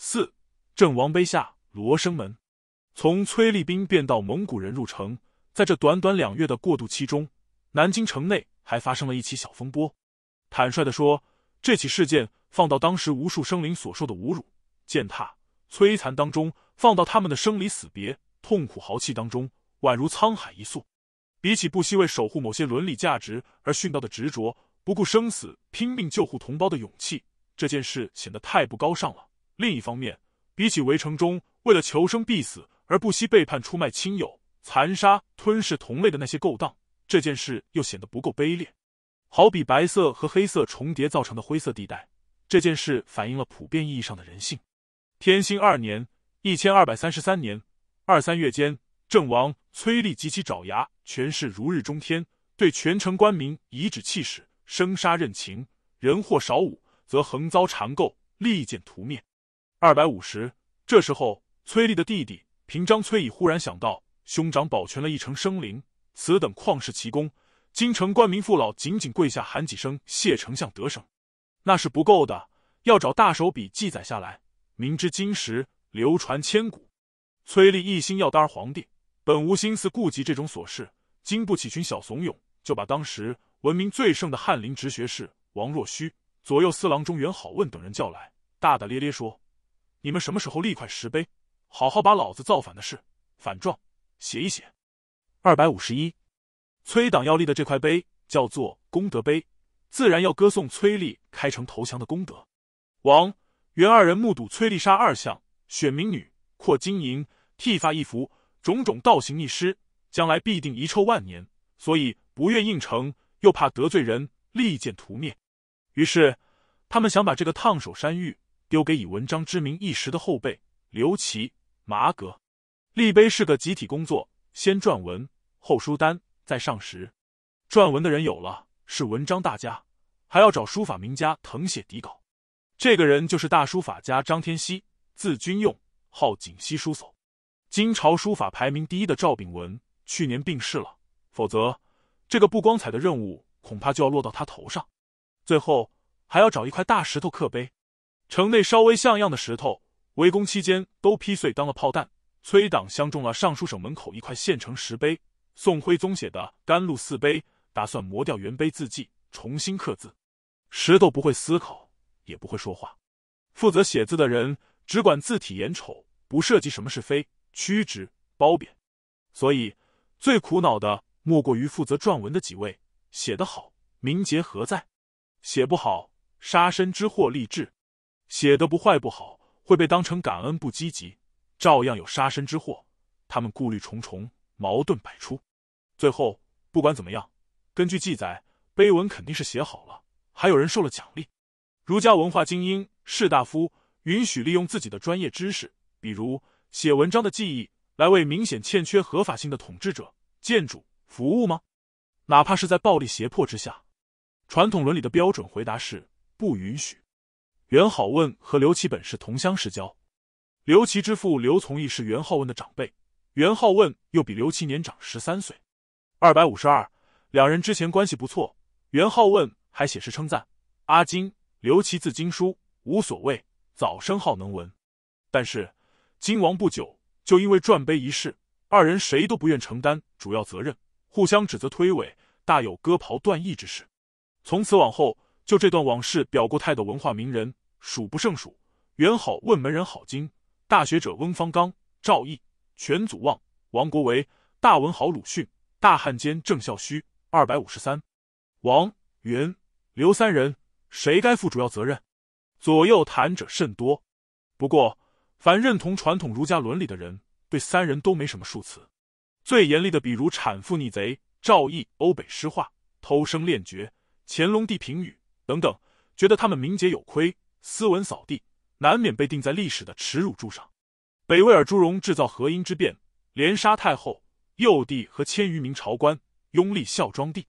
四郑王碑下罗生门，从崔立斌变到蒙古人入城，在这短短两月的过渡期中，南京城内还发生了一起小风波。坦率的说，这起事件放到当时无数生灵所受的侮辱、践踏、摧残当中，放到他们的生离死别、痛苦豪气当中，宛如沧海一粟。比起不惜为守护某些伦理价值而殉道的执着，不顾生死拼命救护同胞的勇气，这件事显得太不高尚了。另一方面，比起围城中为了求生必死而不惜背叛出卖亲友、残杀吞噬同类的那些勾当，这件事又显得不够卑劣。好比白色和黑色重叠造成的灰色地带，这件事反映了普遍意义上的人性。天兴二年（一千二百三十三年）二三月间，郑王崔立及其爪牙权势如日中天，对全城官民颐指气使，生杀任情；人或少武则横遭缠垢，利剑屠灭。二百五十。这时候，崔立的弟弟平章崔乙忽然想到：兄长保全了一城生灵，此等旷世奇功，京城官民父老紧紧跪下喊几声谢丞相得胜，那是不够的，要找大手笔记载下来，明知今时，流传千古。崔立一心要当皇帝，本无心思顾及这种琐事，经不起群小怂恿，就把当时闻名最盛的翰林直学士王若虚、左右四郎中元好问等人叫来，大大咧咧说。你们什么时候立块石碑，好好把老子造反的事反状写一写？二百五十一，崔党要立的这块碑叫做功德碑，自然要歌颂崔立开城投降的功德。王元二人目睹崔立杀二相、选民女、扩金银、剃发易服种种倒行逆施，将来必定遗臭万年，所以不愿应承，又怕得罪人，利剑屠灭，于是他们想把这个烫手山芋。丢给以文章之名一时的后辈刘琦、麻格。立碑是个集体工作，先撰文，后书单，再上石。撰文的人有了，是文章大家，还要找书法名家誊写底稿。这个人就是大书法家张天锡，字君用，号锦溪书叟。金朝书法排名第一的赵秉文去年病逝了，否则这个不光彩的任务恐怕就要落到他头上。最后还要找一块大石头刻碑。城内稍微像样的石头，围攻期间都劈碎当了炮弹。崔党相中了尚书省门口一块现成石碑，宋徽宗写的《甘露寺碑》，打算磨掉原碑字迹，重新刻字。石头不会思考，也不会说话。负责写字的人只管字体眼丑，不涉及什么是非、曲直、褒贬。所以最苦恼的莫过于负责撰文的几位，写得好，名节何在？写不好，杀身之祸立志。写的不坏不好会被当成感恩不积极，照样有杀身之祸。他们顾虑重重，矛盾百出。最后不管怎么样，根据记载，碑文肯定是写好了，还有人受了奖励。儒家文化精英士大夫允许利用自己的专业知识，比如写文章的技艺，来为明显欠缺合法性的统治者、建筑服务吗？哪怕是在暴力胁迫之下，传统伦理的标准回答是不允许。元好问和刘其本是同乡世交，刘其之父刘从义是元好问的长辈，元好问又比刘其年长十三岁，二百五十二，两人之前关系不错，元好问还写诗称赞阿金刘其字金书，无所谓，早生好能文。但是金王不久，就因为转碑一事，二人谁都不愿承担主要责任，互相指责推诿，大有割袍断义之势。从此往后。就这段往事，表过态的文化名人数不胜数。元好问门人郝经，大学者翁方刚、赵毅、全祖望、王国维，大文豪鲁迅，大汉奸郑孝胥，二百五十三，王元刘三人，谁该负主要责任？左右谈者甚多。不过，凡认同传统儒家伦理的人，对三人都没什么数词。最严厉的，比如产妇逆贼赵毅、欧北诗画偷生练绝、乾隆帝评语。等等，觉得他们名节有亏，斯文扫地，难免被钉在历史的耻辱柱上。北魏尔朱荣制造和音之变，连杀太后、幼帝和千余名朝官，拥立孝庄帝。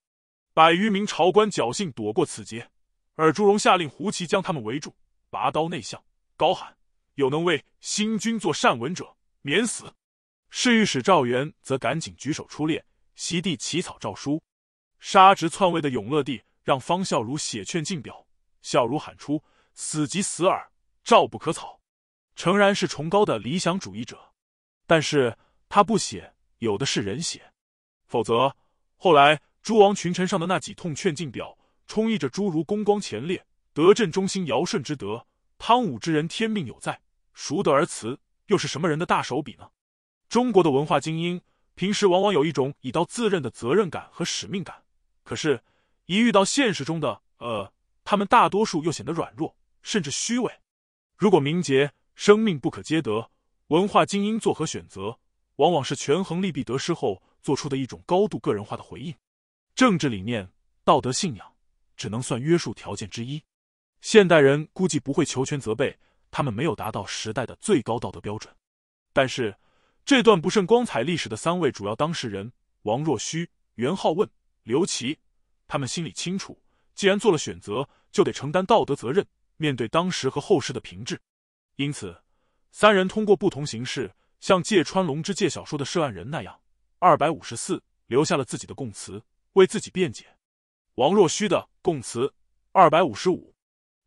百余名朝官侥幸躲过此劫，尔朱荣下令胡骑将他们围住，拔刀内向，高喊：“有能为新君作善文者，免死。”侍御史赵元则赶紧举手出列，席地起草诏书，杀侄篡位的永乐帝。让方孝孺写劝进表，孝孺喊出“死即死耳，赵不可草”，诚然是崇高的理想主义者。但是他不写，有的是人写。否则，后来诸王群臣上的那几通劝进表，充溢着诸如“公光前列，德政忠心，尧舜之德，汤武之人，天命有在，孰得而辞”又是什么人的大手笔呢？中国的文化精英平时往往有一种以道自认的责任感和使命感，可是。一遇到现实中的呃，他们大多数又显得软弱，甚至虚伪。如果名节、生命不可皆得，文化精英作何选择？往往是权衡利弊得失后做出的一种高度个人化的回应。政治理念、道德信仰只能算约束条件之一。现代人估计不会求全责备，他们没有达到时代的最高道德标准。但是，这段不甚光彩历史的三位主要当事人：王若虚、袁浩问、刘琦。他们心里清楚，既然做了选择，就得承担道德责任，面对当时和后世的评质。因此，三人通过不同形式，像芥川龙之介小说的涉案人那样，二百五十四留下了自己的供词，为自己辩解。王若虚的供词：二百五十五。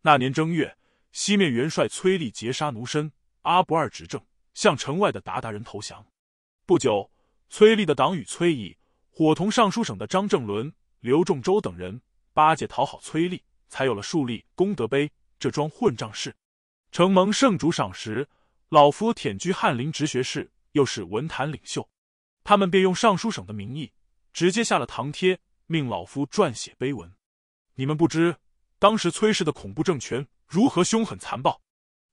那年正月，西面元帅崔立劫杀奴身阿不二执政，向城外的鞑靼人投降。不久，崔立的党羽崔毅伙同尚书省的张正伦。刘仲周等人巴结讨好崔立，才有了树立功德碑这桩混账事。承蒙圣主赏识，老夫忝居翰林直学士，又是文坛领袖，他们便用尚书省的名义，直接下了唐帖，命老夫撰写碑文。你们不知，当时崔氏的恐怖政权如何凶狠残暴？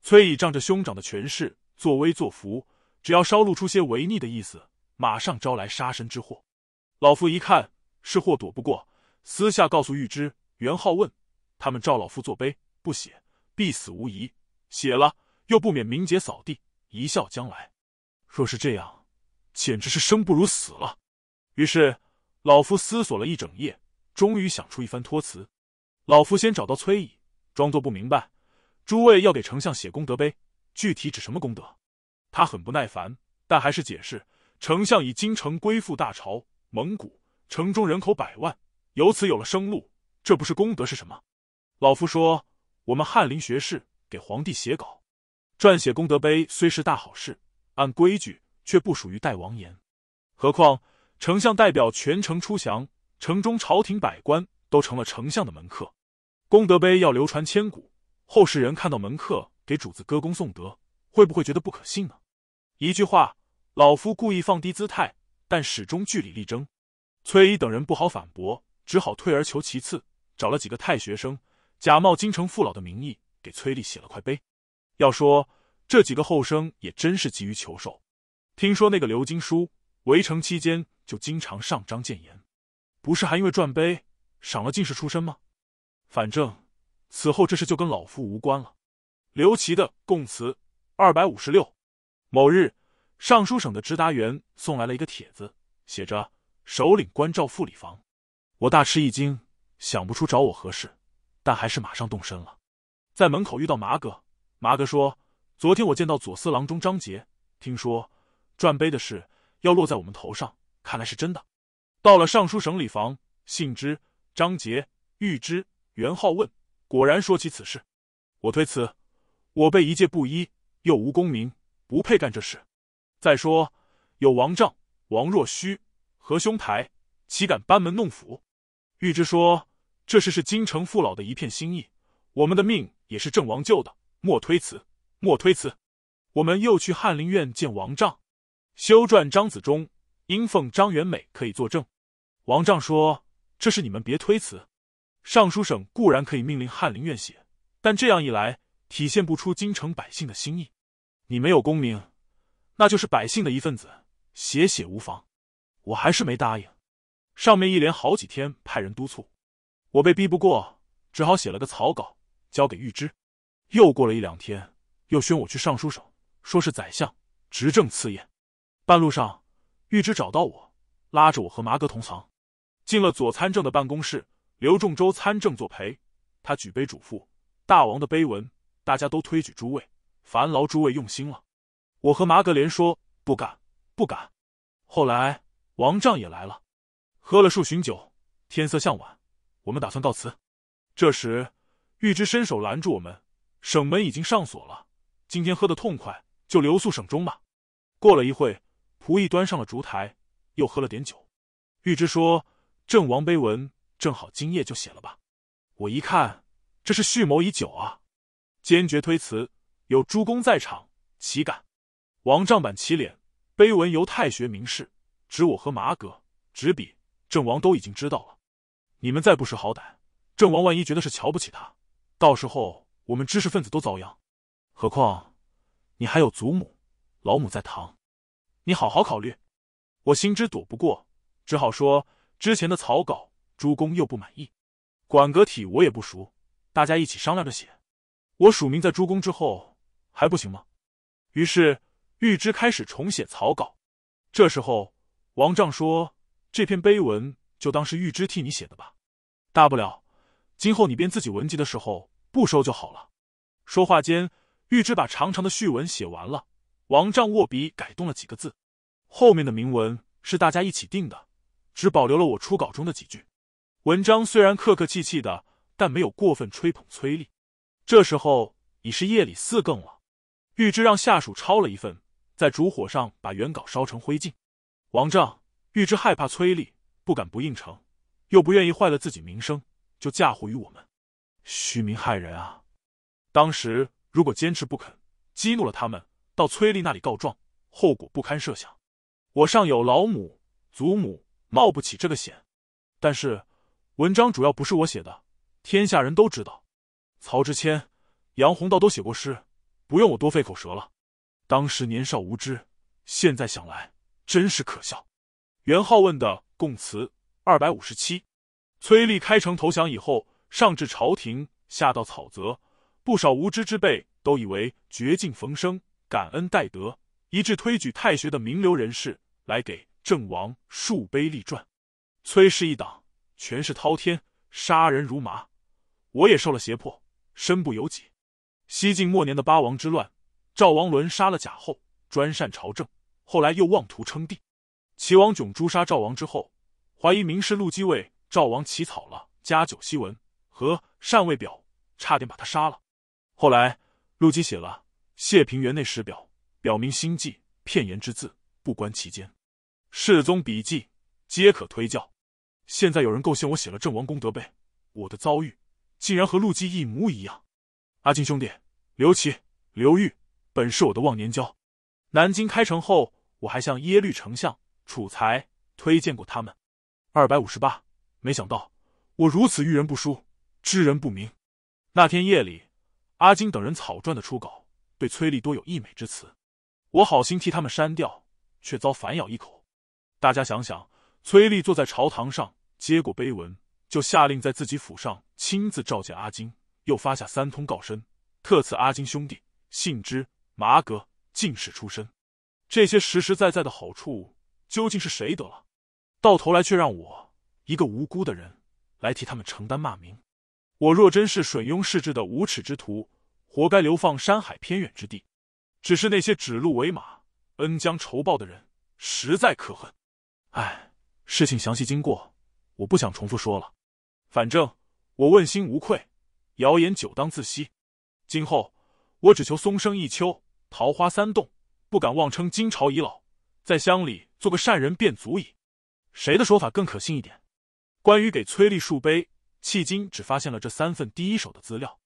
崔已仗着兄长的权势作威作福，只要稍露出些违逆的意思，马上招来杀身之祸。老夫一看。是祸躲不过，私下告诉玉芝。元昊问：“他们赵老夫作碑不写，必死无疑；写了又不免名节扫地，一笑将来。若是这样，简直是生不如死了。”于是老夫思索了一整夜，终于想出一番托辞。老夫先找到崔乙，装作不明白：“诸位要给丞相写功德碑，具体指什么功德？”他很不耐烦，但还是解释：“丞相以京城归附大朝，蒙古。”城中人口百万，由此有了生路，这不是功德是什么？老夫说，我们翰林学士给皇帝写稿、撰写功德碑，虽是大好事，按规矩却不属于代王言。何况丞相代表全城出降，城中朝廷百官都成了丞相的门客，功德碑要流传千古，后世人看到门客给主子歌功颂德，会不会觉得不可信呢？一句话，老夫故意放低姿态，但始终据理力争。崔一等人不好反驳，只好退而求其次，找了几个太学生，假冒京城父老的名义，给崔立写了块碑。要说这几个后生也真是急于求寿。听说那个刘金书围城期间就经常上章谏言，不是还因为撰碑赏了进士出身吗？反正此后这事就跟老夫无关了。刘琦的供词二百五十六。某日，尚书省的直达员送来了一个帖子，写着。首领关照副理房，我大吃一惊，想不出找我何事，但还是马上动身了。在门口遇到麻哥，麻哥说：“昨天我见到左司郎中张杰，听说转碑的事要落在我们头上，看来是真的。”到了尚书省理房，信之、张杰、玉之、袁浩问，果然说起此事。我推辞，我辈一介布衣，又无功名，不配干这事。再说有王丈、王若虚。何兄台，岂敢班门弄斧？玉芝说，这事是京城父老的一片心意，我们的命也是郑王救的，莫推辞，莫推辞。我们又去翰林院见王丈，修撰张子忠、应奉张元美可以作证。王丈说，这事你们别推辞。尚书省固然可以命令翰林院写，但这样一来，体现不出京城百姓的心意。你没有功名，那就是百姓的一份子，写写无妨。我还是没答应，上面一连好几天派人督促，我被逼不过，只好写了个草稿交给玉芝。又过了一两天，又宣我去尚书省，说是宰相执政赐宴。半路上，玉芝找到我，拉着我和麻哥同房，进了左参政的办公室。刘仲周参政作陪，他举杯嘱咐：“大王的碑文，大家都推举诸位，烦劳诸位用心了。”我和麻哥连说：“不敢，不敢。”后来。王丈也来了，喝了数巡酒，天色向晚，我们打算告辞。这时，玉芝伸手拦住我们，省门已经上锁了。今天喝得痛快，就留宿省中吧。过了一会，仆役端上了烛台，又喝了点酒。玉芝说：“郑王碑文正好今夜就写了吧？”我一看，这是蓄谋已久啊！坚决推辞，有诸公在场，岂敢？王丈板起脸，碑文由太学名士。指我和麻哥，纸笔，郑王都已经知道了。你们再不识好歹，郑王万一觉得是瞧不起他，到时候我们知识分子都遭殃。何况你还有祖母、老母在堂，你好好考虑。我心知躲不过，只好说之前的草稿，朱公又不满意，管阁体我也不熟，大家一起商量着写，我署名在朱公之后还不行吗？于是玉芝开始重写草稿，这时候。王丈说：“这篇碑文就当是玉芝替你写的吧，大不了今后你编自己文集的时候不收就好了。”说话间，玉芝把长长的序文写完了，王丈握笔改动了几个字。后面的铭文是大家一起定的，只保留了我初稿中的几句。文章虽然客客气气的，但没有过分吹捧崔立。这时候已是夜里四更了，玉芝让下属抄了一份，在烛火上把原稿烧成灰烬。王丈，玉芝害怕崔立，不敢不应承，又不愿意坏了自己名声，就嫁祸于我们，虚名害人啊！当时如果坚持不肯，激怒了他们，到崔立那里告状，后果不堪设想。我上有老母祖母，冒不起这个险。但是文章主要不是我写的，天下人都知道。曹之谦、杨洪道都写过诗，不用我多费口舌了。当时年少无知，现在想来。真是可笑！元昊问的供词二百五十七，崔立开城投降以后，上至朝廷，下到草泽，不少无知之辈都以为绝境逢生，感恩戴德，一致推举太学的名流人士来给郑王树碑立传。崔氏一党权势滔天，杀人如麻，我也受了胁迫，身不由己。西晋末年的八王之乱，赵王伦杀了贾后，专擅朝政。后来又妄图称帝。齐王囧诛杀赵王之后，怀疑名师陆机为赵王起草了《家酒檄文》和《禅位表》，差点把他杀了。后来陆机写了《谢平原内史表》，表明心迹，片言之字不关其间。世宗笔记皆可推教。现在有人构陷我写了《郑王功德碑》，我的遭遇竟然和陆机一模一样。阿金兄弟、刘琦、刘裕本是我的忘年交。南京开城后。我还向耶律丞相、楚才推荐过他们。二百五十八，没想到我如此遇人不淑，知人不明。那天夜里，阿金等人草撰的初稿对崔立多有溢美之词，我好心替他们删掉，却遭反咬一口。大家想想，崔立坐在朝堂上接过碑文，就下令在自己府上亲自召见阿金，又发下三通告身，特赐阿金兄弟信之、麻哥进士出身。这些实实在在的好处究竟是谁得了？到头来却让我一个无辜的人来替他们承担骂名。我若真是水庸世志的无耻之徒，活该流放山海偏远之地。只是那些指鹿为马、恩将仇报的人，实在可恨。唉，事情详细经过我不想重复说了，反正我问心无愧。谣言久当自息，今后我只求松生一秋，桃花三洞。不敢妄称金朝已老，在乡里做个善人便足矣。谁的说法更可信一点？关于给崔立树碑，迄今只发现了这三份第一手的资料。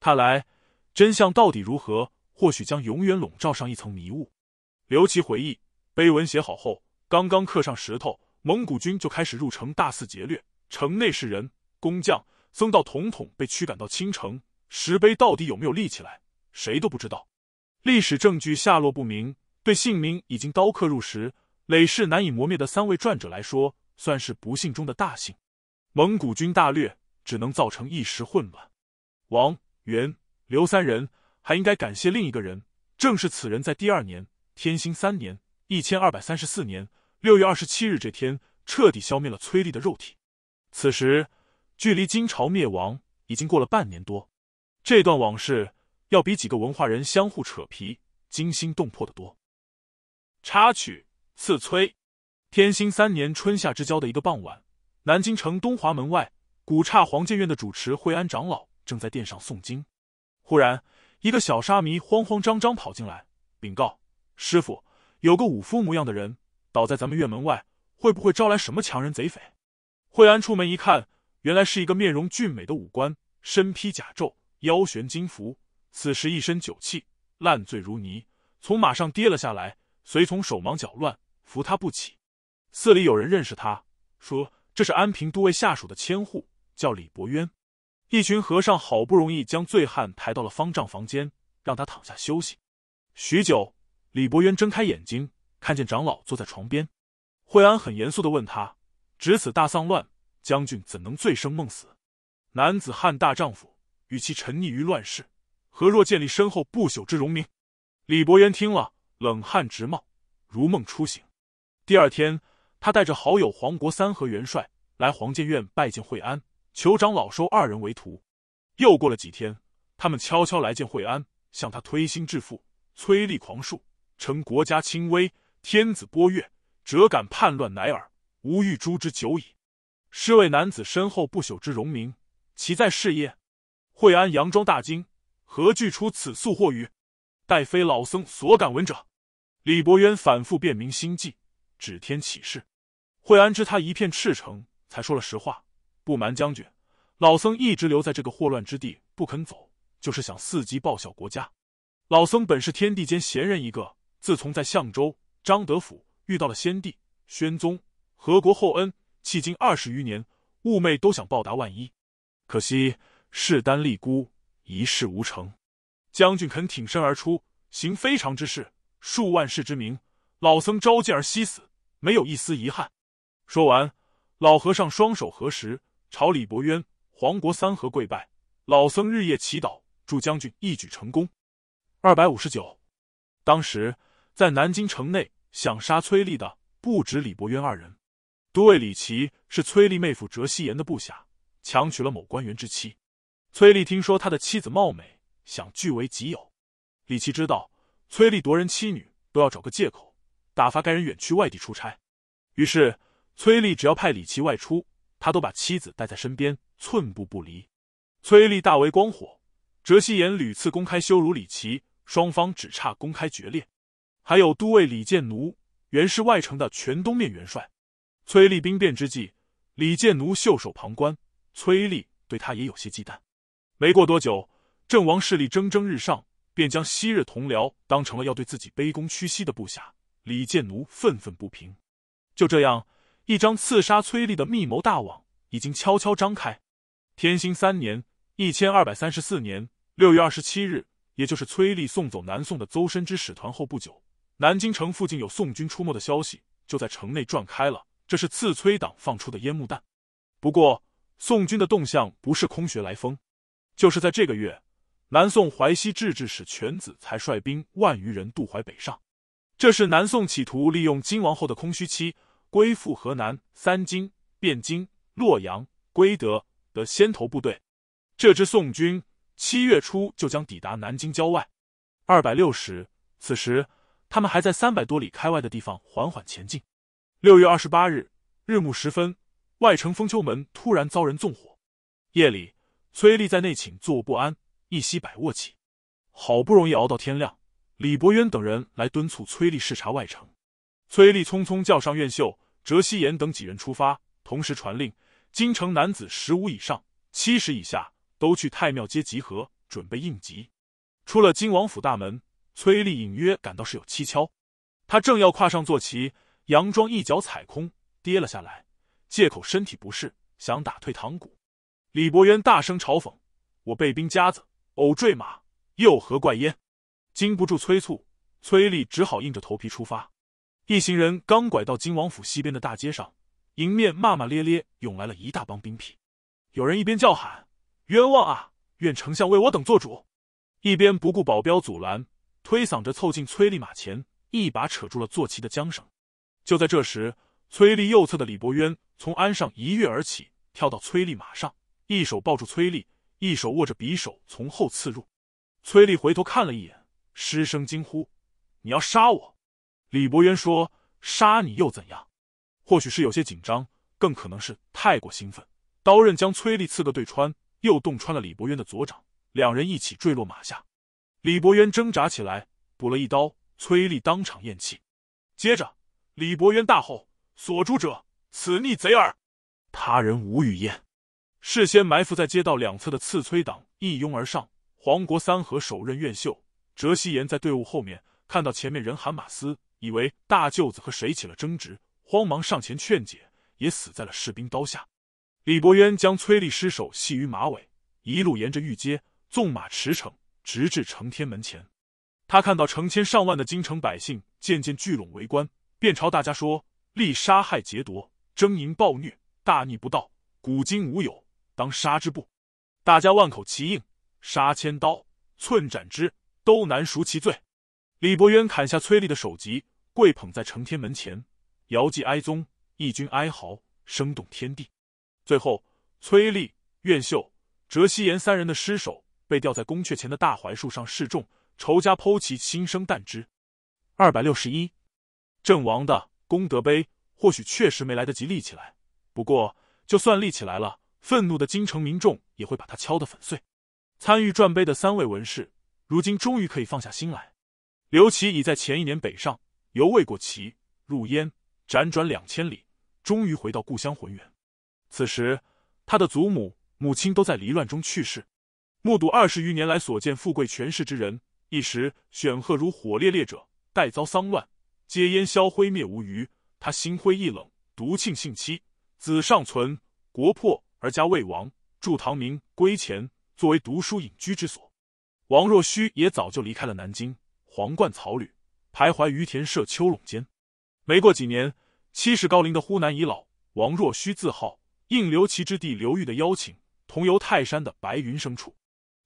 看来真相到底如何，或许将永远笼罩上一层迷雾。刘琦回忆，碑文写好后，刚刚刻上石头，蒙古军就开始入城大肆劫掠，城内士人、工匠、僧道统统被驱赶到青城。石碑到底有没有立起来，谁都不知道。历史证据下落不明，对姓名已经刀刻入石、累世难以磨灭的三位传者来说，算是不幸中的大幸。蒙古军大略只能造成一时混乱，王元刘三人还应该感谢另一个人，正是此人在第二年天兴三年（一千二百三十四年）六月二十七日这天彻底消灭了崔立的肉体。此时，距离金朝灭亡已经过了半年多，这段往事。要比几个文化人相互扯皮惊心动魄的多。插曲四：崔天兴三年春夏之交的一个傍晚，南京城东华门外古刹黄建院的主持惠安长老正在殿上诵经，忽然一个小沙弥慌慌张张跑进来禀告：“师傅，有个武夫模样的人倒在咱们院门外，会不会招来什么强人贼匪？”惠安出门一看，原来是一个面容俊美的武官，身披甲胄，腰悬金符。此时一身酒气，烂醉如泥，从马上跌了下来。随从手忙脚乱，扶他不起。寺里有人认识他，说这是安平都尉下属的千户，叫李伯渊。一群和尚好不容易将醉汉抬到了方丈房间，让他躺下休息。许久，李伯渊睁开眼睛，看见长老坐在床边。惠安很严肃的问他：“值此大丧乱，将军怎能醉生梦死？男子汉大丈夫，与其沉溺于乱世。”何若建立身后不朽之荣名？李博渊听了，冷汗直冒，如梦初醒。第二天，他带着好友黄国三和元帅来黄建院拜见惠安，求长老收二人为徒。又过了几天，他们悄悄来见惠安，向他推心置腹，催力狂术，成国家清危，天子播越，折敢叛乱，乃尔，吾欲诛之久矣。是位男子身后不朽之荣名，其在是也。惠安佯装大惊。何惧出此宿祸于？待非老僧所敢闻者。李伯渊反复辨明心迹，指天起誓。惠安知他一片赤诚，才说了实话。不瞒将军，老僧一直留在这个祸乱之地不肯走，就是想伺机报效国家。老僧本是天地间闲人一个，自从在相州张德府遇到了先帝宣宗何国厚恩，迄今二十余年，寤寐都想报答万一。可惜势单力孤。一事无成，将军肯挺身而出，行非常之事，数万世之名。老僧招见而死，没有一丝遗憾。说完，老和尚双手合十，朝李伯渊、黄国三合跪拜。老僧日夜祈祷，祝将军一举成功。二百五十九，当时在南京城内想杀崔立的不止李伯渊二人，都尉李琦是崔立妹夫哲西岩的部下，强娶了某官员之妻。崔丽听说他的妻子貌美，想据为己有。李琦知道崔丽夺人妻女都要找个借口，打发该人远去外地出差。于是崔丽只要派李琦外出，他都把妻子带在身边，寸步不离。崔丽大为光火，哲熙言屡次公开羞辱李琦，双方只差公开决裂。还有都尉李建奴，原是外城的全东面元帅。崔丽兵变之际，李建奴袖手旁观，崔丽对他也有些忌惮。没过多久，郑王势力蒸蒸日上，便将昔日同僚当成了要对自己卑躬屈膝的部下。李建奴愤愤不平。就这样，一张刺杀崔立的密谋大网已经悄悄张开。天兴三年，一千二百三十四年六月二十七日，也就是崔立送走南宋的邹深之使团后不久，南京城附近有宋军出没的消息就在城内传开了。这是刺崔党放出的烟幕弹。不过，宋军的动向不是空穴来风。就是在这个月，南宋淮西制置使全子才率兵万余人渡淮北上，这是南宋企图利用金王后的空虚期，归附河南、三京、汴京、洛阳、归德的先头部队。这支宋军七月初就将抵达南京郊外二百六十，此时他们还在三百多里开外的地方缓缓前进。六月二十八日日暮时分，外城丰丘门突然遭人纵火，夜里。崔立在内寝坐卧不安，一膝百卧起，好不容易熬到天亮，李伯渊等人来敦促崔立视察外城。崔立匆匆叫上苑秀、哲熙言等几人出发，同时传令京城男子十五以上、七十以下都去太庙街集合，准备应急。出了金王府大门，崔立隐约感到是有蹊跷，他正要跨上坐骑，佯装一脚踩空跌了下来，借口身体不适，想打退堂鼓。李伯渊大声嘲讽：“我被兵夹子，偶坠马，又何怪焉？”经不住催促，崔立只好硬着头皮出发。一行人刚拐到金王府西边的大街上，迎面骂骂咧咧涌来了一大帮兵痞。有人一边叫喊：“冤枉啊！愿丞相为我等做主！”一边不顾保镖阻拦，推搡着凑近崔立马前，一把扯住了坐骑的缰绳。就在这时，崔立右侧的李伯渊从鞍上一跃而起，跳到崔立马上。一手抱住崔丽，一手握着匕首从后刺入。崔丽回头看了一眼，失声惊呼：“你要杀我！”李博渊说：“杀你又怎样？”或许是有些紧张，更可能是太过兴奋。刀刃将崔丽刺个对穿，又洞穿了李博渊的左掌，两人一起坠落马下。李博渊挣扎起来，补了一刀，崔丽当场咽气。接着，李博渊大吼：“锁住者，此逆贼耳，他人无语焉。”事先埋伏在街道两侧的刺崔党一拥而上，黄国三和首任院秀，哲熙言在队伍后面看到前面人喊马嘶，以为大舅子和谁起了争执，慌忙上前劝解，也死在了士兵刀下。李伯渊将崔立尸首系于马尾，一路沿着御街纵马驰骋，直至承天门前。他看到成千上万的京城百姓渐渐聚拢围观，便朝大家说：“立杀害劫夺，争狞暴虐，大逆不道，古今无有。”当杀之不，大家万口齐应，杀千刀，寸斩之，都难赎其罪。李伯渊砍下崔立的首级，跪捧在承天门前，遥祭哀宗，义军哀嚎，声动天地。最后，崔立、苑秀、哲熙言三人的尸首被吊在宫阙前的大槐树上示众，仇家剖其亲生蛋之。二百六十一，阵亡的功德碑或许确实没来得及立起来，不过就算立起来了。愤怒的京城民众也会把他敲得粉碎。参与转碑的三位文士，如今终于可以放下心来。刘琦已在前一年北上，由未过齐，入燕，辗转两千里，终于回到故乡浑源。此时，他的祖母、母亲都在离乱中去世。目睹二十余年来所见富贵权势之人，一时选赫如火烈烈者，待遭丧乱，皆烟消灰灭无余。他心灰意冷，独庆幸妻子尚存，国破。而家魏王筑唐明归前作为读书隐居之所，王若虚也早就离开了南京，皇冠草履，徘徊于田舍丘垄间。没过几年，七十高龄的呼南已老，王若虚自号应刘琦之地刘裕的邀请，同游泰山的白云深处。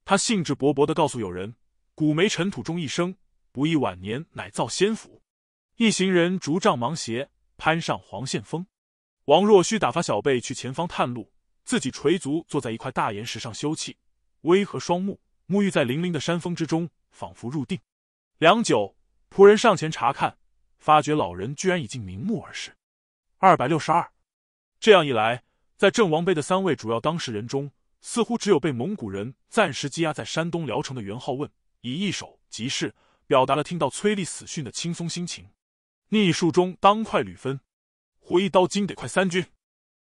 他兴致勃勃地告诉友人：“古梅尘土中一生，不易晚年乃造仙府。”一行人竹杖芒鞋，攀上黄线峰。王若虚打发小辈去前方探路。自己垂足坐在一块大岩石上休憩，微合双目，沐浴在粼粼的山风之中，仿佛入定。良久，仆人上前查看，发觉老人居然已经瞑目而逝。二百六十二，这样一来，在阵亡碑的三位主要当事人中，似乎只有被蒙古人暂时羁押在山东聊城的元好问，以一首集事表达了听到崔立死讯的轻松心情：“逆术中当快旅分，挥刀惊得快三军。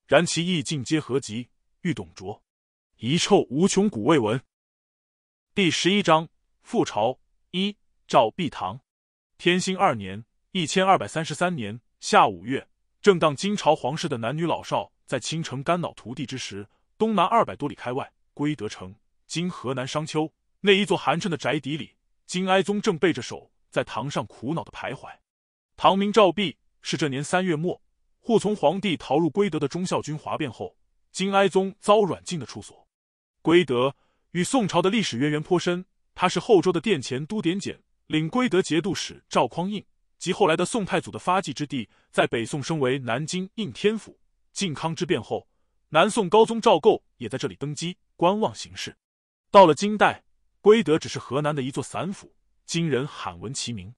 然其意境皆合集，玉董卓，遗臭无穷，古未闻。第十一章复朝一赵必堂，天兴二年一千二百三十三年夏五月，正当金朝皇室的男女老少在京城肝脑涂地之时，东南二百多里开外，归德城（今河南商丘）那一座寒碜的宅邸里，金哀宗正背着手在堂上苦恼的徘徊。唐明赵弼是这年三月末，护从皇帝逃入归德的忠孝军哗变后。金哀宗遭软禁的处所，归德与宋朝的历史渊源颇深。他是后周的殿前都点检、领归德节度使赵匡胤及后来的宋太祖的发迹之地，在北宋升为南京应天府。靖康之变后，南宋高宗赵构也在这里登基，观望形势。到了金代，归德只是河南的一座散府，今人罕闻其名。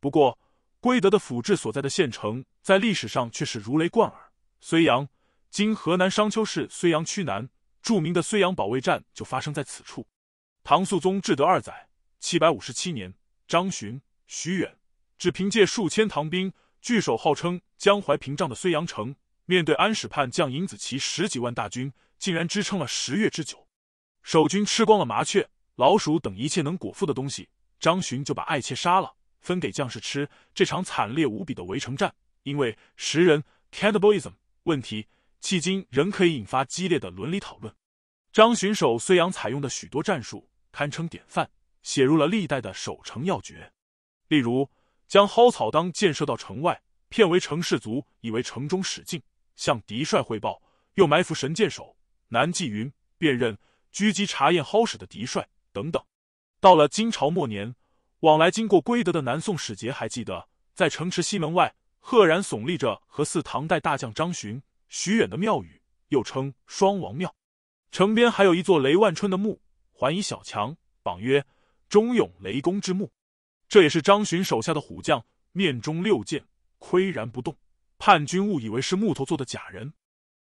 不过，归德的府治所在的县城在历史上却是如雷贯耳，睢阳。今河南商丘市睢阳区南，著名的睢阳保卫战就发生在此处。唐肃宗至德二载（七百五十七年），张巡、徐远只凭借数千唐兵，据守号称江淮屏障的睢阳城，面对安史叛将尹子奇十几万大军，竟然支撑了十月之久。守军吃光了麻雀、老鼠等一切能果腹的东西，张巡就把爱妾杀了，分给将士吃。这场惨烈无比的围城战，因为食人 （cannibalism） 问题。迄今仍可以引发激烈的伦理讨论。张巡守睢阳采用的许多战术堪称典范，写入了历代的守城要诀。例如，将蒿草当箭射到城外，骗为城士卒以为城中使劲，向敌帅汇报；又埋伏神箭手南霁云，辨认、狙击查验蒿使的敌帅等等。到了金朝末年，往来经过归德的南宋使节还记得，在城池西门外，赫然耸立着和似唐代大将张巡。徐远的庙宇又称双王庙，城边还有一座雷万春的墓，环以小墙，榜曰“忠勇雷公之墓”。这也是张巡手下的虎将，面中六箭，岿然不动。叛军误以为是木头做的假人。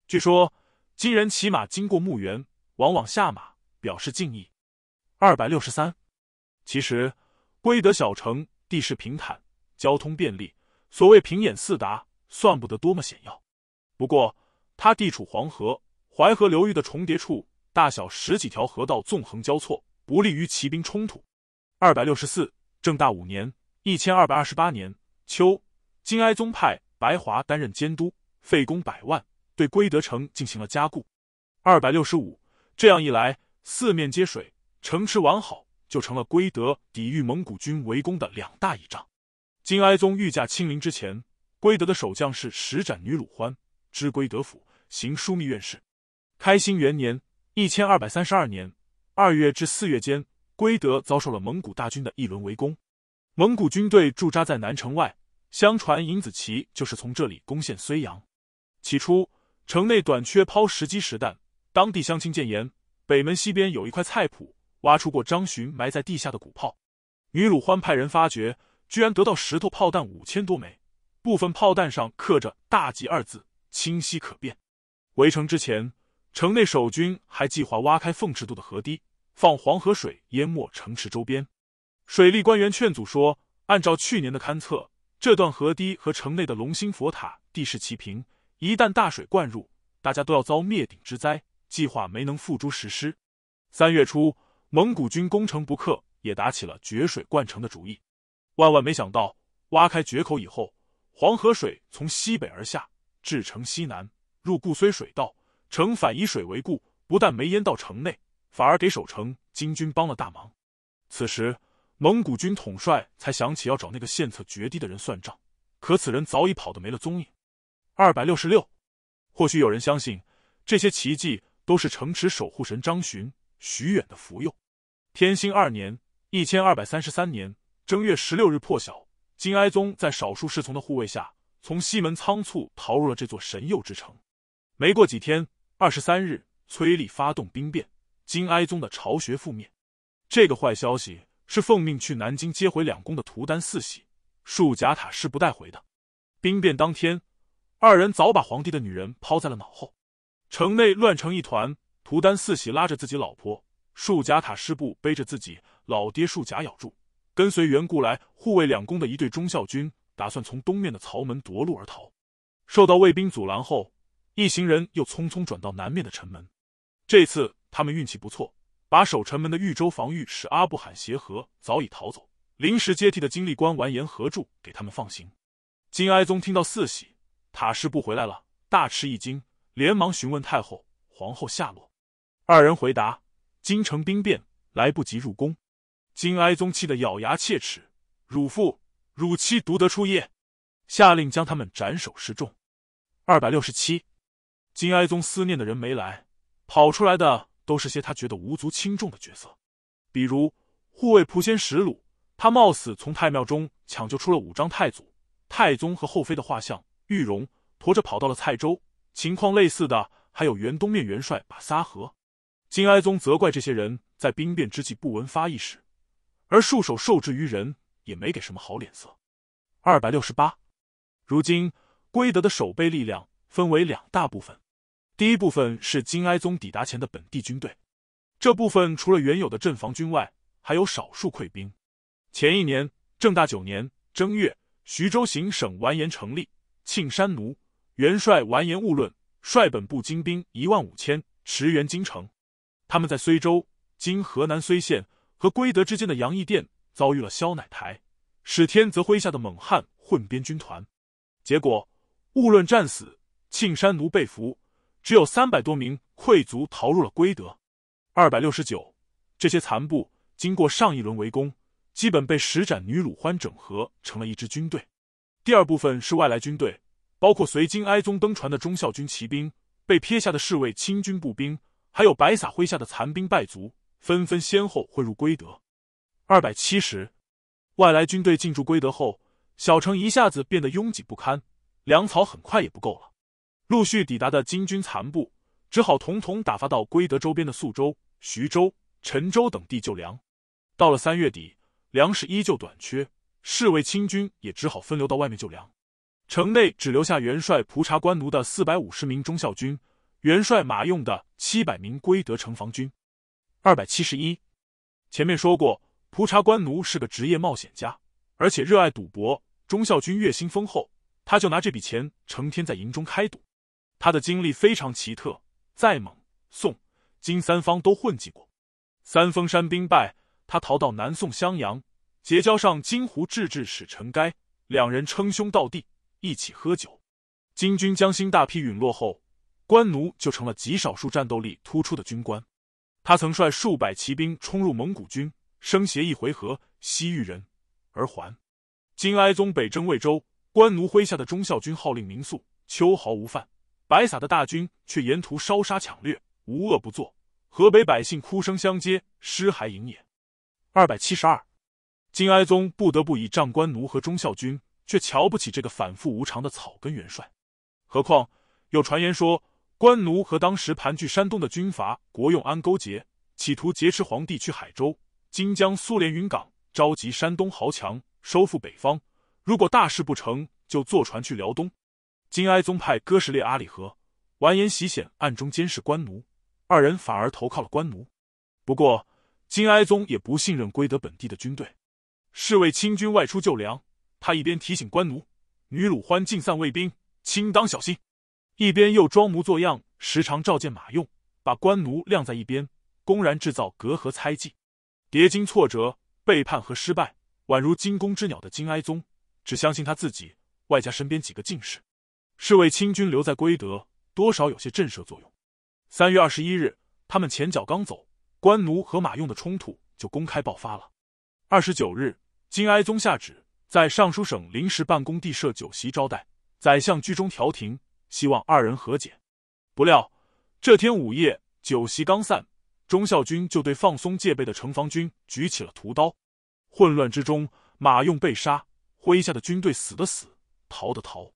据说，金人骑马经过墓园，往往下马表示敬意。二百六十三，其实归德小城地势平坦，交通便利，所谓平眼四达，算不得多么险要。不过，它地处黄河、淮河流域的重叠处，大小十几条河道纵横交错，不利于骑兵冲突。二百六十四，正大五年（一千二百二十八年）秋，金哀宗派白华担任监督，费工百万，对归德城进行了加固。二百六十五，这样一来，四面接水，城池完好，就成了归德抵御蒙古军围攻的两大倚仗。金哀宗御驾亲临之前，归德的守将是石展女鲁欢。知归德府，行枢密院事。开兴元年（一千二百三十二年）二月至四月间，归德遭受了蒙古大军的一轮围攻。蒙古军队驻扎在南城外，相传尹子奇就是从这里攻陷睢阳。起初，城内短缺抛石机石弹，当地乡亲建言，北门西边有一块菜圃，挖出过张巡埋在地下的古炮。女鲁欢派人发掘，居然得到石头炮弹五千多枚，部分炮弹上刻着“大吉”二字。清晰可辨。围城之前，城内守军还计划挖开凤池渡的河堤，放黄河水淹没城池周边。水利官员劝阻说：“按照去年的勘测，这段河堤和城内的龙兴佛塔地势齐平，一旦大水灌入，大家都要遭灭顶之灾。”计划没能付诸实施。三月初，蒙古军攻城不克，也打起了决水灌城的主意。万万没想到，挖开决口以后，黄河水从西北而下。至城西南，入固虽水道，城反以水为固，不但没淹到城内，反而给守城金军帮了大忙。此时，蒙古军统帅才想起要找那个献策决堤的人算账，可此人早已跑得没了踪影。二百六十六，或许有人相信这些奇迹都是城池守护神张巡、徐远的福佑。天兴二年（一千二百三十三年）正月十六日破晓，金哀宗在少数侍从的护卫下。从西门仓促逃入了这座神佑之城。没过几天，二十三日，崔立发动兵变，金哀宗的巢穴覆灭。这个坏消息是奉命去南京接回两宫的图丹四喜、束甲塔师不带回的。兵变当天，二人早把皇帝的女人抛在了脑后。城内乱成一团，图丹四喜拉着自己老婆，束甲塔师部背着自己老爹束甲咬住，跟随原固来护卫两宫的一队忠孝军。打算从东面的曹门夺路而逃，受到卫兵阻拦后，一行人又匆匆转到南面的城门。这次他们运气不错，把守城门的豫州防御使阿布罕协和早已逃走，临时接替的经历官完颜合柱给他们放行。金哀宗听到四喜塔师不回来了，大吃一惊，连忙询问太后、皇后下落。二人回答：京城兵变，来不及入宫。金哀宗气得咬牙切齿，辱父。汝妻独得出夜，下令将他们斩首示众。二百六十七，金哀宗思念的人没来，跑出来的都是些他觉得无足轻重的角色，比如护卫蒲仙石鲁，他冒死从太庙中抢救出了五张太祖、太宗和后妃的画像，玉容驮着跑到了蔡州。情况类似的还有元东面元帅把撒河。金哀宗责怪这些人在兵变之际不闻发一，时，而束手受制于人。也没给什么好脸色。二百六十八，如今归德的守备力量分为两大部分，第一部分是金哀宗抵达前的本地军队，这部分除了原有的镇防军外，还有少数溃兵。前一年正大九年正月，徐州行省完颜成立庆山奴元帅完颜兀论率本部精兵一万五千驰援京城，他们在睢州（今河南睢县）和归德之间的杨义店。遭遇了萧乃台、史天泽麾下的猛汉混编军团，结果误论战死、庆山奴被俘，只有三百多名溃卒逃入了归德。二百六十九，这些残部经过上一轮围攻，基本被石展女鲁欢整合成了一支军队。第二部分是外来军队，包括随金哀宗登船的忠孝军骑兵，被撇下的侍卫亲军步兵，还有白洒麾下的残兵败卒，纷纷先后混入归德。二百七十，外来军队进驻归德后，小城一下子变得拥挤不堪，粮草很快也不够了。陆续抵达的金军残部，只好统统打发到归德周边的宿州、徐州、陈州等地救粮。到了三月底，粮食依旧短缺，侍卫清军也只好分流到外面救粮。城内只留下元帅蒲察官奴的四百五十名忠孝军，元帅马用的七百名归德城防军。二百七十一，前面说过。蒲察官奴是个职业冒险家，而且热爱赌博。忠孝军月薪丰厚，他就拿这笔钱成天在营中开赌。他的经历非常奇特，在蒙、宋、金三方都混迹过。三峰山兵败，他逃到南宋襄阳，结交上金湖志治使陈该，两人称兄道弟，一起喝酒。金军将星大批陨落后，官奴就成了极少数战斗力突出的军官。他曾率数百骑兵冲入蒙古军。生协一回合，西域人而还。金哀宗北征魏州，官奴麾下的忠孝军号令民宿，秋毫无犯；白撒的大军却沿途烧杀抢掠，无恶不作。河北百姓哭声相接，尸骸盈野。二百七十二，金哀宗不得不倚仗官奴和忠孝军，却瞧不起这个反复无常的草根元帅。何况有传言说，官奴和当时盘踞山东的军阀国用安勾结，企图劫持皇帝去海州。金江苏连云港召集山东豪强收复北方，如果大事不成就坐船去辽东。金哀宗派哥什烈阿里合完颜喜显暗中监视官奴，二人反而投靠了官奴。不过金哀宗也不信任归德本地的军队。侍卫亲军外出救粮，他一边提醒官奴女鲁欢尽散卫兵，卿当小心，一边又装模作样，时常召见马用，把官奴晾在一边，公然制造隔阂猜忌。叠经挫折、背叛和失败，宛如惊弓之鸟的金哀宗，只相信他自己，外加身边几个进士。侍卫亲军留在归德，多少有些震慑作用。三月二十一日，他们前脚刚走，官奴和马用的冲突就公开爆发了。二十九日，金哀宗下旨，在尚书省临时办公地设酒席招待宰相，居中调停，希望二人和解。不料，这天午夜，酒席刚散。忠孝军就对放松戒备的城防军举起了屠刀，混乱之中，马用被杀，麾下的军队死的死，逃的逃。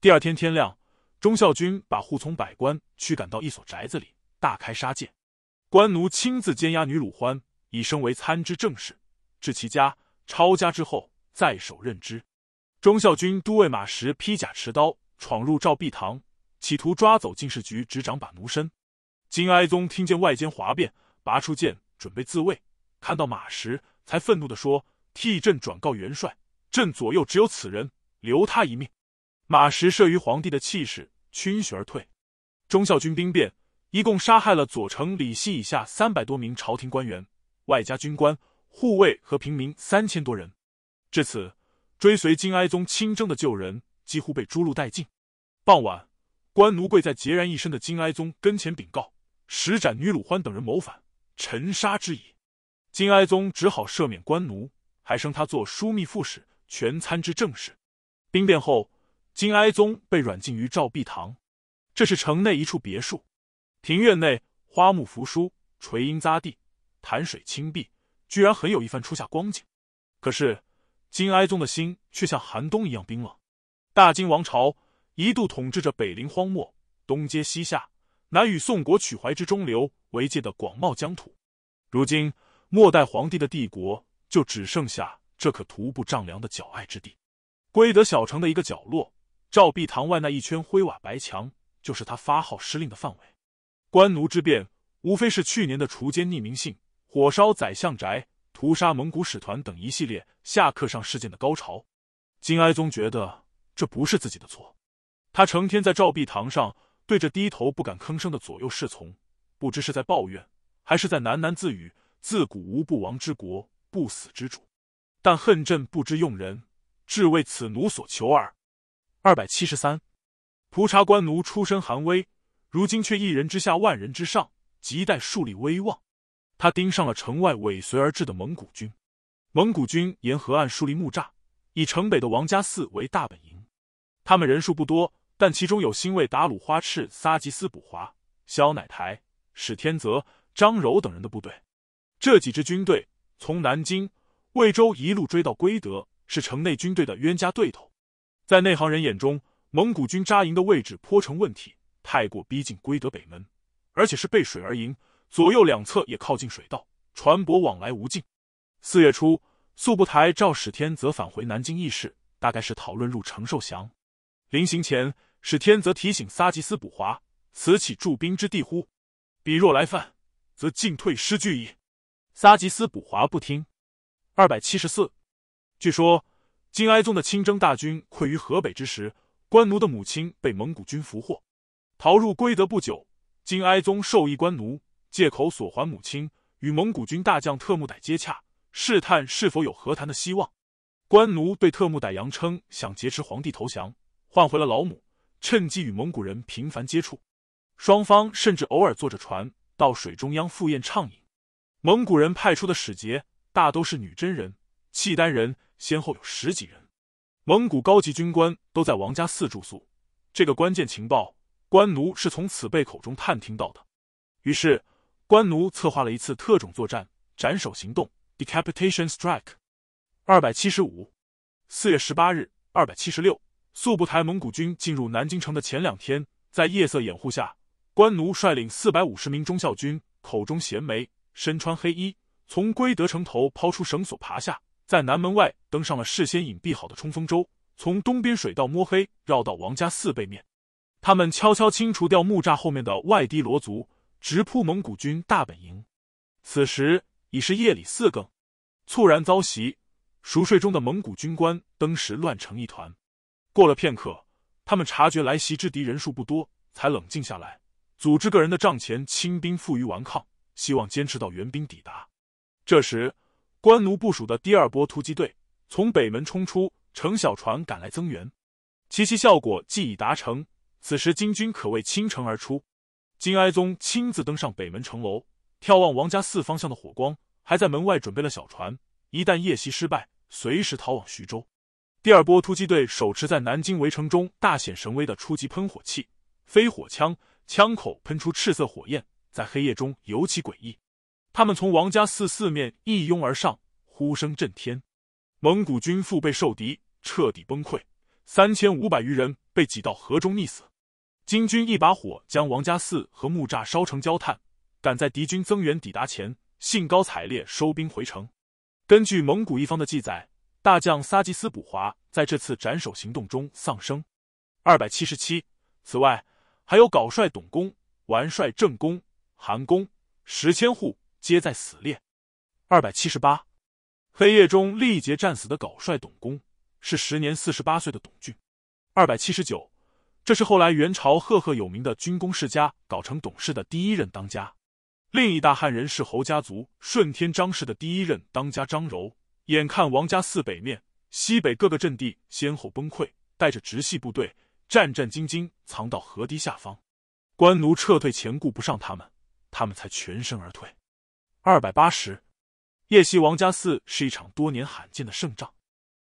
第二天天亮，忠孝军把护从百官驱赶到一所宅子里，大开杀戒，官奴亲自监押女鲁欢，以升为参知政事，至其家，抄家之后，在手任之。忠孝军都尉马石披甲持刀闯入赵壁堂，企图抓走进士局执掌把奴身。金哀宗听见外间哗变，拔出剑准备自卫。看到马时，才愤怒地说：“替朕转告元帅，朕左右只有此人，留他一命。”马时慑于皇帝的气势，屈膝而退。忠孝军兵变，一共杀害了左丞李希以下三百多名朝廷官员，外加军官、护卫和平民三千多人。至此，追随金哀宗亲征的旧人几乎被诛戮殆尽。傍晚，官奴跪在孑然一身的金哀宗跟前禀告。十斩女鲁欢等人谋反，沉杀之矣。金哀宗只好赦免官奴，还升他做枢密副使，全参知政事。兵变后，金哀宗被软禁于赵壁堂，这是城内一处别墅。庭院内花木扶疏，垂荫匝地，潭水清碧，居然很有一番初夏光景。可是金哀宗的心却像寒冬一样冰冷。大金王朝一度统治着北临荒漠，东接西夏。南与宋国曲淮之中流为界的广袤疆土，如今末代皇帝的帝国就只剩下这可徒步丈量的脚隘之地。归德小城的一个角落，赵壁堂外那一圈灰瓦白墙，就是他发号施令的范围。官奴之变，无非是去年的锄奸匿名信、火烧宰相宅、屠杀蒙古使团等一系列下课上事件的高潮。金哀宗觉得这不是自己的错，他成天在赵壁堂上。对着低头不敢吭声的左右侍从，不知是在抱怨还是在喃喃自语：“自古无不亡之国，不死之主，但恨朕不知用人，至为此奴所求耳。”二百七十三，蒲察官奴出身寒微，如今却一人之下，万人之上，亟待树立威望。他盯上了城外尾随而至的蒙古军。蒙古军沿河岸树立木栅，以城北的王家寺为大本营。他们人数不多。但其中有新卫达鲁花赤撒吉斯卜华、萧乃台、史天泽、张柔等人的部队，这几支军队从南京、魏州一路追到归德，是城内军队的冤家对头。在内行人眼中，蒙古军扎营的位置颇成问题，太过逼近归德北门，而且是背水而营，左右两侧也靠近水道，船舶往来无尽。四月初，素不台、赵史天泽返回南京议事，大概是讨论入城受降。临行前。使天则提醒撒吉斯补华：“此岂驻兵之地乎？彼若来犯，则进退失据矣。”撒吉斯补华不听。二百七十四，据说金哀宗的亲征大军溃于河北之时，官奴的母亲被蒙古军俘获，逃入归德不久，金哀宗授意官奴，借口索还母亲，与蒙古军大将特木傣接洽，试探是否有和谈的希望。官奴对特木傣扬称想劫持皇帝投降，换回了老母。趁机与蒙古人频繁接触，双方甚至偶尔坐着船到水中央赴宴畅饮。蒙古人派出的使节大都是女真人、契丹人，先后有十几人。蒙古高级军官都在王家寺住宿，这个关键情报，官奴是从此辈口中探听到的。于是，官奴策划了一次特种作战——斩首行动 （decapitation strike）。二百七十五，四月十八日，二百七十六。速不台蒙古军进入南京城的前两天，在夜色掩护下，关奴率领四百五十名忠孝军，口中衔枚，身穿黑衣，从归德城头抛出绳索爬下，在南门外登上了事先隐蔽好的冲锋舟，从东边水道摸黑绕到王家寺背面。他们悄悄清除掉木栅后面的外敌罗族，直扑蒙古军大本营。此时已是夜里四更，猝然遭袭，熟睡中的蒙古军官登时乱成一团。过了片刻，他们察觉来袭之敌人数不多，才冷静下来，组织个人的帐前清兵负隅顽抗，希望坚持到援兵抵达。这时，官奴部署的第二波突击队从北门冲出，乘小船赶来增援，其其效果既已达成。此时金军可谓倾城而出，金哀宗亲自登上北门城楼，眺望王家寺方向的火光，还在门外准备了小船，一旦夜袭失败，随时逃往徐州。第二波突击队手持在南京围城中大显神威的初级喷火器、飞火枪，枪口喷出赤色火焰，在黑夜中尤其诡异。他们从王家寺四面一拥而上，呼声震天。蒙古军腹背受敌，彻底崩溃，三千五百余人被挤到河中溺死。金军一把火将王家寺和木栅烧成焦炭，赶在敌军增援抵达前，兴高采烈收兵回城。根据蒙古一方的记载。大将撒吉斯卜华在这次斩首行动中丧生，二百七十七。此外，还有搞帅董公、完帅郑公、韩公十千户皆在死列，二百七十八。黑夜中力竭战死的搞帅董公，是时年四十八岁的董俊。二百七十九，这是后来元朝赫赫有名的军功世家搞成董氏的第一任当家。另一大汉人是侯家族顺天张氏的第一任当家张柔。眼看王家寺北面、西北各个阵地先后崩溃，带着直系部队战战兢兢藏到河堤下方。官奴撤退前顾不上他们，他们才全身而退。二百八十，夜袭王家寺是一场多年罕见的胜仗。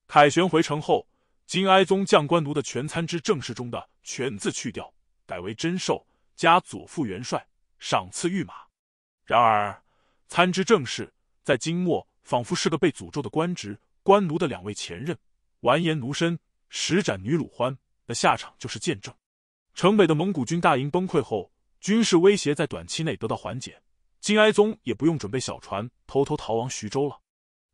凯旋回城后，金哀宗将官奴的全参知政事中的“全”字去掉，改为真寿加左副元帅，赏赐御马。然而参知政事在金末。仿佛是个被诅咒的官职，官奴的两位前任完颜奴身、石斩女鲁欢的下场就是见证。城北的蒙古军大营崩溃后，军事威胁在短期内得到缓解，金哀宗也不用准备小船偷偷逃亡徐州了。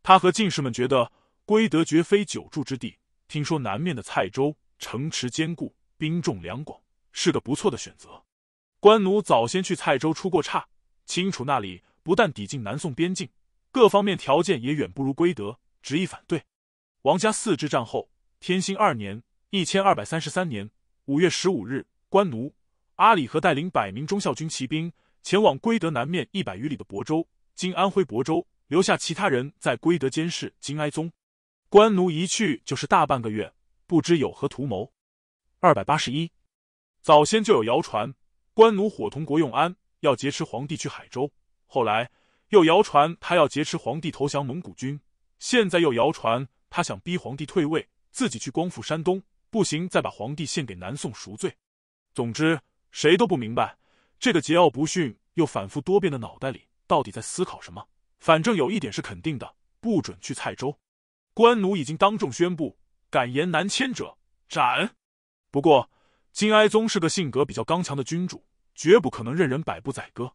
他和进士们觉得归德绝非久驻之地，听说南面的蔡州城池坚固，兵众粮广，是个不错的选择。官奴早先去蔡州出过差，清楚那里不但抵近南宋边境。各方面条件也远不如归德，执意反对。王家四之战后，天兴二年（一千二百三十三年）五月十五日，关奴、阿里和带领百名忠孝军骑兵前往归德南面一百余里的亳州（今安徽亳州），留下其他人在归德监视金哀宗。关奴一去就是大半个月，不知有何图谋。二百八十一，早先就有谣传，关奴伙同国用安要劫持皇帝去海州，后来。又谣传他要劫持皇帝投降蒙古军，现在又谣传他想逼皇帝退位，自己去光复山东，不行再把皇帝献给南宋赎罪。总之，谁都不明白这个桀骜不驯又反复多变的脑袋里到底在思考什么。反正有一点是肯定的，不准去蔡州。官奴已经当众宣布，敢言南迁者斩。不过，金哀宗是个性格比较刚强的君主，绝不可能任人摆布宰割。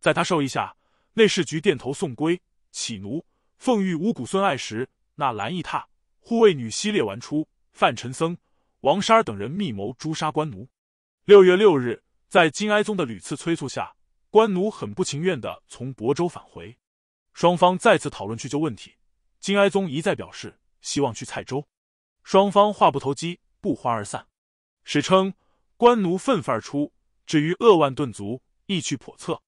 在他授意下。内侍局殿头送归乞奴，奉御五谷孙爱时，那蓝一踏护卫女西列完出，范陈僧王沙等人密谋诛杀官奴。六月六日，在金哀宗的屡次催促下，官奴很不情愿地从亳州返回。双方再次讨论去就问题，金哀宗一再表示希望去蔡州，双方话不投机，不欢而散。史称官奴愤愤而出，至于扼腕顿足，意趣叵测。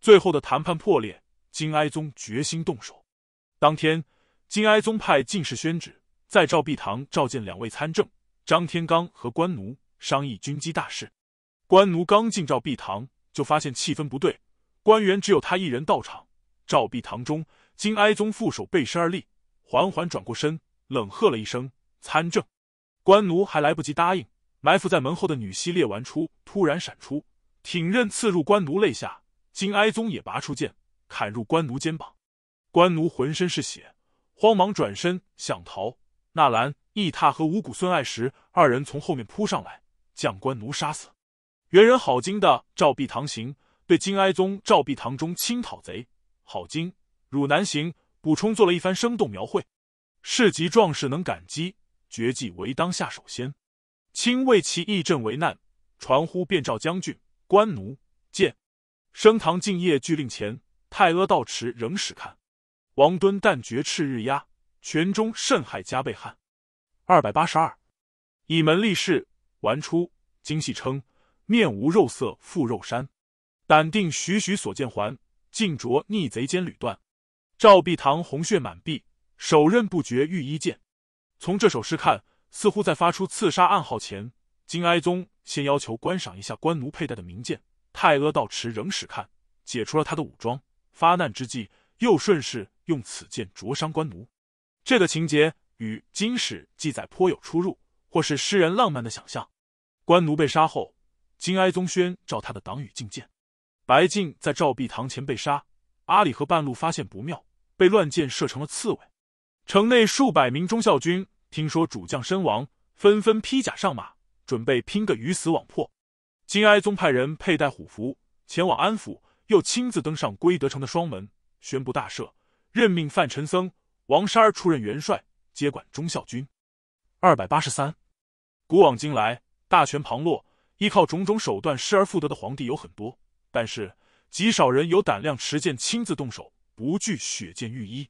最后的谈判破裂，金哀宗决心动手。当天，金哀宗派进士宣旨，在赵壁堂召见两位参政张天罡和关奴，商议军机大事。关奴刚进赵壁堂，就发现气氛不对，官员只有他一人到场。赵壁堂中，金哀宗副手背身而立，缓缓转过身，冷喝了一声：“参政！”关奴还来不及答应，埋伏在门后的女西列完出突然闪出，挺刃刺入关奴肋下。金哀宗也拔出剑，砍入官奴肩膀。官奴浑身是血，慌忙转身想逃。纳兰义踏和五谷孙爱石二人从后面扑上来，将官奴杀死。元人郝金的《赵壁堂行》对金哀宗《赵壁堂中亲讨贼》郝金汝南行》补充做了一番生动描绘。士及壮士能感激，绝技唯当下首先。亲为其义阵为难，传呼便召将军官奴剑。升堂敬业俱令前，太阿道持仍使看。王敦但觉赤日压，泉中甚害加倍汗。二百八十二，倚门立侍完出，精细称面无肉色复肉山，胆定徐徐所见环。尽着逆贼间屡断，赵壁堂红血满壁，手刃不绝御衣剑。从这首诗看，似乎在发出刺杀暗号前，金哀宗先要求观赏一下官奴佩戴的名剑。太阿道持仍使看，解除了他的武装。发难之际，又顺势用此剑灼伤官奴。这个情节与《金史》记载颇有出入，或是诗人浪漫的想象。官奴被杀后，金哀宗宣召他的党羽觐见。白敬在赵壁堂前被杀，阿里和半路发现不妙，被乱箭射成了刺猬。城内数百名忠孝军听说主将身亡，纷纷披甲上马，准备拼个鱼死网破。金哀宗派人佩戴虎符前往安抚，又亲自登上归德城的双门，宣布大赦，任命范成僧、王沙出任元帅，接管忠孝军。二百八十三，古往今来，大权旁落，依靠种种手段失而复得的皇帝有很多，但是极少人有胆量持剑亲自动手，不惧血溅御衣。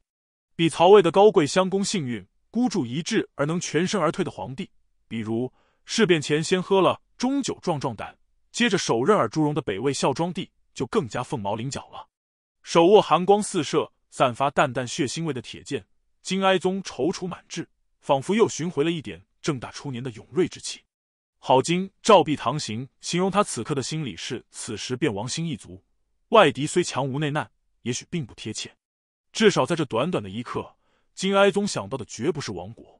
比曹魏的高贵相公幸运，孤注一掷而能全身而退的皇帝，比如事变前先喝了中酒壮壮胆。接着，手刃尔朱荣的北魏孝庄帝就更加凤毛麟角了。手握寒光四射、散发淡淡血腥味的铁剑，金哀宗踌躇满志，仿佛又寻回了一点正大初年的勇锐之气。郝经、照壁唐行形容他此刻的心理是：此时便王心一族，外敌虽强无内难，也许并不贴切。至少在这短短的一刻，金哀宗想到的绝不是亡国，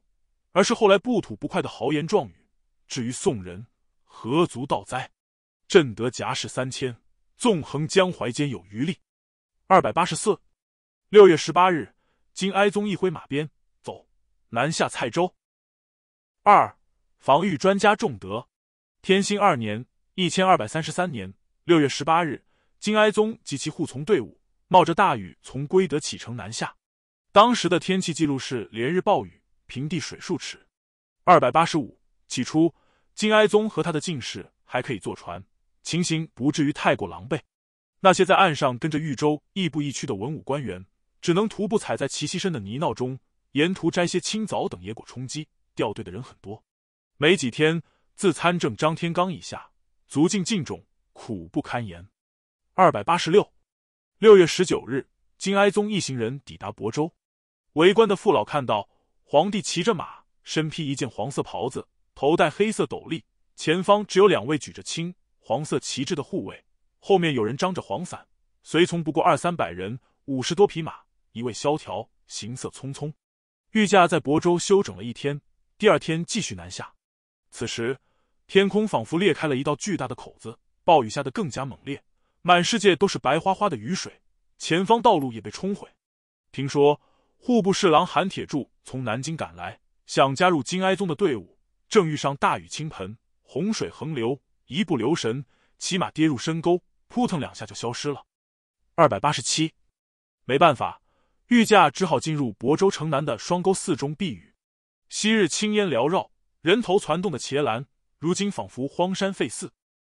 而是后来不吐不快的豪言壮语。至于宋人，何足道哉？朕得甲士三千，纵横江淮间有余力。二百八十四，六月十八日，金哀宗一挥马鞭，走南下蔡州。二防御专家重德，天兴二年（一千二百三十三年）六月十八日，金哀宗及其护从队伍冒着大雨从归德启程南下。当时的天气记录是连日暴雨，平地水数尺。二百八十五，起初金哀宗和他的进士还可以坐船。情形不至于太过狼狈，那些在岸上跟着豫州亦步亦趋的文武官员，只能徒步踩在齐膝深的泥淖中，沿途摘些青枣等野果充饥。掉队的人很多，没几天，自参政张天罡以下，足尽尽种苦不堪言。二百八十六，六月十九日，金哀宗一行人抵达亳州，围观的父老看到皇帝骑着马，身披一件黄色袍子，头戴黑色斗笠，前方只有两位举着青。黄色旗帜的护卫后面有人张着黄伞，随从不过二三百人，五十多匹马，一位萧条，行色匆匆。御驾在亳州休整了一天，第二天继续南下。此时，天空仿佛裂开了一道巨大的口子，暴雨下得更加猛烈，满世界都是白花花的雨水，前方道路也被冲毁。听说户部侍郎韩铁柱从南京赶来，想加入金哀宗的队伍，正遇上大雨倾盆，洪水横流。一不留神，骑马跌入深沟，扑腾两下就消失了。二百八十七，没办法，御驾只好进入亳州城南的双沟寺中避雨。昔日青烟缭绕、人头攒动的茄兰，如今仿佛荒山废寺。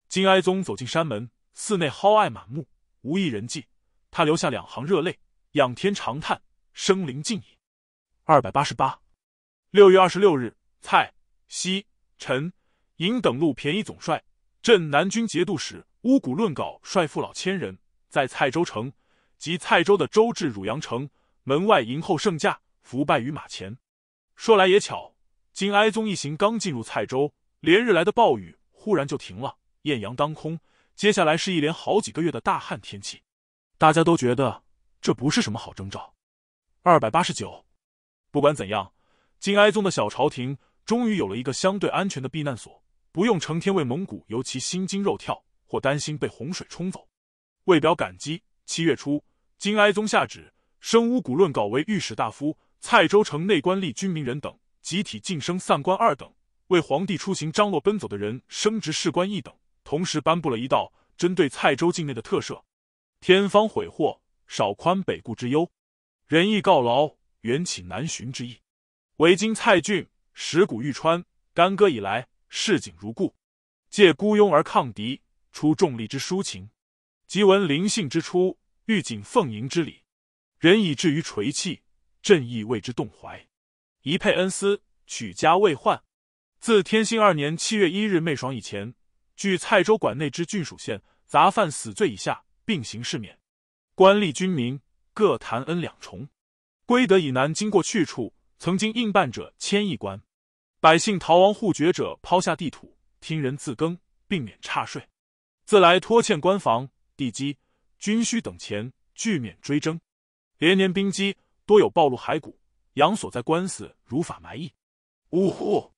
金哀宗走进山门，寺内蒿艾满目，无一人迹。他留下两行热泪，仰天长叹：“生灵尽矣。”二百八十八，六月二十六日，蔡、西、陈、尹等路便宜总帅。镇南军节度使乌古论稿率父老千人，在蔡州城及蔡州的州治汝阳城门外迎候圣驾，伏拜于马前。说来也巧，金哀宗一行刚进入蔡州，连日来的暴雨忽然就停了，艳阳当空。接下来是一连好几个月的大旱天气，大家都觉得这不是什么好征兆。二百八十九，不管怎样，金哀宗的小朝廷终于有了一个相对安全的避难所。不用成天为蒙古尤其心惊肉跳，或担心被洪水冲走。为表感激，七月初，金哀宗下旨，升乌古论稿为御史大夫。蔡州城内官吏、军民人等集体晋升散官二等。为皇帝出行张罗奔走的人升职士官一等。同时颁布了一道针对蔡州境内的特赦：天方悔祸，少宽北顾之忧；仁义告劳，缘起南巡之意。为今蔡郡石鼓玉川干戈以来。市井如故，借孤庸而抗敌，出重力之抒情；即闻灵性之初，欲谨奉迎之礼，人以至于垂泣，朕亦为之动怀。宜佩恩思，取家未患。自天兴二年七月一日昧爽以前，据蔡州管内之郡属县，杂犯死罪以下，并行赦免。官吏军民各谈恩两重。归德以南经过去处，曾经应办者千亿官。百姓逃亡护绝者，抛下地土，听人自耕，并免差税；自来拖欠官房、地基、军需等钱，俱免追征。连年兵饥，多有暴露骸骨，养所在官司如法埋义。呜呼！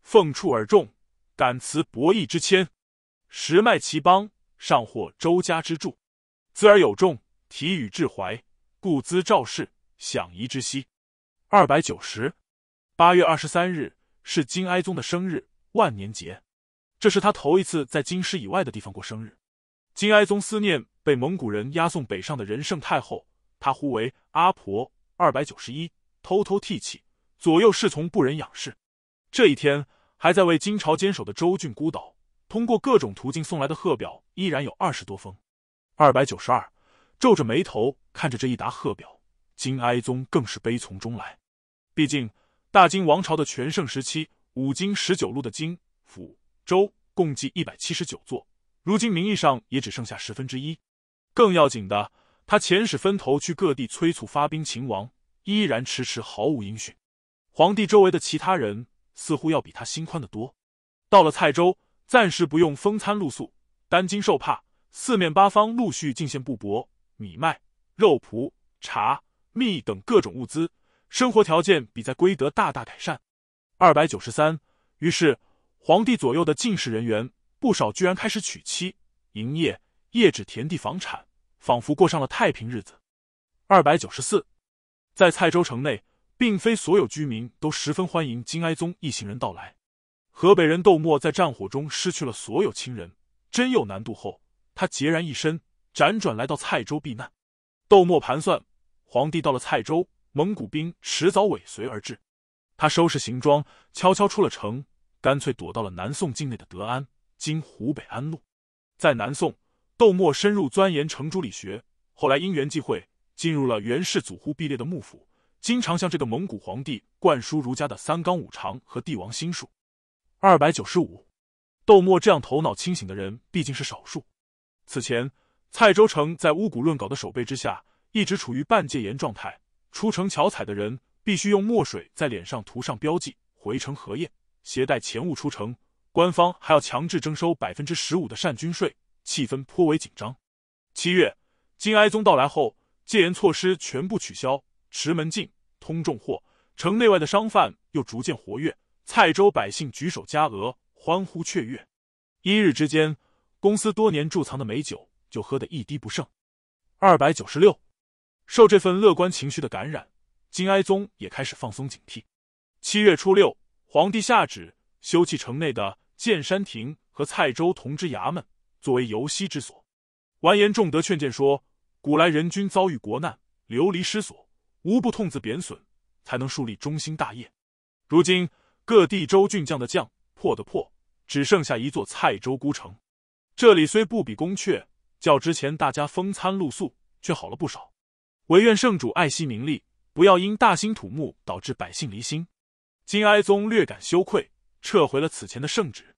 凤处而众，敢辞博弈之谦；实迈其邦，尚获周家之助。资而有众，体与志怀，故资赵氏享宜之息。二百九十八月二十三日。是金哀宗的生日万年节，这是他头一次在京师以外的地方过生日。金哀宗思念被蒙古人押送北上的人圣太后，他呼为阿婆。二百九十一，偷偷涕泣，左右侍从不忍仰视。这一天，还在为金朝坚守的州郡孤岛，通过各种途径送来的贺表依然有二十多封。二百九十二，皱着眉头看着这一沓贺表，金哀宗更是悲从中来。毕竟。大金王朝的全盛时期，五经十九路的金、府州共计一百七十九座，如今名义上也只剩下十分之一。更要紧的，他遣使分头去各地催促发兵秦王，依然迟迟毫无音讯。皇帝周围的其他人似乎要比他心宽得多。到了蔡州，暂时不用风餐露宿、担惊受怕，四面八方陆续进献布帛、米麦、肉脯、茶蜜等各种物资。生活条件比在归德大大改善，二百九十三。于是，皇帝左右的进士人员不少，居然开始娶妻、营业、业址、田地房产，仿佛过上了太平日子。二百九十四，在蔡州城内，并非所有居民都十分欢迎金哀宗一行人到来。河北人窦默在战火中失去了所有亲人，真有难度。后他孑然一身，辗转来到蔡州避难。窦默盘算，皇帝到了蔡州。蒙古兵迟早尾随而至，他收拾行装，悄悄出了城，干脆躲到了南宋境内的德安，今湖北安陆。在南宋，窦默深入钻研程朱理学，后来因缘际会，进入了元世祖忽必烈的幕府，经常向这个蒙古皇帝灌输儒家的三纲五常和帝王心术。二百九十五，窦默这样头脑清醒的人毕竟是少数。此前，蔡州城在巫蛊论稿的守备之下，一直处于半戒严状态。出城巧采的人必须用墨水在脸上涂上标记，回城核验；携带钱物出城，官方还要强制征收百分之十五的善军税，气氛颇为紧张。七月，金哀宗到来后，戒严措施全部取消，持门禁，通重货，城内外的商贩又逐渐活跃。蔡州百姓举手加额，欢呼雀跃。一日之间，公司多年贮藏的美酒就喝得一滴不剩。二百九十六。受这份乐观情绪的感染，金哀宗也开始放松警惕。七月初六，皇帝下旨修葺城内的建山亭和蔡州同知衙门，作为游息之所。完颜仲德劝谏说：“古来人君遭遇国难，流离失所，无不痛自贬损，才能树立中兴大业。如今各地州郡将的将破的破，只剩下一座蔡州孤城。这里虽不比宫阙，较之前大家风餐露宿，却好了不少。”唯愿圣主爱惜民力，不要因大兴土木导致百姓离心。金哀宗略感羞愧，撤回了此前的圣旨。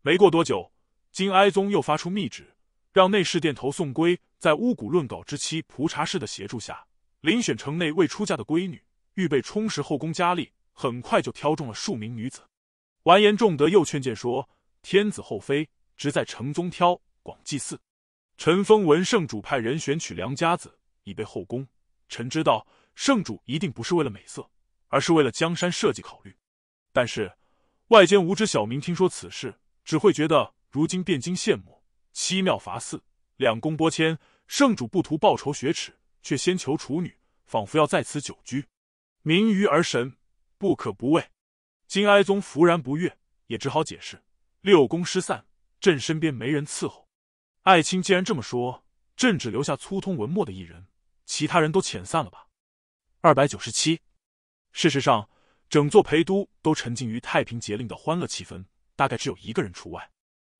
没过多久，金哀宗又发出密旨，让内侍殿头宋圭在巫蛊论稿之妻蒲察氏的协助下，遴选城内未出嫁的闺女，预备充实后宫佳丽。很快就挑中了数名女子。完颜仲德又劝谏说：“天子后妃，只在城中挑广济寺。”陈锋闻圣主派人选取良家子。以备后宫。臣知道圣主一定不是为了美色，而是为了江山社稷考虑。但是外间无知小民听说此事，只会觉得如今汴京陷没，七庙伐寺，两宫剥迁，圣主不图报仇雪耻，却先求处女，仿佛要在此久居。民愚而神，不可不畏。金哀宗怫然不悦，也只好解释：六宫失散，朕身边没人伺候。爱卿既然这么说，朕只留下粗通文墨的一人。其他人都遣散了吧。二百九十七，事实上，整座陪都都沉浸于太平节令的欢乐气氛，大概只有一个人除外。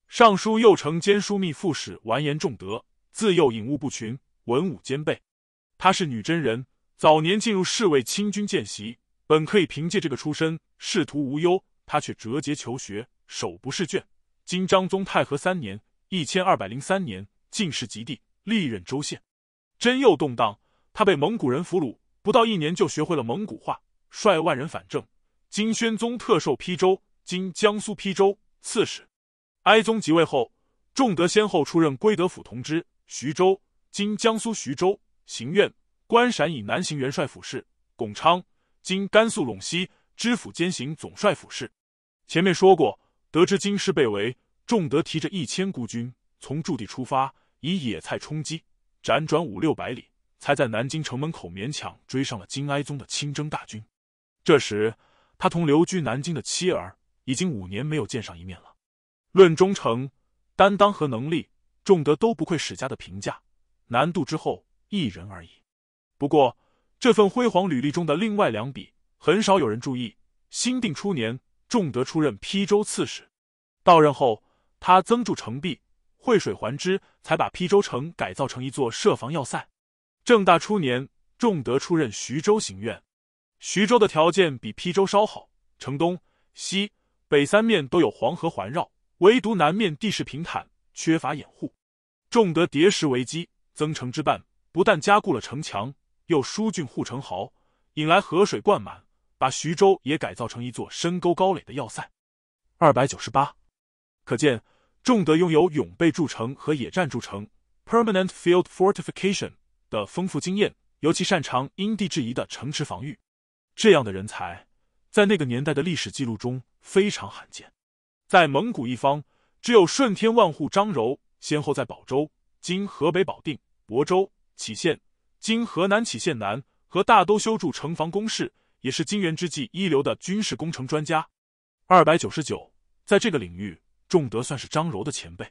尚书右丞兼枢密副使完颜仲德，自幼颖悟不群，文武兼备。他是女真人，早年进入侍卫亲军见习，本可以凭借这个出身，仕途无忧。他却折节求学，手不释卷。今章宗泰和三年（一千二百零三年），进士及第，历任州县。真又动荡，他被蒙古人俘虏，不到一年就学会了蒙古话，率万人反正。金宣宗特授邳州（今江苏邳州）刺史。哀宗即位后，仲德先后出任归德府同知、徐州（今江苏徐州）行院、官陕以南行元帅府事、巩昌（今甘肃陇西）知府兼行总帅府事。前面说过，得知京师被围，仲德提着一千孤军从驻地出发，以野菜充饥。辗转五六百里，才在南京城门口勉强追上了金哀宗的亲征大军。这时，他同留居南京的妻儿已经五年没有见上一面了。论忠诚、担当和能力，仲德都不愧史家的评价，难度之后一人而已。不过，这份辉煌履历中的另外两笔，很少有人注意。新定初年，仲德出任邳州刺史，到任后，他增筑城壁。汇水环之，才把邳州城改造成一座设防要塞。正大初年，仲德出任徐州行院。徐州的条件比邳州稍好，城东西北三面都有黄河环绕，唯独南面地势平坦，缺乏掩护。重德叠石为基，增城之半，不但加固了城墙，又疏浚护城壕，引来河水灌满，把徐州也改造成一座深沟高垒的要塞。二百九十八，可见。重德拥有永备筑城和野战筑城 （permanent field fortification） 的丰富经验，尤其擅长因地制宜的城池防御。这样的人才，在那个年代的历史记录中非常罕见。在蒙古一方，只有顺天万户张柔先后在保州（今河北保定）、亳州（杞县，今河南杞县南）和大都修筑城防工事，也是金元之际一流的军事工程专家。二百九十九，在这个领域。仲德算是张柔的前辈，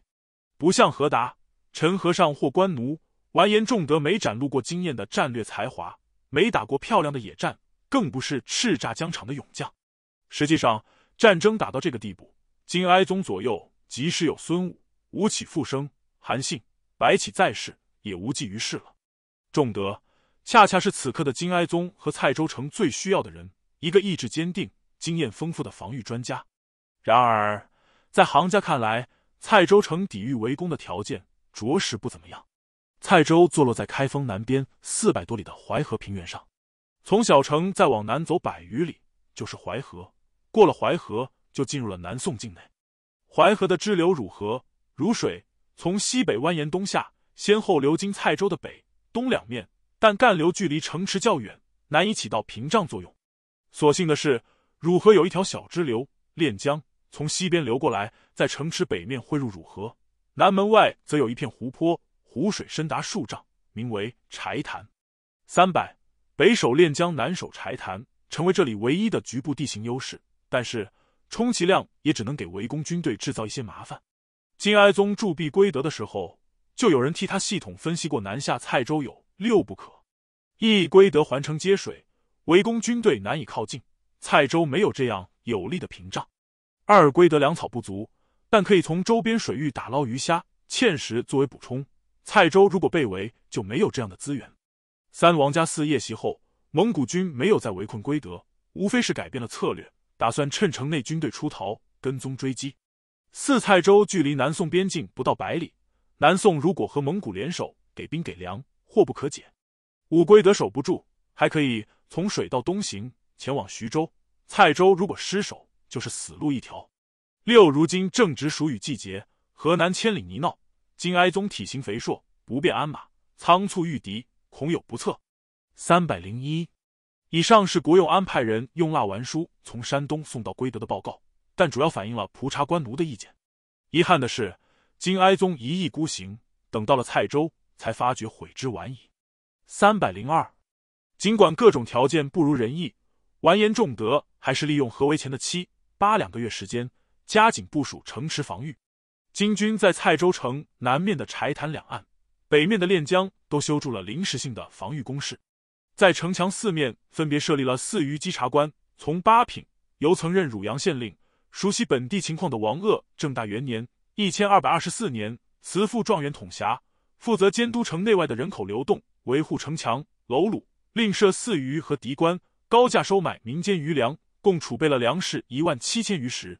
不像何达、陈和尚或关奴，完颜仲德没展露过惊艳的战略才华，没打过漂亮的野战，更不是叱咤疆场的勇将。实际上，战争打到这个地步，金哀宗左右即使有孙武、吴起复生、韩信、白起在世，也无济于事了。仲德恰恰是此刻的金哀宗和蔡州城最需要的人，一个意志坚定、经验丰富的防御专家。然而。在行家看来，蔡州城抵御围攻的条件着实不怎么样。蔡州坐落在开封南边四百多里的淮河平原上，从小城再往南走百余里就是淮河，过了淮河就进入了南宋境内。淮河的支流汝河、汝水从西北蜿蜒东下，先后流经蔡州的北、东两面，但干流距离城池较远，难以起到屏障作用。所幸的是，汝河有一条小支流练江。从西边流过来，在城池北面汇入汝河，南门外则有一片湖泊，湖水深达数丈，名为柴潭。三百北守练江，南守柴潭，成为这里唯一的局部地形优势。但是，充其量也只能给围攻军队制造一些麻烦。金哀宗铸币归德的时候，就有人替他系统分析过：南下蔡州有六不可，一归德环城接水，围攻军队难以靠近；蔡州没有这样有利的屏障。二归德粮草不足，但可以从周边水域打捞鱼虾、芡实作为补充。蔡州如果被围，就没有这样的资源。三王家寺夜袭后，蒙古军没有再围困归德，无非是改变了策略，打算趁城内军队出逃，跟踪追击。四蔡州距离南宋边境不到百里，南宋如果和蒙古联手，给兵给粮，祸不可解。五归德守不住，还可以从水道东行前往徐州。蔡州如果失守。就是死路一条。六，如今正值暑雨季节，河南千里泥淖。金哀宗体型肥硕，不便鞍马，仓促御敌，恐有不测。三百零一，以上是国用安排人用蜡丸书从山东送到归德的报告，但主要反映了蒲察官奴的意见。遗憾的是，金哀宗一意孤行，等到了蔡州，才发觉悔之晚矣。三百零二，尽管各种条件不如人意，完颜仲德还是利用何为前的妻。八两个月时间，加紧部署城池防御。金军在蔡州城南面的柴潭两岸、北面的练江都修筑了临时性的防御工事，在城墙四面分别设立了四余稽查官，从八品。由曾任汝阳县令、熟悉本地情况的王鄂正大元年（一千二百二十四年），慈父状元统辖，负责监督城内外的人口流动，维护城墙、楼橹。另设四余和敌官，高价收买民间余粮。共储备了粮食一万七千余石，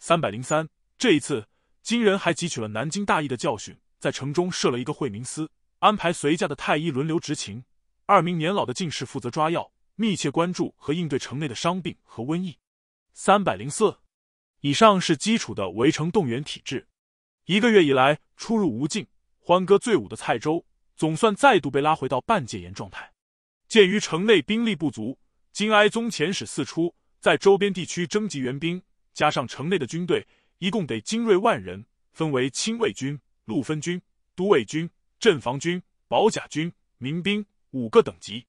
三百零三。这一次，金人还汲取了南京大义的教训，在城中设了一个惠民司，安排随驾的太医轮流执勤，二名年老的进士负责抓药，密切关注和应对城内的伤病和瘟疫。三百零四。以上是基础的围城动员体制。一个月以来，出入无尽，欢歌醉舞的蔡州总算再度被拉回到半戒严状态。鉴于城内兵力不足，金哀宗遣使四出。在周边地区征集援兵，加上城内的军队，一共得精锐万人，分为亲卫军、陆分军、都卫军、镇防军、保甲军、民兵五个等级。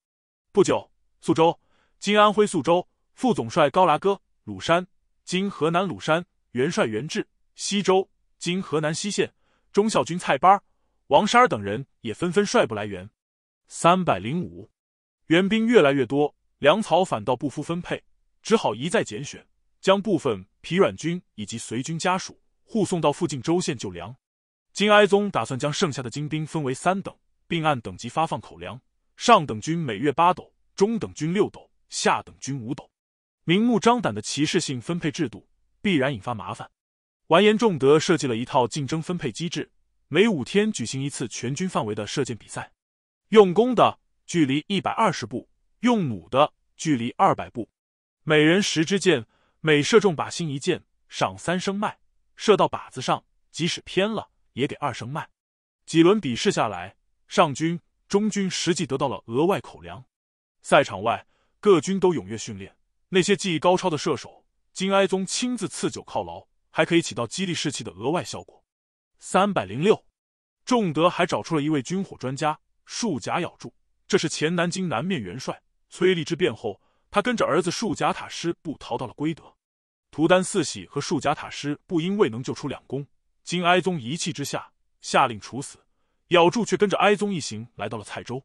不久，宿州（今安徽宿州）副总帅高拉哥、鲁山（今河南鲁山）元帅元志、西州（今河南西县）忠孝军蔡班、王沙等人也纷纷率部来援。三百零五，援兵越来越多，粮草反倒不敷分配。只好一再拣选，将部分疲软军以及随军家属护送到附近州县救粮。金哀宗打算将剩下的精兵分为三等，并按等级发放口粮：上等军每月八斗，中等军六斗，下等军五斗。明目张胆的歧视性分配制度必然引发麻烦。完颜仲德设计了一套竞争分配机制，每五天举行一次全军范围的射箭比赛：用弓的距离一百二十步，用弩的距离二百步。每人十支箭，每射中靶心一箭，赏三升麦；射到靶子上，即使偏了，也给二升麦。几轮比试下来，上军、中军实际得到了额外口粮。赛场外，各军都踊跃训练。那些技艺高超的射手，金哀宗亲自赐酒犒劳，还可以起到激励士气的额外效果。三百零六，仲德还找出了一位军火专家，束甲咬住。这是前南京南面元帅崔立之变后。他跟着儿子术甲塔师部逃到了归德，图丹四喜和术甲塔师部因未能救出两公，金哀宗一气之下下令处死。咬住却跟着哀宗一行来到了蔡州。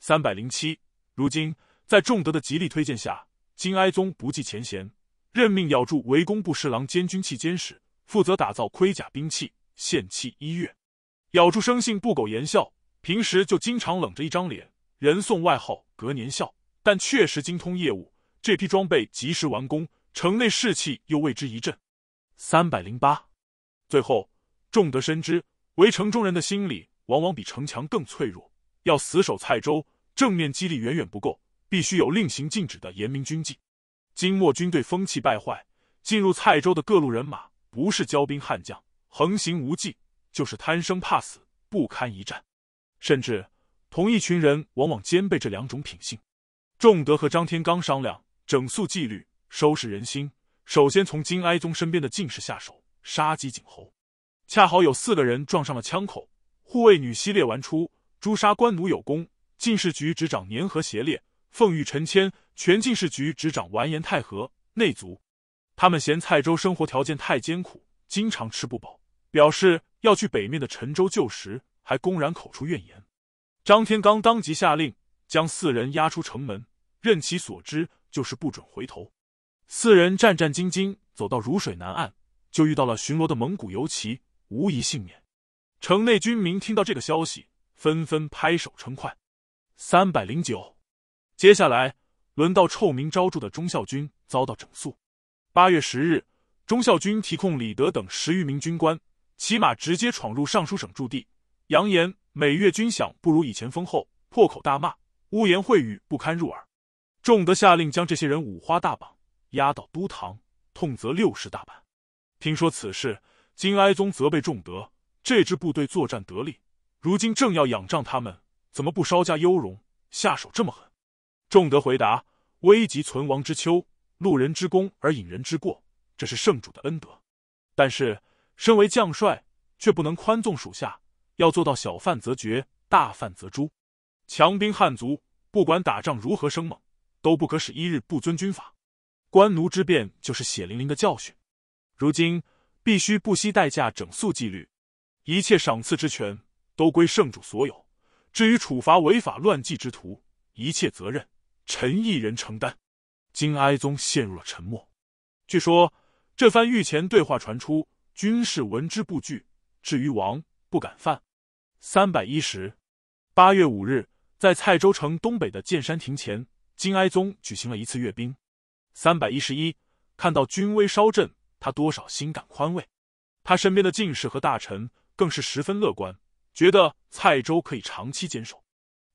三百零七，如今在仲德的极力推荐下，金哀宗不计前嫌，任命咬住为工部侍郎兼军器监使，负责打造盔甲兵器、限器、一月。咬住生性不苟言笑，平时就经常冷着一张脸，人送外号“隔年笑”。但确实精通业务，这批装备及时完工，城内士气又为之一振。三百零八，最后重德深知，围城中人的心理往往比城墙更脆弱，要死守蔡州，正面激励远远不够，必须有令行禁止的严明军纪。金末军队风气败坏，进入蔡州的各路人马，不是骄兵悍将，横行无忌，就是贪生怕死，不堪一战，甚至同一群人往往兼备这两种品性。仲德和张天刚商量整肃纪律、收拾人心，首先从金哀宗身边的进士下手，杀鸡儆猴。恰好有四个人撞上了枪口。护卫女西列完出诛杀官奴有功，进士局执掌粘合协烈，奉御陈谦，全进士局执掌完颜太和内族。他们嫌蔡州生活条件太艰苦，经常吃不饱，表示要去北面的陈州就食，还公然口出怨言。张天刚当即下令，将四人押出城门。任其所之，就是不准回头。四人战战兢兢走到如水南岸，就遇到了巡逻的蒙古游骑，无一幸免。城内军民听到这个消息，纷纷拍手称快。三百零九，接下来轮到臭名昭著的忠孝军遭到整肃。八月十日，忠孝军提控李德等十余名军官，骑马直接闯入尚书省驻地，扬言每月军饷不如以前丰厚，破口大骂，污言秽语不堪入耳。仲德下令将这些人五花大绑，押到都堂，痛责六十大板。听说此事，金哀宗责备仲德：这支部队作战得力，如今正要仰仗他们，怎么不稍加优容？下手这么狠。仲德回答：危急存亡之秋，路人之功而引人之过，这是圣主的恩德。但是身为将帅，却不能宽纵属下，要做到小犯则绝，大犯则诛。强兵悍卒，不管打仗如何生猛。都不可使一日不遵军法，官奴之变就是血淋淋的教训。如今必须不惜代价整肃纪律，一切赏赐之权都归圣主所有。至于处罚违法乱纪之徒，一切责任臣一人承担。金哀宗陷入了沉默。据说这番御前对话传出，军士闻之不惧，至于王不敢犯。三百一十八月五日，在蔡州城东北的建山亭前。金哀宗举行了一次阅兵，三百一十一看到军威稍振，他多少心感宽慰。他身边的进士和大臣更是十分乐观，觉得蔡州可以长期坚守。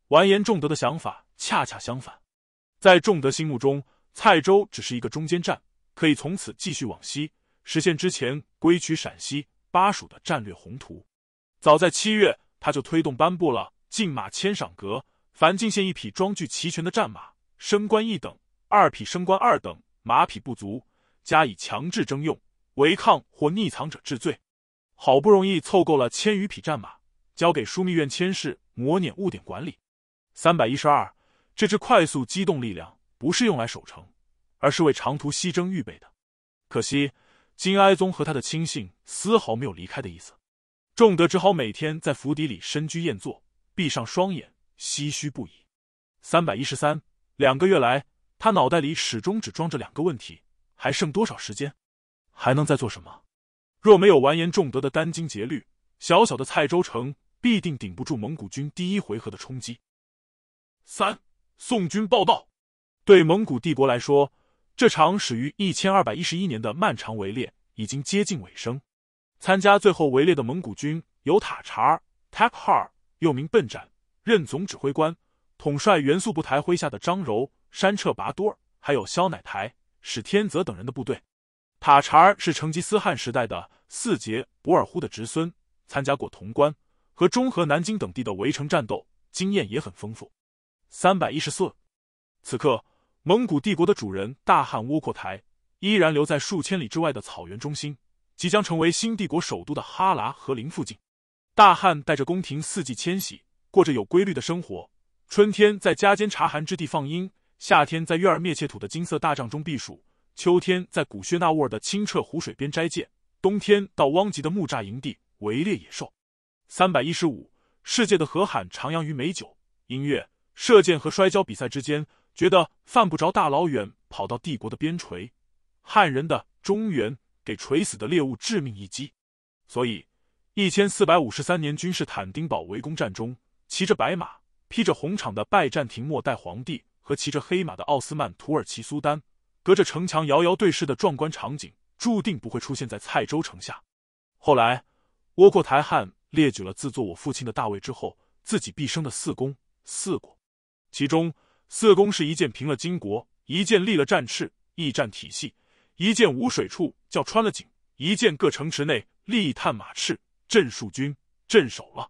完颜仲德的想法恰恰相反，在仲德心目中，蔡州只是一个中间站，可以从此继续往西，实现之前归取陕西、巴蜀的战略宏图。早在七月，他就推动颁布了进马千赏格，凡进献一匹装具齐全的战马。升官一等，二匹升官二等，马匹不足，加以强制征用，违抗或匿藏者治罪。好不容易凑够了千余匹战马，交给枢密院牵事磨碾务点管理。三百一十二，这支快速机动力量不是用来守城，而是为长途西征预备的。可惜，金哀宗和他的亲信丝毫没有离开的意思，重德只好每天在府邸里深居宴坐，闭上双眼，唏嘘不已。三百一十三。两个月来，他脑袋里始终只装着两个问题：还剩多少时间？还能再做什么？若没有完颜仲德的殚精竭虑，小小的蔡州城必定顶不住蒙古军第一回合的冲击。三宋军报道：对蒙古帝国来说，这场始于一千二百一十一年的漫长围猎已经接近尾声。参加最后围猎的蒙古军有塔查尔 （Taphar） 又名笨展，任总指挥官。统帅元素部台麾下的张柔、山彻、拔多尔，还有萧乃台、史天泽等人的部队。塔察儿是成吉思汗时代的四杰博尔忽的侄孙，参加过潼关和中和南京等地的围城战斗，经验也很丰富。三百一十四，此刻，蒙古帝国的主人大汗窝阔台依然留在数千里之外的草原中心，即将成为新帝国首都的哈拉和林附近。大汉带着宫廷四季迁徙，过着有规律的生活。春天在家间茶寒之地放鹰，夏天在月儿灭切土的金色大帐中避暑，秋天在古薛纳沃尔的清澈湖水边斋戒，冬天到汪吉的木栅营地围猎野兽。三百一十五，世界的河罕徜徉于美酒、音乐、射箭和摔跤比赛之间，觉得犯不着大老远跑到帝国的边陲，汉人的中原给垂死的猎物致命一击。所以，一千四百五十三年君士坦丁堡围攻战中，骑着白马。披着红场的拜占庭末代皇帝和骑着黑马的奥斯曼土耳其苏丹，隔着城墙遥遥对视的壮观场景，注定不会出现在蔡州城下。后来，窝阔台汗列举了自作我父亲的大位之后，自己毕生的四功四过，其中四功是一剑平了金国，一剑立了战翅，一战体系，一剑无水处叫穿了井，一剑各城池内立探马翅，镇戍军镇守了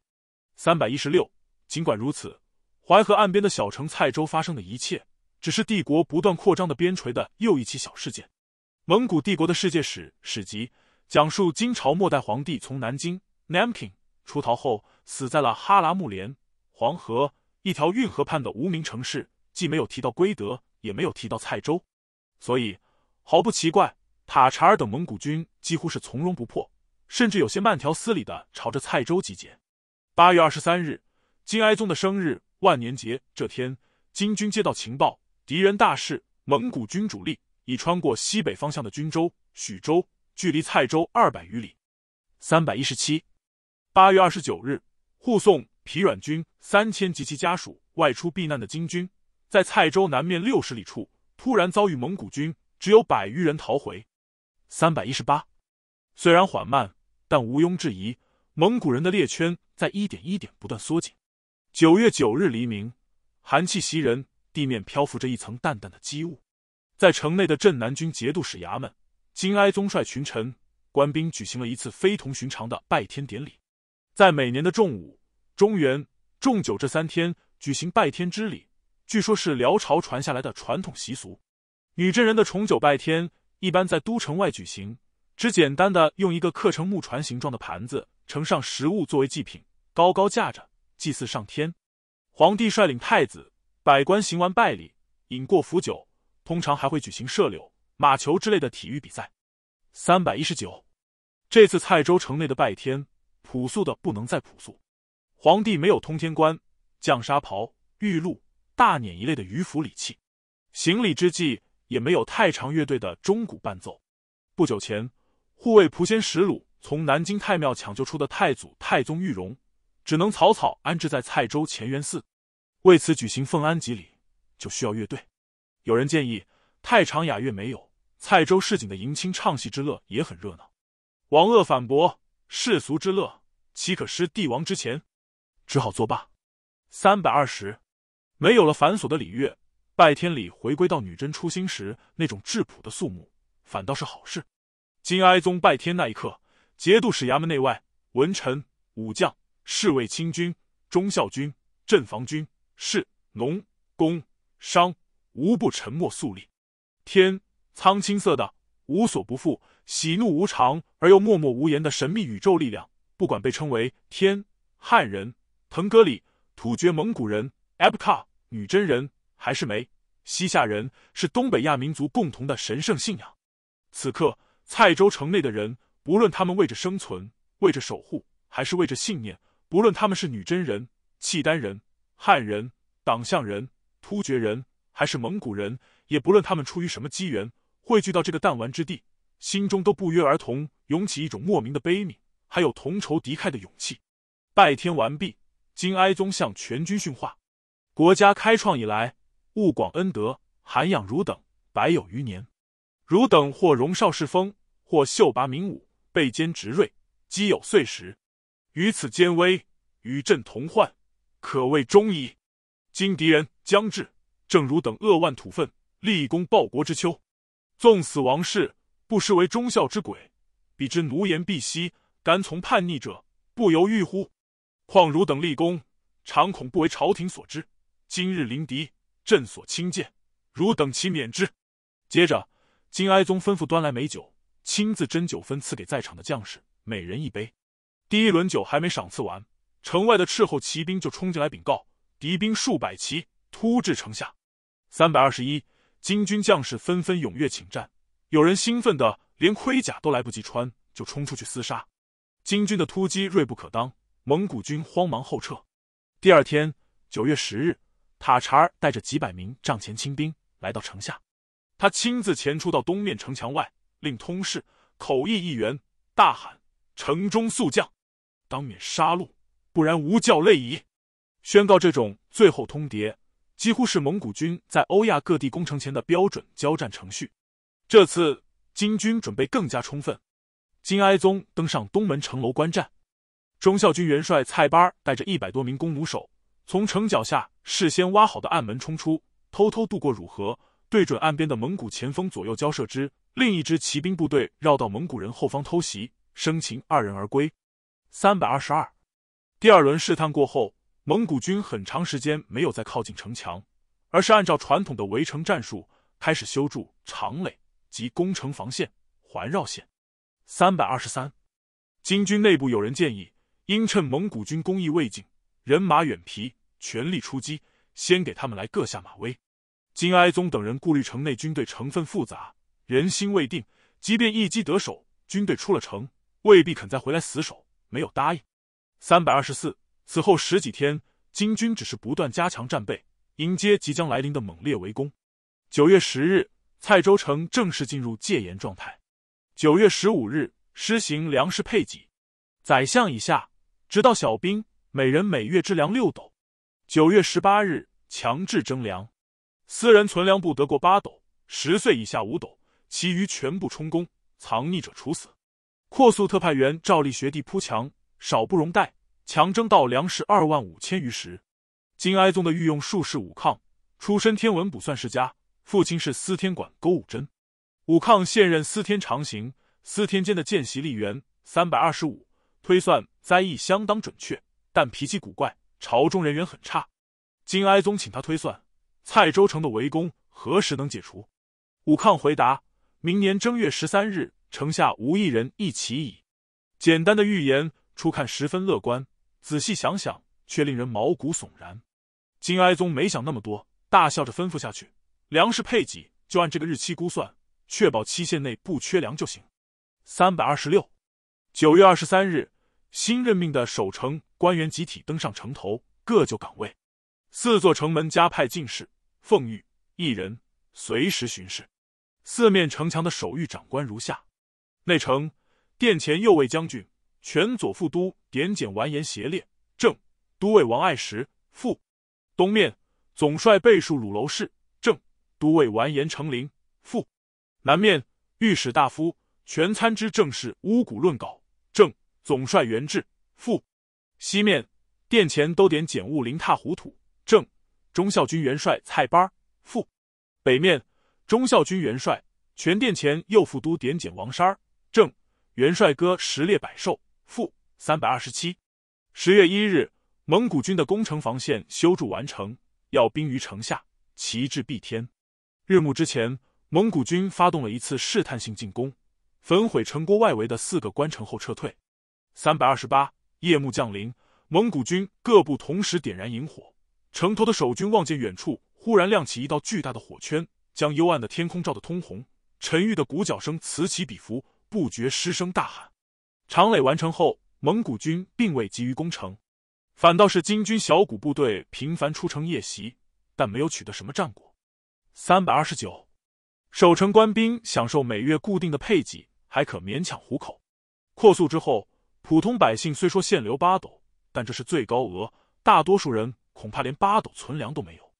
三百一十六。尽管如此。淮河岸边的小城蔡州发生的一切，只是帝国不断扩张的边陲的又一起小事件。蒙古帝国的世界史史籍讲述，金朝末代皇帝从南京 n a m p i n g 出逃后，死在了哈拉木连黄河一条运河畔的无名城市，既没有提到归德，也没有提到蔡州，所以毫不奇怪，塔查尔等蒙古军几乎是从容不迫，甚至有些慢条斯理的朝着蔡州集结。八月二十三日，金哀宗的生日。万年节这天，金军接到情报，敌人大势，蒙古军主力已穿过西北方向的军州、许州，距离蔡州二百余里。三百一十七，八月二十九日，护送疲软军三千及其家属外出避难的金军，在蔡州南面六十里处突然遭遇蒙古军，只有百余人逃回。三百一十八，虽然缓慢，但毋庸置疑，蒙古人的猎圈在一点一点不断缩紧。九月九日黎明，寒气袭人，地面漂浮着一层淡淡的积雾。在城内的镇南军节度使衙门，金哀宗率群臣、官兵举行了一次非同寻常的拜天典礼。在每年的重五、中元、重九这三天举行拜天之礼，据说是辽朝传下来的传统习俗。女真人的重九拜天一般在都城外举行，只简单的用一个刻成木船形状的盘子盛上食物作为祭品，高高架着。祭祀上天，皇帝率领太子、百官行完拜礼，饮过符酒，通常还会举行射柳、马球之类的体育比赛。三百一十九，这次蔡州城内的拜天朴素的不能再朴素，皇帝没有通天冠、降沙袍、玉露、大碾一类的舆服礼器，行礼之际也没有太常乐队的钟鼓伴奏。不久前，护卫蒲仙石鲁从南京太庙抢救出的太祖太宗玉容。只能草草安置在蔡州乾元寺，为此举行奉安吉礼，就需要乐队。有人建议太常雅乐没有，蔡州市井的迎亲唱戏之乐也很热闹。王鄂反驳：世俗之乐岂可失帝王之钱？只好作罢。三百二十，没有了繁琐的礼乐，拜天礼回归到女真初心时那种质朴的肃穆，反倒是好事。金哀宗拜天那一刻，节度使衙门内外文臣武将。侍卫亲军、忠孝军、镇防军、士、农、工、商，无不沉默肃立。天苍青色的，无所不覆，喜怒无常而又默默无言的神秘宇宙力量，不管被称为天、汉人、腾格里、突厥、蒙古人、阿卜卡、女真人，还是梅西夏人，是东北亚民族共同的神圣信仰。此刻，蔡州城内的人，不论他们为着生存、为着守护，还是为着信念。不论他们是女真人、契丹人、汉人、党项人、突厥人，还是蒙古人，也不论他们出于什么机缘汇聚到这个弹丸之地，心中都不约而同涌起一种莫名的悲悯，还有同仇敌忾的勇气。拜天完毕，金哀宗向全军训话：国家开创以来，物广恩德，涵养汝等百有余年，汝等或荣少世风，或秀拔名武，备兼执锐，积有岁时。于此兼危，与朕同患，可谓忠矣。今敌人将至，正如等扼腕吐愤、立功报国之秋，纵死王室，不失为忠孝之鬼。彼之奴颜婢膝，甘从叛逆者，不由欲乎？况汝等立功，常恐不为朝廷所知。今日临敌，朕所亲见，汝等岂免之？接着，金哀宗吩咐端来美酒，亲自斟酒分赐给在场的将士，每人一杯。第一轮酒还没赏赐完，城外的斥候骑兵就冲进来禀告：敌兵数百骑突至城下。三百二十一，金军将士纷纷踊跃请战，有人兴奋的连盔甲都来不及穿，就冲出去厮杀。金军的突击锐不可当，蒙古军慌忙后撤。第二天，九月十日，塔察尔带着几百名帐前亲兵来到城下，他亲自潜出到东面城墙外，令通事口译一员大喊：“城中速降！”当面杀戮，不然无教累矣。宣告这种最后通牒，几乎是蒙古军在欧亚各地攻城前的标准交战程序。这次金军准备更加充分。金哀宗登上东门城楼观战，忠孝军元帅蔡八带着一百多名弓弩手，从城脚下事先挖好的暗门冲出，偷偷渡过汝河，对准岸边的蒙古前锋左右交射之。另一支骑兵部队绕到蒙古人后方偷袭，生擒二人而归。三百二十二，第二轮试探过后，蒙古军很长时间没有再靠近城墙，而是按照传统的围城战术开始修筑长垒及攻城防线、环绕线。三百二十三，金军内部有人建议，应趁蒙古军攻意未尽、人马远疲，全力出击，先给他们来个下马威。金哀宗等人顾虑城内军队成分复杂，人心未定，即便一击得手，军队出了城，未必肯再回来死守。没有答应。三百二十四。此后十几天，金军只是不断加强战备，迎接即将来临的猛烈围攻。九月十日，蔡州城正式进入戒严状态。九月十五日，施行粮食配给，宰相以下，直到小兵，每人每月支粮六斗。九月十八日，强制征粮，私人存粮不得过八斗，十岁以下五斗，其余全部充公，藏匿者处死。阔速特派员照例学弟铺墙，少不容贷，强征到粮食二万五千余石。金哀宗的御用术士武抗，出身天文卜算世家，父亲是司天馆勾武真。武抗现任司天长行，司天监的见习吏员三百二十五，推算灾异相当准确，但脾气古怪，朝中人缘很差。金哀宗请他推算蔡州城的围攻何时能解除，武抗回答：明年正月十三日。城下无一人一骑矣。简单的预言，初看十分乐观，仔细想想却令人毛骨悚然。金哀宗没想那么多，大笑着吩咐下去：粮食配给就按这个日期估算，确保期限内不缺粮就行。三百二十六，九月二十三日，新任命的守城官员集体登上城头，各就岗位。四座城门加派进士、奉御一人，随时巡视。四面城墙的守御长官如下。内城殿前右卫将军、全左副都点检完颜斜烈正都尉王爱石副；东面总帅贝术鲁楼氏正都尉完颜成林副；南面御史大夫全参知政事乌古论稿，正总帅元志副；西面殿前都点检务林踏糊涂正忠孝军元帅蔡班儿副；北面忠孝军元帅全殿前右副都点检王山儿。正元帅哥十列百兽，负三百二十七。十月一日，蒙古军的攻城防线修筑完成，要兵于城下，旗帜蔽天。日暮之前，蒙古军发动了一次试探性进攻，焚毁城郭外围的四个关城后撤退。三百二十八，夜幕降临，蒙古军各部同时点燃营火，城头的守军望见远处忽然亮起一道巨大的火圈，将幽暗的天空照得通红，沉郁的鼓角声此起彼伏。不觉失声大喊。长垒完成后，蒙古军并未急于攻城，反倒是金军小股部队频繁出城夜袭，但没有取得什么战果。三百二十九，守城官兵享受每月固定的配给，还可勉强糊口。扩速之后，普通百姓虽说限留八斗，但这是最高额，大多数人恐怕连八斗存粮都没有。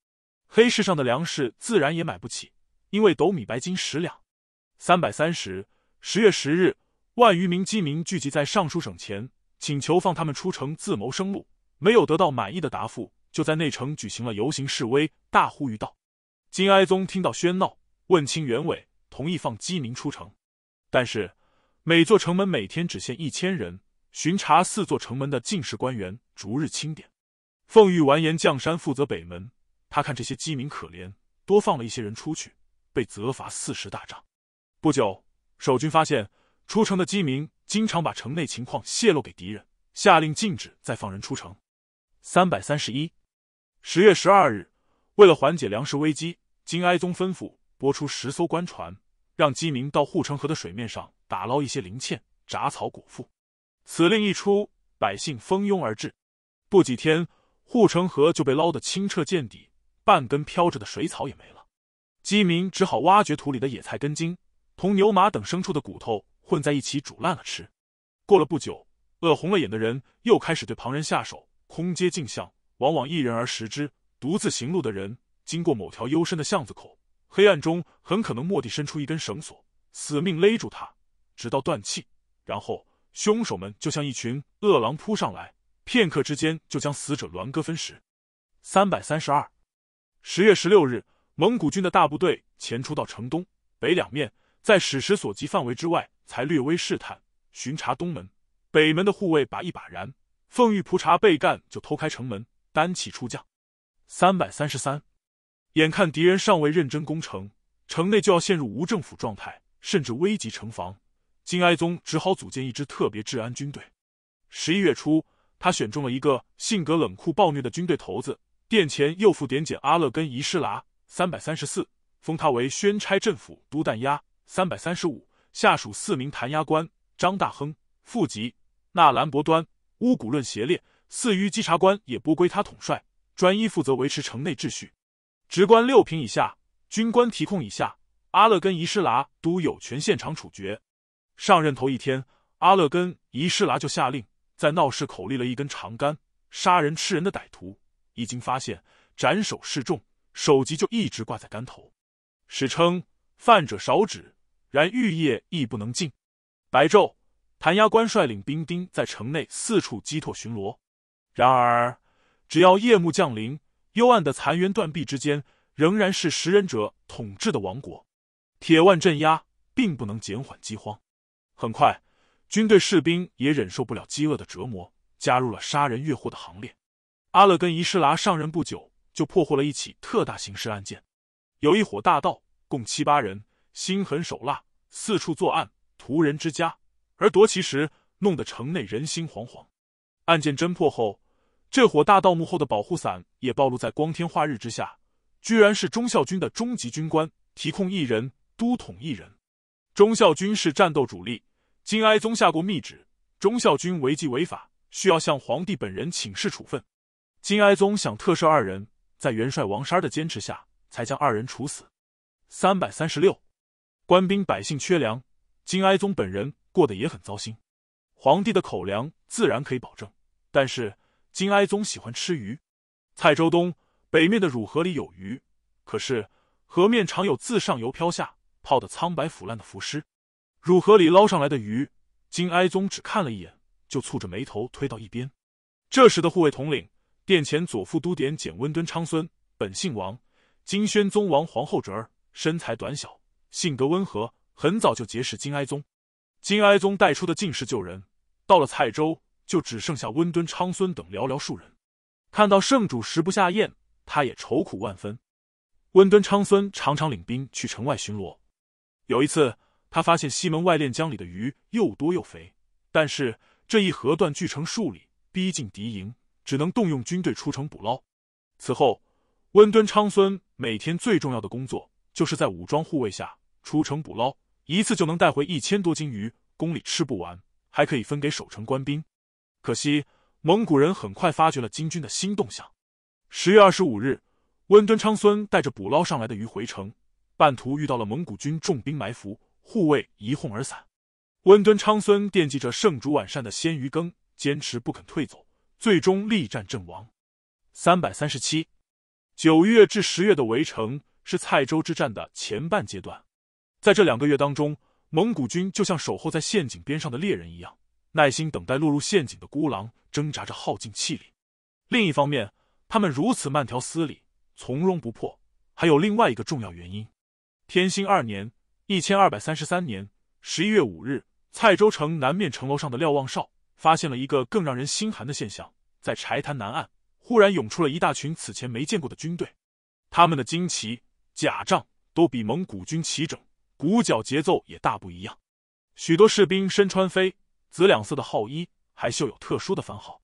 黑市上的粮食自然也买不起，因为斗米白金十两。三百三十。十月十日，万余名饥民聚集在尚书省前，请求放他们出城自谋生路，没有得到满意的答复，就在内城举行了游行示威，大呼于道。金哀宗听到喧闹，问清原委，同意放饥民出城，但是每座城门每天只限一千人，巡查四座城门的进士官员逐日清点。凤玉完颜将山负责北门，他看这些饥民可怜，多放了一些人出去，被责罚四十大仗。不久。守军发现出城的饥民经常把城内情况泄露给敌人，下令禁止再放人出城。三百三十一，十月十二日，为了缓解粮食危机，金哀宗吩咐拨出十艘官船，让饥民到护城河的水面上打捞一些鳞片、杂草果腹。此令一出，百姓蜂拥而至，不几天，护城河就被捞得清澈见底，半根飘着的水草也没了。饥民只好挖掘土里的野菜根茎。同牛马等牲畜的骨头混在一起煮烂了吃。过了不久，饿红了眼的人又开始对旁人下手。空街镜巷，往往一人而食之；独自行路的人，经过某条幽深的巷子口，黑暗中很可能蓦地伸出一根绳索，死命勒住他，直到断气。然后，凶手们就像一群饿狼扑上来，片刻之间就将死者栾割分食。三百三十二，十月十六日，蒙古军的大部队前出到城东北两面。在史实所及范围之外，才略微试探巡查东门、北门的护卫，把一把燃凤玉蒲茶被干，就偷开城门，单骑出将。三百三十三，眼看敌人尚未认真攻城，城内就要陷入无政府状态，甚至危及城防。金哀宗只好组建一支特别治安军队。十一月初，他选中了一个性格冷酷暴虐的军队头子，殿前右副点检阿勒根遗失剌，三百三十四，封他为宣差镇抚都弹压。三百三十五，下属四名弹压官：张大亨、副吉、纳兰伯端、乌古论协烈。四余稽查官也不归他统帅，专一负责维持城内秩序。职官六品以下，军官提控以下，阿勒根伊师拉都有权现场处决。上任头一天，阿勒根伊师拉就下令，在闹市口立了一根长杆，杀人吃人的歹徒一经发现，斩首示众，首级就一直挂在杆头，史称“犯者少指”。然，玉夜亦不能尽。白昼，谭鸭关率领兵丁在城内四处击拓巡逻。然而，只要夜幕降临，幽暗的残垣断壁之间，仍然是食人者统治的王国。铁腕镇压并不能减缓饥荒。很快，军队士兵也忍受不了饥饿的折磨，加入了杀人越货的行列。阿勒根伊施拉上任不久，就破获了一起特大刑事案件，有一伙大盗，共七八人。心狠手辣，四处作案，屠人之家，而夺其时，弄得城内人心惶惶。案件侦破后，这伙大盗幕后的保护伞也暴露在光天化日之下，居然是忠孝军的中级军官提控一人，都统一人。忠孝军是战斗主力，金哀宗下过密旨，忠孝军违纪违法，需要向皇帝本人请示处分。金哀宗想特赦二人，在元帅王山的坚持下，才将二人处死。三百三十六。官兵百姓缺粮，金哀宗本人过得也很糟心。皇帝的口粮自然可以保证，但是金哀宗喜欢吃鱼。蔡州东北面的汝河里有鱼，可是河面常有自上游飘下泡得苍白腐烂的浮尸。汝河里捞上来的鱼，金哀宗只看了一眼就蹙着眉头推到一边。这时的护卫统领、殿前左副都点检温敦昌孙，本姓王，金宣宗王皇后侄儿，身材短小。性格温和，很早就结识金哀宗。金哀宗带出的进士旧人，到了蔡州就只剩下温敦昌孙等寥寥数人。看到圣主食不下咽，他也愁苦万分。温敦昌孙常常领兵去城外巡逻。有一次，他发现西门外练江里的鱼又多又肥，但是这一河段距城数里，逼近敌营，只能动用军队出城捕捞。此后，温敦昌孙每天最重要的工作，就是在武装护卫下。出城捕捞一次就能带回一千多斤鱼，宫里吃不完，还可以分给守城官兵。可惜蒙古人很快发觉了金军的新动向。十月二十五日，温敦昌孙带着捕捞上来的鱼回城，半途遇到了蒙古军重兵埋伏，护卫一哄而散。温敦昌孙惦记着圣主晚膳的鲜鱼羹，坚持不肯退走，最终力战阵亡。三百三十七，九月至十月的围城是蔡州之战的前半阶段。在这两个月当中，蒙古军就像守候在陷阱边上的猎人一样，耐心等待落入陷阱的孤狼挣扎着耗尽气力。另一方面，他们如此慢条斯理、从容不迫，还有另外一个重要原因。天兴二年（一千二百三十三年）十一月五日，蔡州城南面城楼上的瞭望哨发现了一个更让人心寒的现象：在柴潭南岸，忽然涌出了一大群此前没见过的军队，他们的旌旗、甲仗都比蒙古军齐整。鼓角节奏也大不一样，许多士兵身穿绯、紫两色的号衣，还绣有特殊的番号。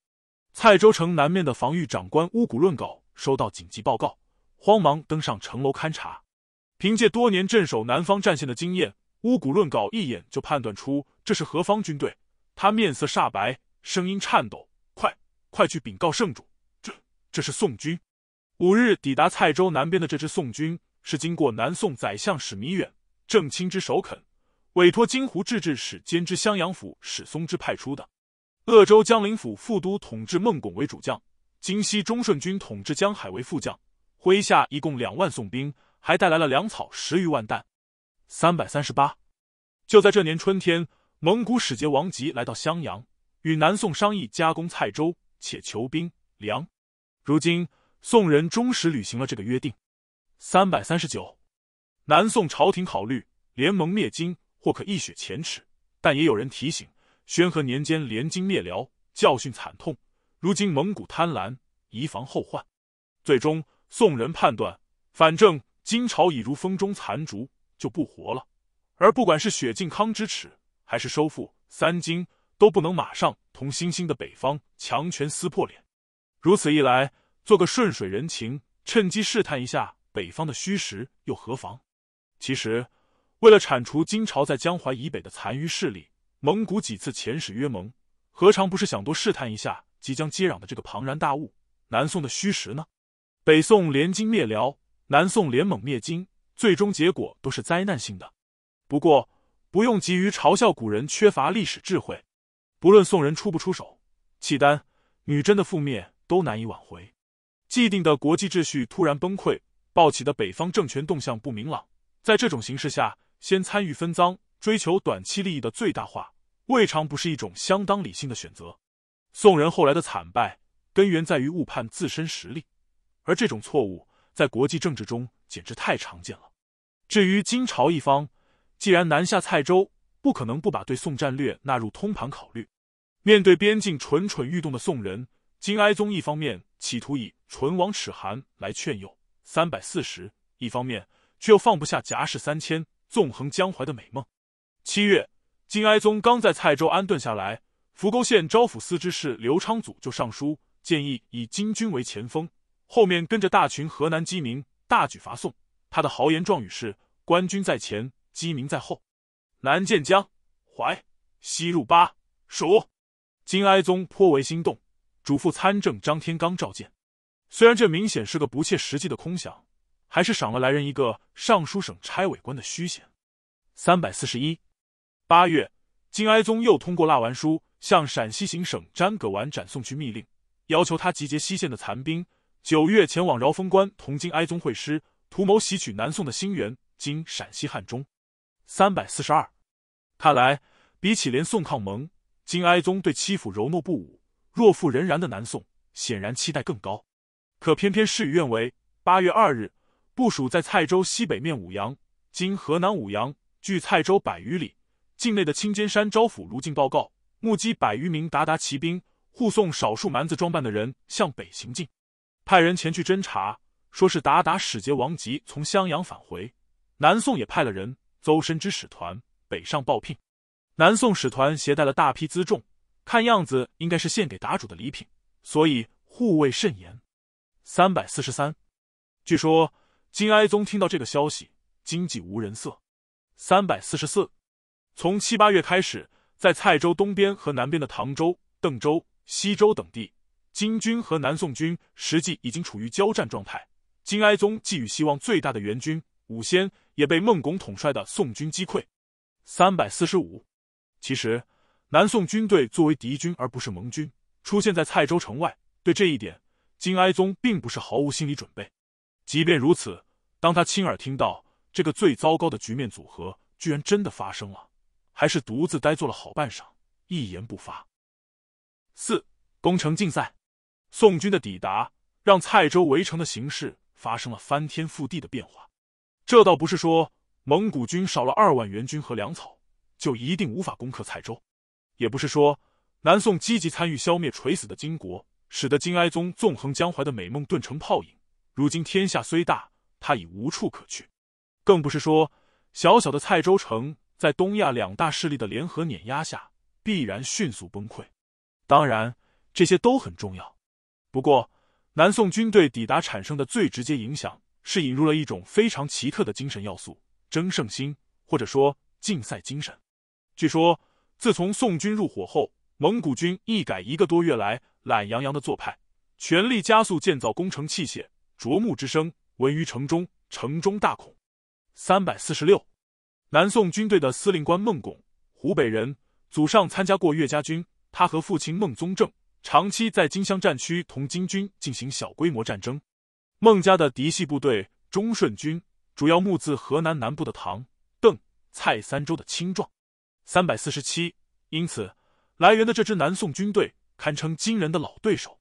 蔡州城南面的防御长官巫蛊论稿收到紧急报告，慌忙登上城楼勘察。凭借多年镇守南方战线的经验，巫蛊论稿一眼就判断出这是何方军队。他面色煞白，声音颤抖：“快，快去禀告圣主，这这是宋军。五日抵达蔡州南边的这支宋军，是经过南宋宰相史弥远。”郑清之首肯，委托金湖制置使兼之襄阳府史松之派出的，鄂州江陵府副都统制孟巩为主将，京西忠顺军统制江海为副将，麾下一共两万宋兵，还带来了粮草十余万担。三百三十八，就在这年春天，蒙古使节王吉来到襄阳，与南宋商议加攻蔡州，且求兵粮。如今，宋人忠实履行了这个约定。三百三十九。南宋朝廷考虑联盟灭金，或可一雪前耻，但也有人提醒：宣和年间联金灭辽，教训惨痛。如今蒙古贪婪，以防后患。最终，宋人判断，反正金朝已如风中残烛，就不活了。而不管是雪靖康之耻，还是收复三金，都不能马上同新兴的北方强权撕破脸。如此一来，做个顺水人情，趁机试探一下北方的虚实，又何妨？其实，为了铲除金朝在江淮以北的残余势力，蒙古几次遣使约盟，何尝不是想多试探一下即将接壤的这个庞然大物——南宋的虚实呢？北宋联金灭辽，南宋联蒙灭金，最终结果都是灾难性的。不过，不用急于嘲笑古人缺乏历史智慧。不论宋人出不出手，契丹、女真的覆灭都难以挽回。既定的国际秩序突然崩溃，暴起的北方政权动向不明朗。在这种形势下，先参与分赃，追求短期利益的最大化，未尝不是一种相当理性的选择。宋人后来的惨败，根源在于误判自身实力，而这种错误在国际政治中简直太常见了。至于金朝一方，既然南下蔡州，不可能不把对宋战略纳入通盘考虑。面对边境蠢蠢欲动的宋人，金哀宗一方面企图以唇亡齿寒来劝诱三百四十，一方面。却又放不下“甲士三千，纵横江淮”的美梦。七月，金哀宗刚在蔡州安顿下来，扶沟县招抚司知事刘昌祖就上书建议，以金军为前锋，后面跟着大群河南饥民，大举伐宋。他的豪言壮语是：“官军在前，饥民在后，南建江淮，西入巴蜀。”金哀宗颇为心动，嘱咐参政张天纲召见。虽然这明显是个不切实际的空想。还是赏了来人一个尚书省差委官的虚衔。三百四十一，八月，金哀宗又通过蜡丸书向陕西行省詹葛完展送去密令，要求他集结西线的残兵，九月前往饶风关同金哀宗会师，图谋袭取南宋的新源（今陕西汉中）。三百四十二，看来比起连宋抗蒙，金哀宗对欺负柔懦不武、弱负仍然的南宋显然期待更高。可偏偏事与愿违，八月二日。部署在蔡州西北面武阳，今河南武阳，距蔡州百余里。境内的青尖山招抚卢进报告，目击百余名鞑靼骑兵护送少数蛮子装扮的人向北行进，派人前去侦查，说是鞑靼使节王吉从襄阳返回。南宋也派了人邹申之使团北上报聘。南宋使团携带了大批辎重，看样子应该是献给鞑主的礼品，所以护卫甚严。三百四十三，据说。金哀宗听到这个消息，惊悸无人色。三百四十四，从七八月开始，在蔡州东边和南边的唐州、邓州、西州等地，金军和南宋军实际已经处于交战状态。金哀宗寄予希望最大的援军武仙，也被孟拱统帅的宋军击溃。三百四十五，其实，南宋军队作为敌军而不是盟军出现在蔡州城外，对这一点，金哀宗并不是毫无心理准备。即便如此，当他亲耳听到这个最糟糕的局面组合居然真的发生了，还是独自呆坐了好半晌，一言不发。四攻城竞赛，宋军的抵达让蔡州围城的形势发生了翻天覆地的变化。这倒不是说蒙古军少了二万援军和粮草就一定无法攻克蔡州，也不是说南宋积极参与消灭垂死的金国，使得金哀宗纵横江淮的美梦顿成泡影。如今天下虽大，他已无处可去，更不是说小小的蔡州城在东亚两大势力的联合碾压下必然迅速崩溃。当然，这些都很重要。不过，南宋军队抵达产生的最直接影响是引入了一种非常奇特的精神要素——争胜心，或者说竞赛精神。据说，自从宋军入伙后，蒙古军一改一个多月来懒洋洋的做派，全力加速建造工程器械。啄木之声闻于城中，城中大恐。三百四十六，南宋军队的司令官孟巩，湖北人，祖上参加过岳家军。他和父亲孟宗正长期在荆襄战区同金军进行小规模战争。孟家的嫡系部队忠顺军，主要募自河南南部的唐、邓、蔡三州的青壮。三百四十七，因此，来源的这支南宋军队堪称惊人的老对手。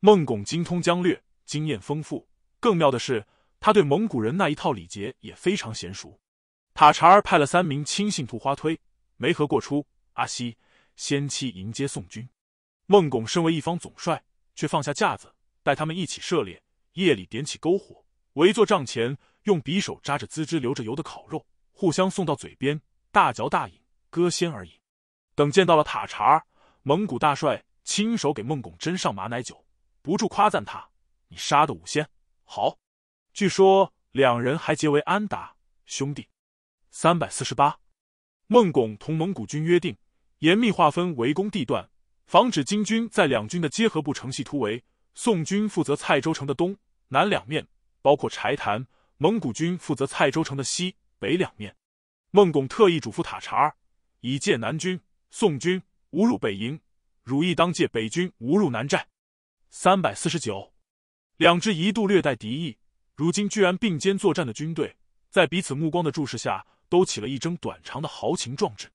孟巩精通将略，经验丰富。更妙的是，他对蒙古人那一套礼节也非常娴熟。塔察儿派了三名亲信，徒花推、梅和过出、阿西，先期迎接宋军。孟拱身为一方总帅，却放下架子，带他们一起涉猎。夜里点起篝火，围坐帐前，用匕首扎着滋滋流着油的烤肉，互相送到嘴边，大嚼大饮，歌仙而已。等见到了塔察儿，蒙古大帅亲手给孟拱斟上马奶酒，不住夸赞他：“你杀的五仙。”好，据说两人还结为安达兄弟。三百四十八，孟拱同蒙古军约定，严密划分围攻地段，防止金军在两军的结合部城隙突围。宋军负责蔡州城的东南两面，包括柴潭；蒙古军负责蔡州城的西北两面。孟拱特意嘱咐塔察儿：以借南军，宋军无入北营；汝亦当借北军，无入南寨。三百四十九。两支一度略带敌意，如今居然并肩作战的军队，在彼此目光的注视下，都起了一争短长的豪情壮志，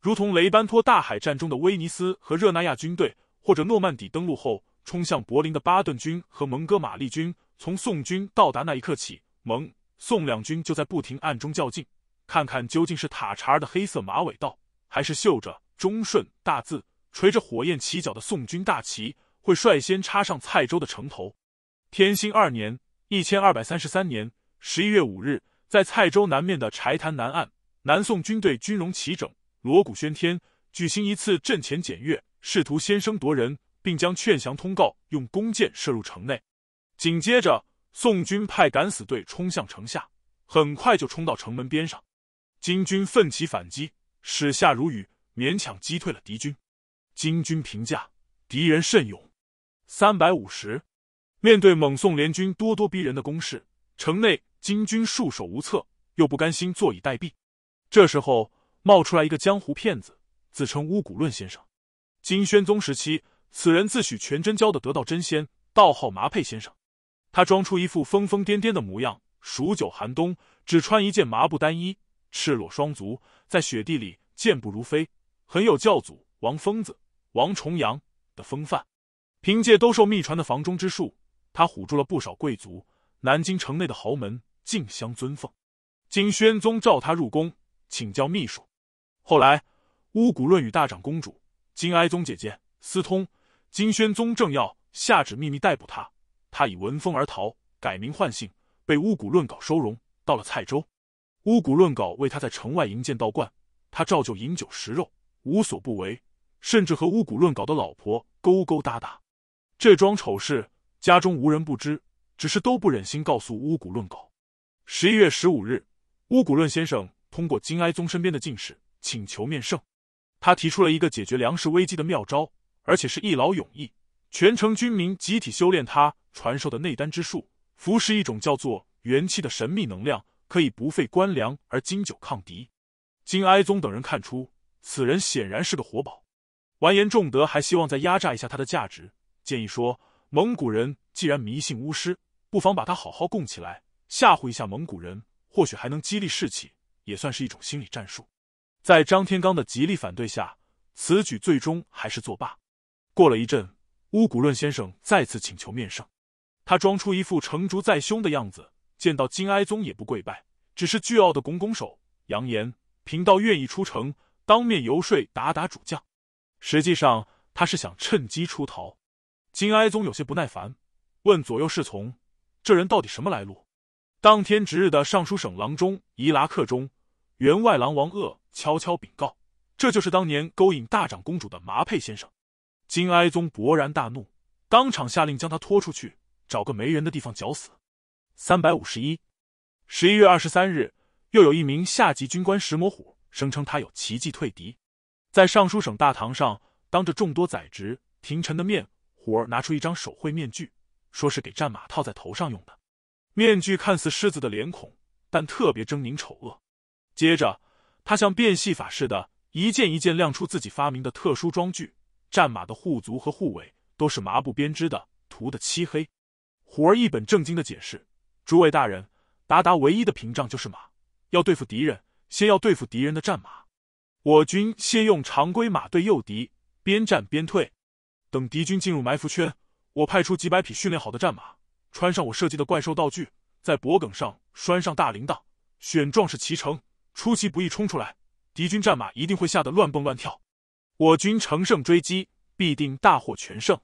如同雷班托大海战中的威尼斯和热那亚军队，或者诺曼底登陆后冲向柏林的巴顿军和蒙哥马利军。从宋军到达那一刻起，蒙宋两军就在不停暗中较劲，看看究竟是塔查尔的黑色马尾道，还是绣着“忠顺”大字、垂着火焰旗角的宋军大旗会率先插上蔡州的城头。天兴二年（一千二百三十三年）十一月五日，在蔡州南面的柴潭南岸，南宋军队军容齐整，锣鼓喧天，举行一次阵前检阅，试图先声夺人，并将劝降通告用弓箭射入城内。紧接着，宋军派敢死队冲向城下，很快就冲到城门边上。金军奋起反击，矢下如雨，勉强击退了敌军。金军评价：“敌人甚勇，三百五十。”面对蒙宋联军咄咄逼人的攻势，城内金军束手无策，又不甘心坐以待毙。这时候，冒出来一个江湖骗子，自称巫蛊论先生。金宣宗时期，此人自诩全真教的得道真仙，道号麻佩先生。他装出一副疯疯癫癫的模样，数九寒冬只穿一件麻布单衣，赤裸双足，在雪地里健步如飞，很有教祖王疯子、王重阳的风范。凭借兜售秘传的房中之术。他唬住了不少贵族，南京城内的豪门竞相尊奉。金宣宗召他入宫请教秘术，后来巫蛊论与大长公主金哀宗姐姐私通，金宣宗正要下旨秘密逮捕他，他以闻风而逃，改名换姓，被巫蛊论搞收容到了蔡州。巫蛊论搞为他在城外营建道观，他照旧饮酒食肉，无所不为，甚至和巫蛊论搞的老婆勾勾搭搭，这桩丑事。家中无人不知，只是都不忍心告诉巫蛊论稿。十一月十五日，巫蛊论先生通过金哀宗身边的进士请求面圣，他提出了一个解决粮食危机的妙招，而且是一劳永逸。全城军民集体修炼他传授的内丹之术，服食一种叫做元气的神秘能量，可以不费官粮而经久抗敌。金哀宗等人看出此人显然是个活宝，完颜仲德还希望再压榨一下他的价值，建议说。蒙古人既然迷信巫师，不妨把他好好供起来，吓唬一下蒙古人，或许还能激励士气，也算是一种心理战术。在张天罡的极力反对下，此举最终还是作罢。过了一阵，巫蛊论先生再次请求面圣，他装出一副成竹在胸的样子，见到金哀宗也不跪拜，只是倨傲的拱拱手，扬言：“贫道愿意出城，当面游说打打主将。”实际上，他是想趁机出逃。金哀宗有些不耐烦，问左右侍从：“这人到底什么来路？”当天值日的尚书省郎中伊拉克中员外郎王鄂悄悄禀告：“这就是当年勾引大长公主的麻佩先生。”金哀宗勃然大怒，当场下令将他拖出去，找个没人的地方绞死。三百五十一，十一月二十三日，又有一名下级军官石魔虎声称他有奇迹退敌，在尚书省大堂上当着众多宰执廷臣的面。虎儿拿出一张手绘面具，说是给战马套在头上用的。面具看似狮子的脸孔，但特别狰狞丑恶。接着，他像变戏法似的，一件一件亮出自己发明的特殊装具。战马的护足和护尾都是麻布编织的，涂的漆黑。虎儿一本正经的解释：“诸位大人，达达唯一的屏障就是马，要对付敌人，先要对付敌人的战马。我军先用常规马队诱敌，边战边退。”等敌军进入埋伏圈，我派出几百匹训练好的战马，穿上我设计的怪兽道具，在脖梗上拴上大铃铛，选壮士骑乘，出其不意冲出来，敌军战马一定会吓得乱蹦乱跳，我军乘胜追击，必定大获全胜。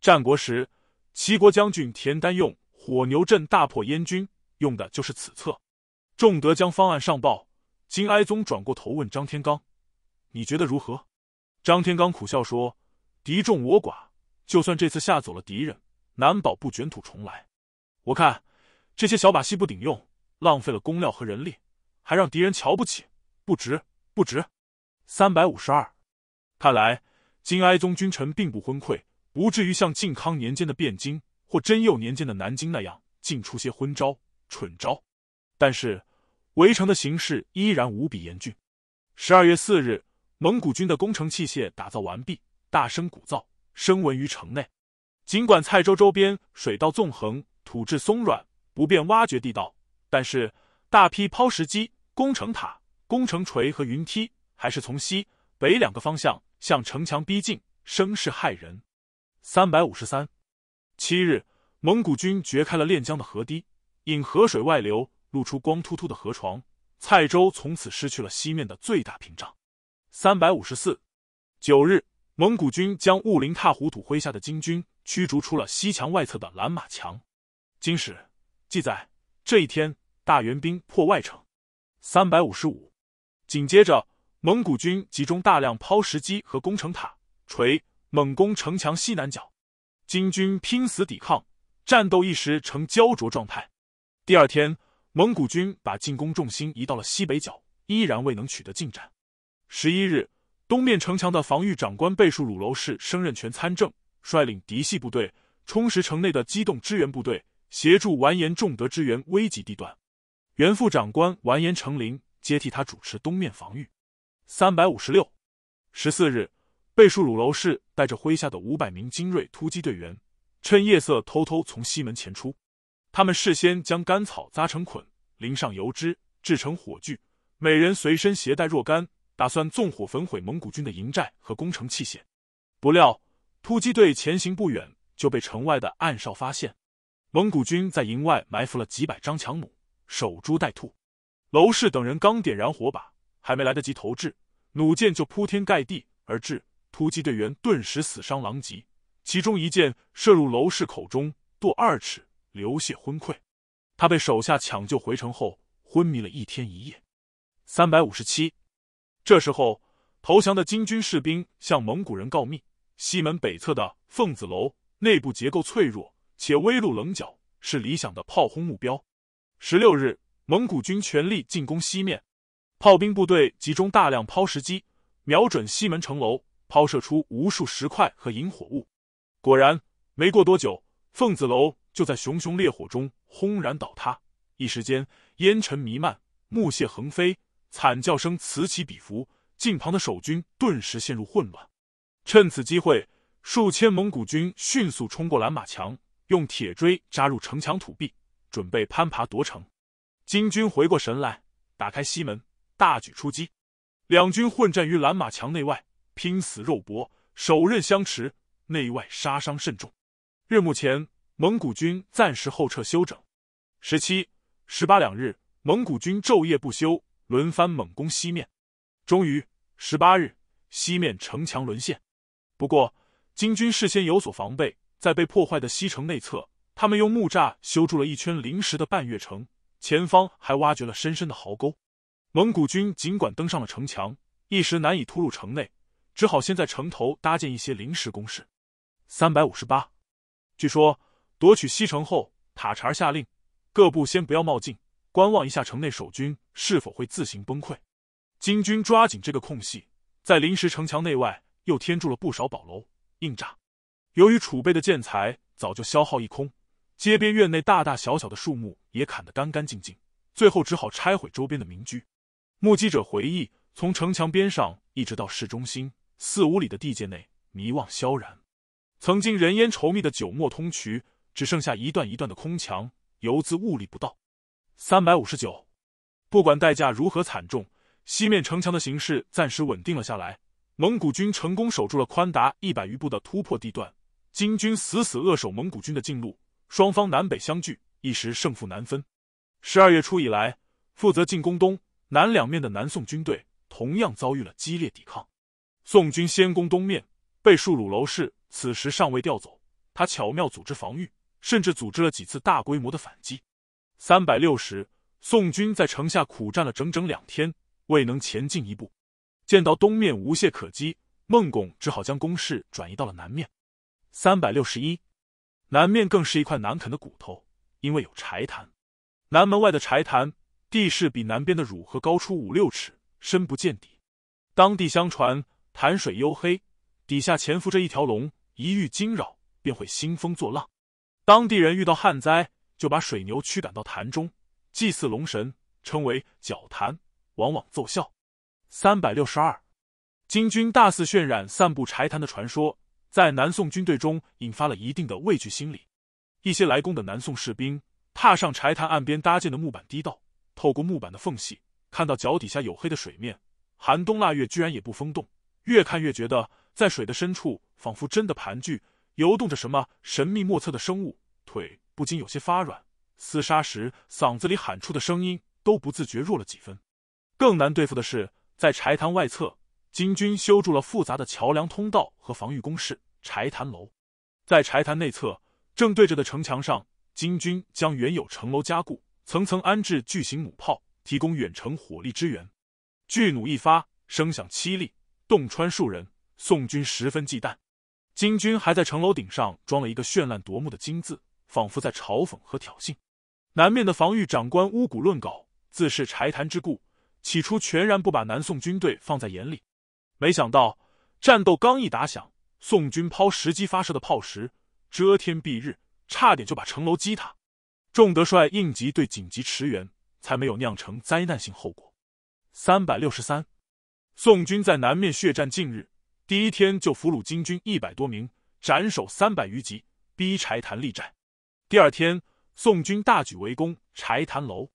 战国时，齐国将军田单用火牛阵大破燕军，用的就是此策。仲德将方案上报，金哀宗转过头问张天罡：“你觉得如何？”张天罡苦笑说。敌众我寡，就算这次吓走了敌人，难保不卷土重来。我看这些小把戏不顶用，浪费了工料和人力，还让敌人瞧不起，不值不值。三百五十二，看来金哀宗君臣并不昏聩，不至于像靖康年间的汴京或真佑年间的南京那样，尽出些昏招蠢招。但是围城的形势依然无比严峻。十二月四日，蒙古军的攻城器械打造完毕。大声鼓噪，声闻于城内。尽管蔡州周边水道纵横，土质松软，不便挖掘地道，但是大批抛石机、工程塔、工程锤和云梯，还是从西北两个方向向城墙逼近，声势骇人。三百五十三七日，蒙古军掘开了练江的河堤，引河水外流，露出光秃秃的河床。蔡州从此失去了西面的最大屏障。三百五十四九日。蒙古军将兀林踏胡土麾下的金军驱逐出了西墙外侧的蓝马墙。金史记载，这一天大元兵破外城，三百五十五。紧接着，蒙古军集中大量抛石机和攻城塔、锤，猛攻城墙西南角。金军拼死抵抗，战斗一时呈焦灼状态。第二天，蒙古军把进攻重心移到了西北角，依然未能取得进展。十一日。东面城墙的防御长官贝术鲁楼氏升任全参政，率领嫡系部队充实城内的机动支援部队，协助完颜重德支援危急地段。原副长官完颜成林接替他主持东面防御。三百五十六，十四日，贝术鲁楼氏带着麾下的五百名精锐突击队员，趁夜色偷偷从西门前出。他们事先将干草扎成捆，淋上油脂制成火炬，每人随身携带若干。打算纵火焚毁蒙古军的营寨和攻城器械，不料突击队前行不远就被城外的暗哨发现。蒙古军在营外埋伏了几百张强弩，守株待兔。娄氏等人刚点燃火把，还没来得及投掷，弩箭就铺天盖地而至，突击队员顿时死伤狼藉。其中一箭射入娄氏口中，堕二尺，流血昏溃。他被手下抢救回城后，昏迷了一天一夜。三百五十七。这时候，投降的金军士兵向蒙古人告密：西门北侧的凤子楼内部结构脆弱，且微露棱角，是理想的炮轰目标。十六日，蒙古军全力进攻西面，炮兵部队集中大量抛石机，瞄准西门城楼，抛射出无数石块和引火物。果然，没过多久，凤子楼就在熊熊烈火中轰然倒塌，一时间烟尘弥漫，木屑横飞。惨叫声此起彼伏，近旁的守军顿时陷入混乱。趁此机会，数千蒙古军迅速冲过蓝马墙，用铁锥扎入城墙土壁，准备攀爬夺城。金军回过神来，打开西门，大举出击。两军混战于蓝马墙内外，拼死肉搏，手刃相持，内外杀伤甚重。日暮前，蒙古军暂时后撤休整。十七、十八两日，蒙古军昼夜不休。轮番猛攻西面，终于十八日，西面城墙沦陷。不过金军事先有所防备，在被破坏的西城内侧，他们用木栅修筑了一圈临时的半月城，前方还挖掘了深深的壕沟。蒙古军尽管登上了城墙，一时难以突入城内，只好先在城头搭建一些临时工事。三百五十八，据说夺取西城后，塔察下令各部先不要冒进，观望一下城内守军。是否会自行崩溃？金军抓紧这个空隙，在临时城墙内外又添筑了不少堡楼，硬炸。由于储备的建材早就消耗一空，街边院内大大小小的树木也砍得干干净净，最后只好拆毁周边的民居。目击者回忆，从城墙边上一直到市中心四五里的地界内，迷望萧然。曾经人烟稠密的九陌通衢，只剩下一段一段的空墙，游资物力不到。三百五十九。不管代价如何惨重，西面城墙的形势暂时稳定了下来。蒙古军成功守住了宽达一百余步的突破地段，金军死死扼守蒙古军的进路，双方南北相距，一时胜负难分。十二月初以来，负责进攻东、南两面的南宋军队同样遭遇了激烈抵抗。宋军先攻东面，被戍鲁楼氏此时尚未调走，他巧妙组织防御，甚至组织了几次大规模的反击。三百六十。宋军在城下苦战了整整两天，未能前进一步。见到东面无懈可击，孟拱只好将攻势转移到了南面。三百六十一，南面更是一块难啃的骨头，因为有柴潭。南门外的柴潭地势比南边的汝河高出五六尺，深不见底。当地相传潭水黝黑，底下潜伏着一条龙，一遇惊扰便会兴风作浪。当地人遇到旱灾，就把水牛驱赶到潭中。祭祀龙神，称为“角坛，往往奏效。三百六十二，金军大肆渲染、散布柴坛的传说，在南宋军队中引发了一定的畏惧心理。一些来攻的南宋士兵踏上柴潭岸边搭建的木板堤道，透过木板的缝隙，看到脚底下黝黑的水面，寒冬腊月居然也不封冻。越看越觉得，在水的深处，仿佛真的盘踞、游动着什么神秘莫测的生物，腿不禁有些发软。厮杀时，嗓子里喊出的声音都不自觉弱了几分。更难对付的是，在柴坛外侧，金军修筑了复杂的桥梁通道和防御工事——柴坛楼；在柴坛内侧，正对着的城墙上，金军将原有城楼加固，层层安置巨型弩炮，提供远程火力支援。巨弩一发，声响凄厉，洞穿数人。宋军十分忌惮。金军还在城楼顶上装了一个绚烂夺目的金字，仿佛在嘲讽和挑衅。南面的防御长官乌古论稿自是柴谈之故，起初全然不把南宋军队放在眼里。没想到战斗刚一打响，宋军抛石机发射的炮石遮天蔽日，差点就把城楼击塌。仲德帅应急对紧急驰援，才没有酿成灾难性后果。三百六十三，宋军在南面血战近日，第一天就俘虏金军一百多名，斩首三百余级，逼柴谈立寨。第二天。宋军大举围攻柴潭楼，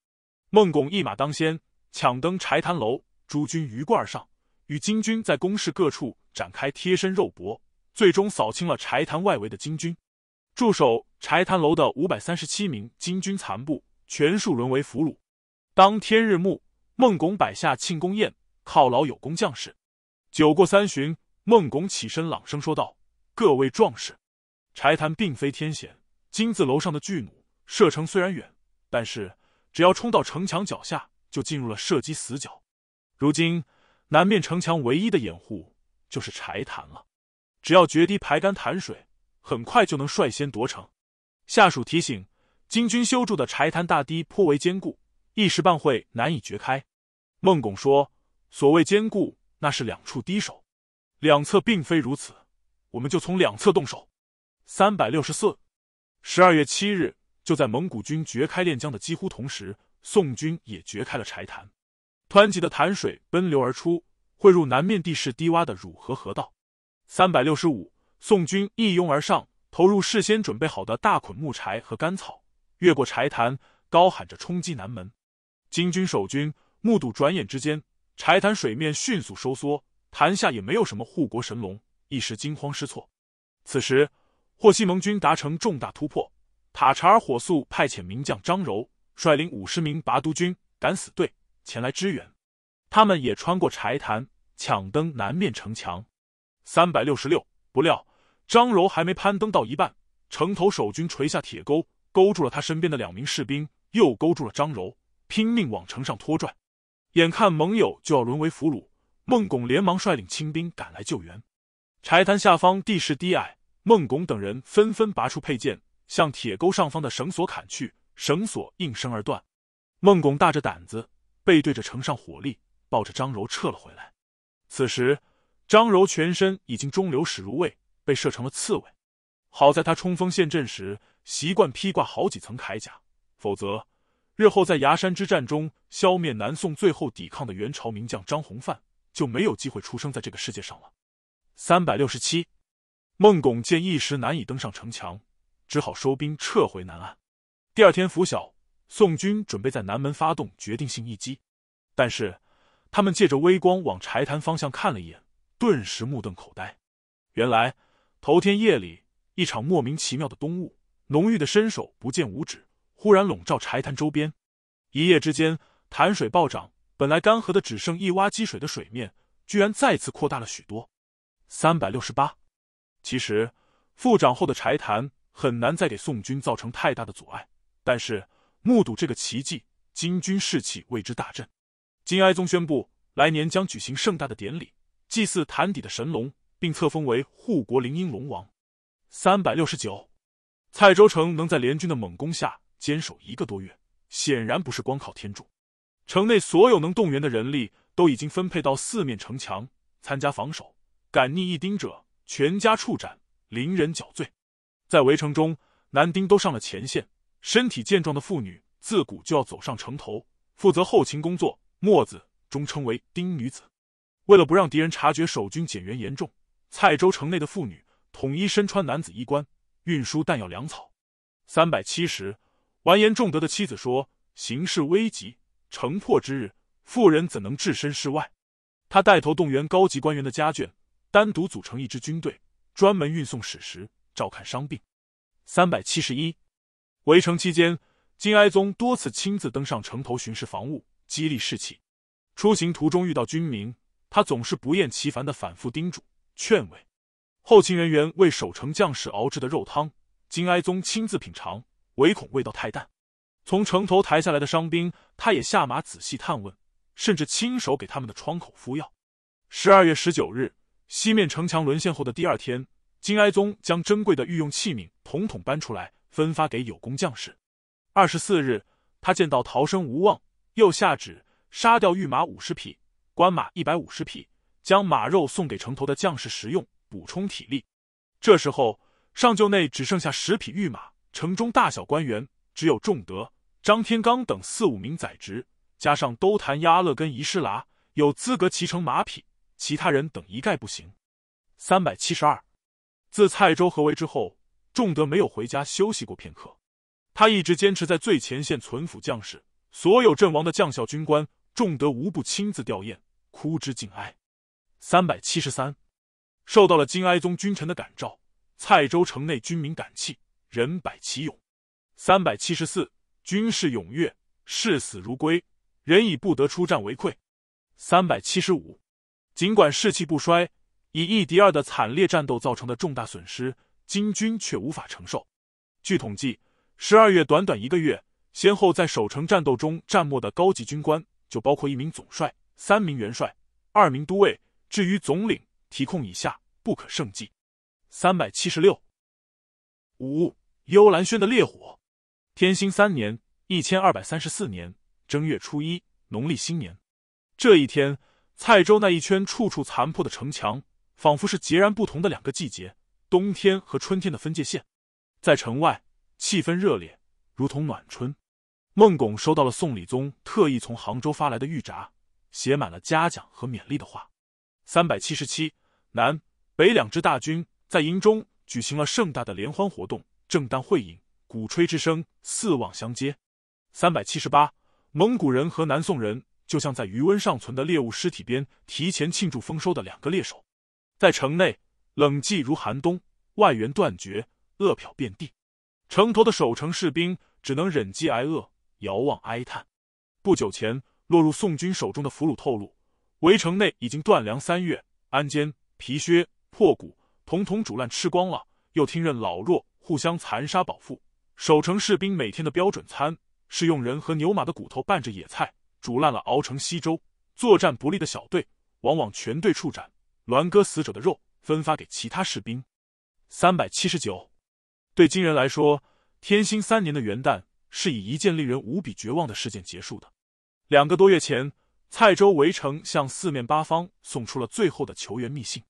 孟拱一马当先，抢登柴潭楼，诸军鱼贯而上，与金军在攻势各处展开贴身肉搏，最终扫清了柴潭外围的金军。驻守柴潭楼的五百三十七名金军残部，全数沦为俘虏。当天日暮，孟拱摆下庆功宴，犒劳有功将士。酒过三巡，孟拱起身朗声说道：“各位壮士，柴潭并非天险，金字楼上的巨弩。”射程虽然远，但是只要冲到城墙脚下，就进入了射击死角。如今南面城墙唯一的掩护就是柴潭了，只要决堤排干潭水，很快就能率先夺城。下属提醒，金军修筑的柴潭大堤颇为坚固，一时半会难以掘开。孟巩说：“所谓坚固，那是两处堤手，两侧并非如此，我们就从两侧动手。”三百六十四，十二月七日。就在蒙古军掘开练江的几乎同时，宋军也掘开了柴潭，湍急的潭水奔流而出，汇入南面地势低洼的汝河河道。三百六十五，宋军一拥而上，投入事先准备好的大捆木柴和干草，越过柴潭，高喊着冲击南门。金军守军目睹，转眼之间，柴潭水面迅速收缩，潭下也没有什么护国神龙，一时惊慌失措。此时，霍西蒙军达成重大突破。塔察尔火速派遣名将张柔率领五十名拔都军敢死队前来支援，他们也穿过柴坛，抢登南面城墙。三百六十六，不料张柔还没攀登到一半，城头守军垂下铁钩，勾住了他身边的两名士兵，又勾住了张柔，拼命往城上拖拽。眼看盟友就要沦为俘虏，孟拱连忙率领亲兵赶来救援。柴坛下方地势低矮，孟拱等人纷纷拔出佩剑。向铁钩上方的绳索砍去，绳索应声而断。孟拱大着胆子，背对着城上火力，抱着张柔撤了回来。此时，张柔全身已经中流矢如猬，被射成了刺猬。好在他冲锋陷阵时习惯披挂好几层铠甲，否则日后在崖山之战中消灭南宋最后抵抗的元朝名将张弘范就没有机会出生在这个世界上了。三百六十七，孟拱见一时难以登上城墙。只好收兵撤回南岸。第二天拂晓，宋军准备在南门发动决定性一击，但是他们借着微光往柴潭方向看了一眼，顿时目瞪口呆。原来，头天夜里一场莫名其妙的冬雾，浓郁的伸手不见五指，忽然笼罩柴潭周边。一夜之间，潭水暴涨，本来干涸的只剩一洼积水的水面，居然再次扩大了许多。三百六十八，其实复涨后的柴潭。很难再给宋军造成太大的阻碍，但是目睹这个奇迹，金军士气为之大振。金哀宗宣布，来年将举行盛大的典礼，祭祀潭底的神龙，并册封为护国灵鹰龙王。三百六十九，蔡州城能在联军的猛攻下坚守一个多月，显然不是光靠天助。城内所有能动员的人力都已经分配到四面城墙参加防守，敢逆一丁者，全家处斩，凌人绞罪。在围城中，男丁都上了前线，身体健壮的妇女自古就要走上城头，负责后勤工作。墨子终称为丁女子。为了不让敌人察觉守军减员严重，蔡州城内的妇女统一身穿男子衣冠，运输弹药粮草。三百七十，完颜仲德的妻子说：“形势危急，城破之日，妇人怎能置身事外？”他带头动员高级官员的家眷，单独组成一支军队，专门运送史实。照看伤病，三百七十一。围城期间，金哀宗多次亲自登上城头巡视防务，激励士气。出行途中遇到军民，他总是不厌其烦的反复叮嘱、劝慰。后勤人员为守城将士熬制的肉汤，金哀宗亲自品尝，唯恐味道太淡。从城头抬下来的伤兵，他也下马仔细探问，甚至亲手给他们的窗口敷药。十二月十九日，西面城墙沦陷后的第二天。金哀宗将珍贵的御用器皿统统搬出来，分发给有功将士。二十四日，他见到逃生无望，又下旨杀掉御马五十匹，官马一百五十匹，将马肉送给城头的将士食用，补充体力。这时候，上旧内只剩下十匹御马，城中大小官员只有重德、张天罡等四五名宰执，加上都坛压勒根、遗失剌，有资格骑乘马匹，其他人等一概不行。三百七十二。自蔡州合围之后，仲德没有回家休息过片刻，他一直坚持在最前线存抚将士。所有阵亡的将校军官，仲德无不亲自吊唁，哭之敬哀。三百七十三，受到了金哀宗君臣的感召，蔡州城内军民感气，人百齐勇。三百七十四，军士踊跃，视死如归，人以不得出战为愧。三百七十五，尽管士气不衰。以一敌二的惨烈战斗造成的重大损失，金军却无法承受。据统计，十二月短短一个月，先后在守城战斗中战没的高级军官就包括一名总帅、三名元帅、二名都尉。至于总领、提控以下，不可胜计。三百七十六五，幽兰轩的烈火。天兴三年，一千二百三十四年正月初一，农历新年。这一天，蔡州那一圈处处残破的城墙。仿佛是截然不同的两个季节，冬天和春天的分界线，在城外气氛热烈，如同暖春。孟拱收到了宋理宗特意从杭州发来的玉札，写满了嘉奖和勉励的话。三百七十七，南北两支大军在营中举行了盛大的联欢活动，正当会饮，鼓吹之声四望相接。三百七十八，蒙古人和南宋人就像在余温尚存的猎物尸体边提前庆祝丰收的两个猎手。在城内，冷寂如寒冬；外援断绝，饿殍遍地。城头的守城士兵只能忍饥挨饿，遥望哀叹。不久前落入宋军手中的俘虏透露，围城内已经断粮三月，鞍肩、皮靴、破骨统统煮烂吃光了。又听任老弱互相残杀，饱腹。守城士兵每天的标准餐是用人和牛马的骨头拌着野菜煮烂了熬成稀粥。作战不利的小队，往往全队处斩。栾哥死者的肉分发给其他士兵，三百七十九。对金人来说，天兴三年的元旦是以一件令人无比绝望的事件结束的。两个多月前，蔡州围城向四面八方送出了最后的求援密信，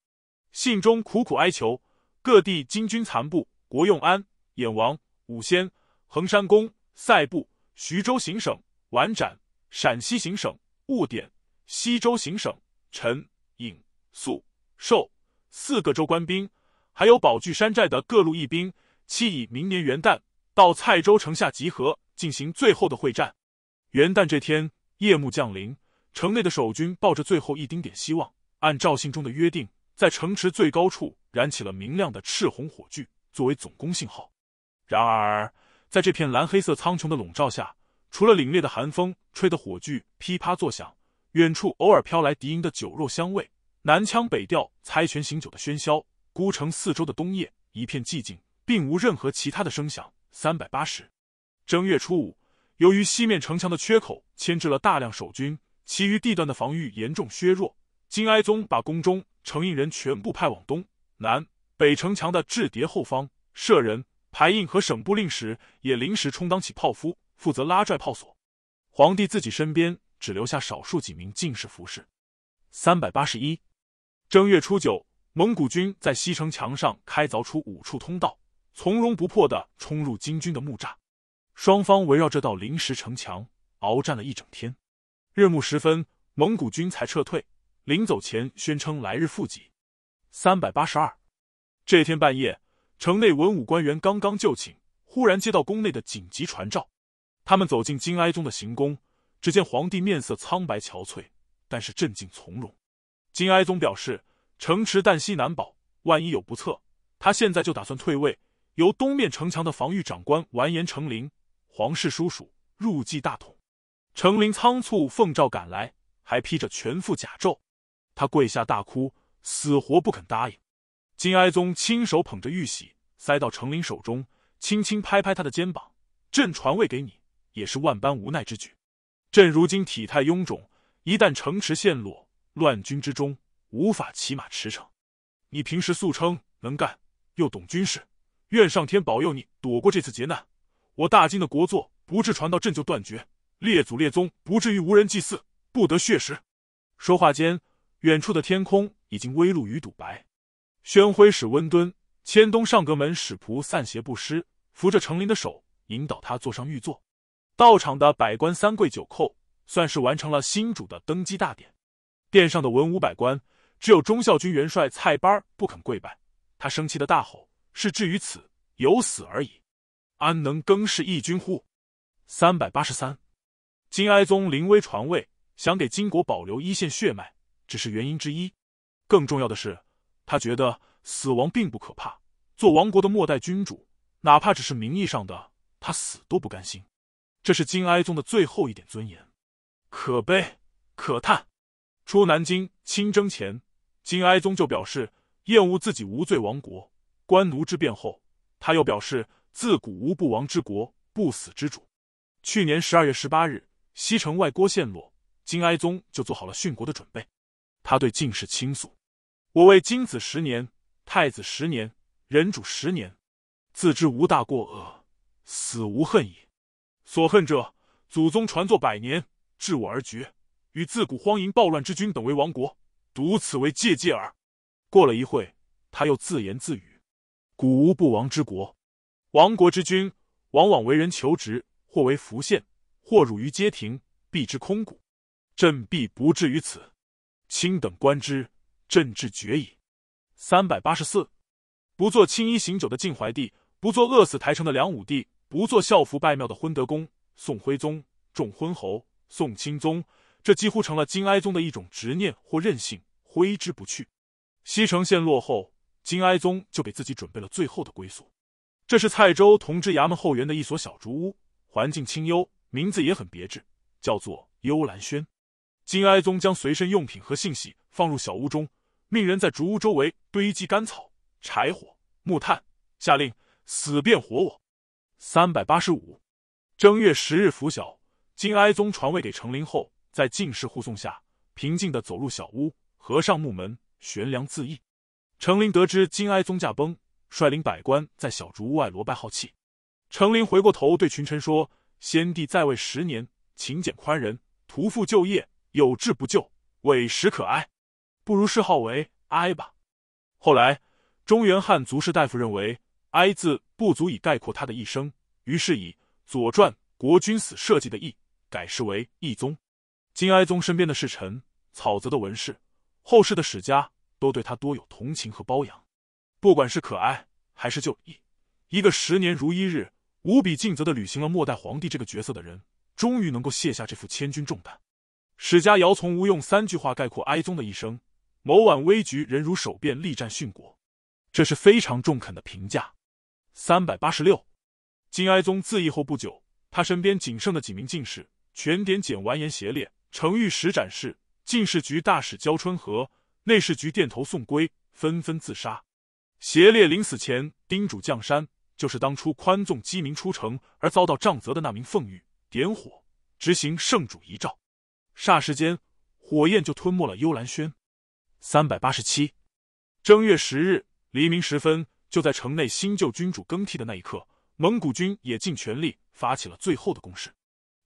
信中苦苦哀求各地金军残部：国用安、燕王、武仙、衡山公、塞部、徐州行省完展、陕西行省婺点、西周行省陈颖。宿寿四个州官兵，还有宝聚山寨的各路义兵，期以明年元旦到蔡州城下集合，进行最后的会战。元旦这天，夜幕降临，城内的守军抱着最后一丁点希望，按照信中的约定，在城池最高处燃起了明亮的赤红火炬，作为总攻信号。然而，在这片蓝黑色苍穹的笼罩下，除了凛冽的寒风吹得火炬噼啪作响，远处偶尔飘来敌营的酒肉香味。南腔北调、猜拳行酒的喧嚣，孤城四周的冬夜一片寂静，并无任何其他的声响。三百八十，正月初五，由于西面城墙的缺口牵制了大量守军，其余地段的防御严重削弱。金哀宗把宫中承印人全部派往东南北城墙的制叠后方，舍人、排印和省部令时，也临时充当起炮夫，负责拉拽炮索。皇帝自己身边只留下少数几名进士服侍。三百八十一。正月初九，蒙古军在西城墙上开凿出五处通道，从容不迫地冲入金军的木栅。双方围绕这道临时城墙鏖战了一整天，日暮时分，蒙古军才撤退。临走前，宣称来日复击。三百八十二。这天半夜，城内文武官员刚刚就寝，忽然接到宫内的紧急传召。他们走进金哀宗的行宫，只见皇帝面色苍白憔悴，但是镇静从容。金哀宗表示：“城池旦夕难保，万一有不测，他现在就打算退位，由东面城墙的防御长官完颜成林（皇室叔叔）入继大统。”成林仓促奉诏赶来，还披着全副甲胄，他跪下大哭，死活不肯答应。金哀宗亲手捧着玉玺塞到成林手中，轻轻拍拍他的肩膀：“朕传位给你，也是万般无奈之举。朕如今体态臃肿，一旦城池陷落……”乱军之中无法骑马驰骋，你平时素称能干，又懂军事，愿上天保佑你躲过这次劫难。我大金的国祚不至传到朕就断绝，列祖列宗不至于无人祭祀，不得血食。说话间，远处的天空已经微露鱼肚白。宣徽使温敦、千东上阁门使仆散协不施扶着程林的手，引导他坐上御座。到场的百官三跪九叩，算是完成了新主的登基大典。殿上的文武百官，只有忠孝军元帅蔡班不肯跪拜。他生气的大吼：“是至于此，有死而已，安能更是一君乎？”三百八十三，金哀宗临危传位，想给金国保留一线血脉，只是原因之一。更重要的是，他觉得死亡并不可怕。做亡国的末代君主，哪怕只是名义上的，他死都不甘心。这是金哀宗的最后一点尊严，可悲可叹。出南京亲征前，金哀宗就表示厌恶自己无罪亡国。官奴之变后，他又表示自古无不亡之国，不死之主。去年十二月十八日，西城外郭陷落，金哀宗就做好了殉国的准备。他对进士倾诉：“我为金子十年，太子十年，人主十年，自知无大过恶，死无恨矣。所恨者，祖宗传作百年，至我而绝。”与自古荒淫暴乱之君等为亡国，独此为借鉴耳。过了一会，他又自言自语：“古无不亡之国，亡国之君往往为人求职，或为福县，或辱于街亭，必之空谷。朕必不至于此。卿等观之，朕至绝矣。”三百八十四，不做青衣行酒的晋怀帝，不做饿死台城的梁武帝，不做校服拜庙的昏德公宋徽宗，重昏侯宋钦宗。这几乎成了金哀宗的一种执念或任性，挥之不去。西城陷落后，金哀宗就给自己准备了最后的归宿，这是蔡州同知衙门后园的一所小竹屋，环境清幽，名字也很别致，叫做幽兰轩。金哀宗将随身用品和信息放入小屋中，命人在竹屋周围堆积干草、柴火、木炭，下令死变活我。三百八十五，正月十日拂晓，金哀宗传位给成林后。在进士护送下，平静地走入小屋，合上木门，悬梁自缢。程琳得知金哀宗驾崩，率领百官在小竹屋外罗拜号泣。程琳回过头对群臣说：“先帝在位十年，勤俭宽仁，图父就业，有志不就，委实可哀。不如谥号为哀吧。”后来，中原汉族士大夫认为“哀”字不足以概括他的一生，于是以《左传》“国君死，社稷”的“义”改谥为义宗。金哀宗身边的侍臣，草泽的文士，后世的史家都对他多有同情和褒扬。不管是可爱还是就义，一个十年如一日、无比尽责的履行了末代皇帝这个角色的人，终于能够卸下这副千钧重担。史家姚从吾用三句话概括哀宗的一生：某晚危局，人如守变，力战殉国。这是非常中肯的评价。三百八十六，金哀宗自缢后不久，他身边仅剩的几名进士全点检完颜斜烈。承御史展示，进士局大使焦春和、内侍局殿头宋圭纷纷自杀。邪烈临死前叮嘱将山，就是当初宽纵饥民出城而遭到杖责的那名奉御。点火，执行圣主遗诏。霎时间，火焰就吞没了幽兰轩。三百八十七，正月十日黎明时分，就在城内新旧君主更替的那一刻，蒙古军也尽全力发起了最后的攻势。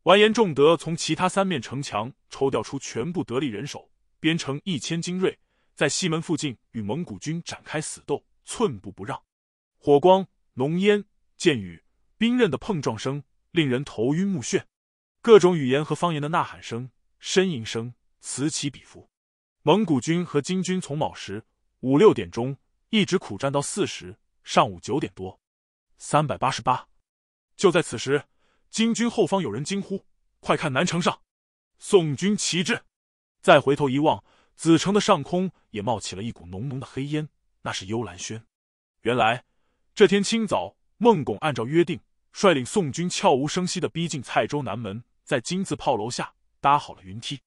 完颜仲德从其他三面城墙抽调出全部得力人手，编成一千精锐，在西门附近与蒙古军展开死斗，寸步不让。火光、浓烟、箭雨、兵刃的碰撞声令人头晕目眩，各种语言和方言的呐喊声、呻吟声此起彼伏。蒙古军和金军从卯时五六点钟一直苦战到四时上午九点多，三百八十八。就在此时。金军后方有人惊呼：“快看，南城上，宋军旗帜！”再回头一望，子城的上空也冒起了一股浓浓的黑烟。那是幽兰轩。原来，这天清早，孟拱按照约定，率领宋军悄无声息的逼近蔡州南门，在金字炮楼下搭好了云梯。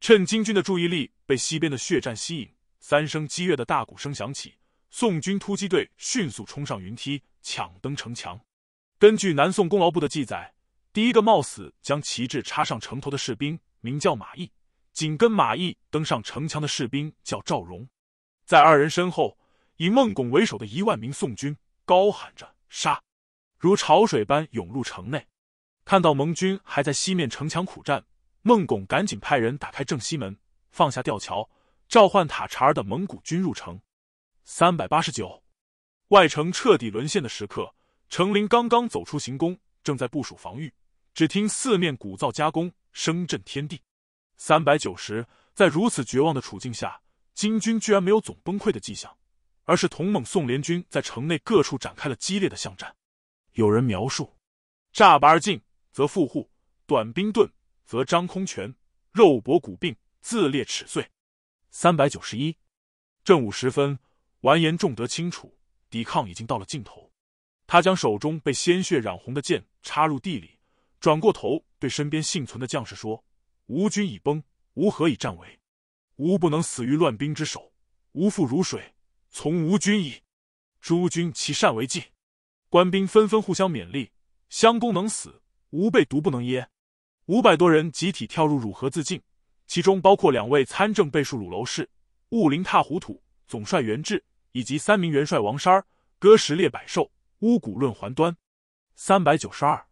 趁金军的注意力被西边的血战吸引，三声激越的大鼓声响起，宋军突击队迅速冲上云梯，抢登城墙。根据南宋功劳部的记载。第一个冒死将旗帜插上城头的士兵名叫马毅，紧跟马毅登上城墙的士兵叫赵荣。在二人身后，以孟拱为首的一万名宋军高喊着“杀”，如潮水般涌入城内。看到盟军还在西面城墙苦战，孟拱赶紧派人打开正西门，放下吊桥，召唤塔察儿的蒙古军入城。三百八十九，外城彻底沦陷的时刻，程琳刚刚走出行宫，正在部署防御。只听四面鼓噪，夹攻声震天地。三百九十，在如此绝望的处境下，金军居然没有总崩溃的迹象，而是同蒙宋联军在城内各处展开了激烈的巷战。有人描述：乍拔而进，则复户；短兵盾，则张空拳；肉搏骨病，自裂齿碎。三百九十一，正午时分，完颜仲德清楚，抵抗已经到了尽头。他将手中被鲜血染红的剑插入地里。转过头对身边幸存的将士说：“吾军已崩，吾何以战为？吾不能死于乱兵之手，吾父如水，从吾军矣。诸君其善为计。”官兵纷纷互相勉励：“相公能死，吾辈独不能耶？”五百多人集体跳入汝河自尽，其中包括两位参政、背戍汝楼氏、雾林踏糊涂总帅元志，以及三名元帅王山儿、割石猎百兽、巫蛊论桓端。三百九十二。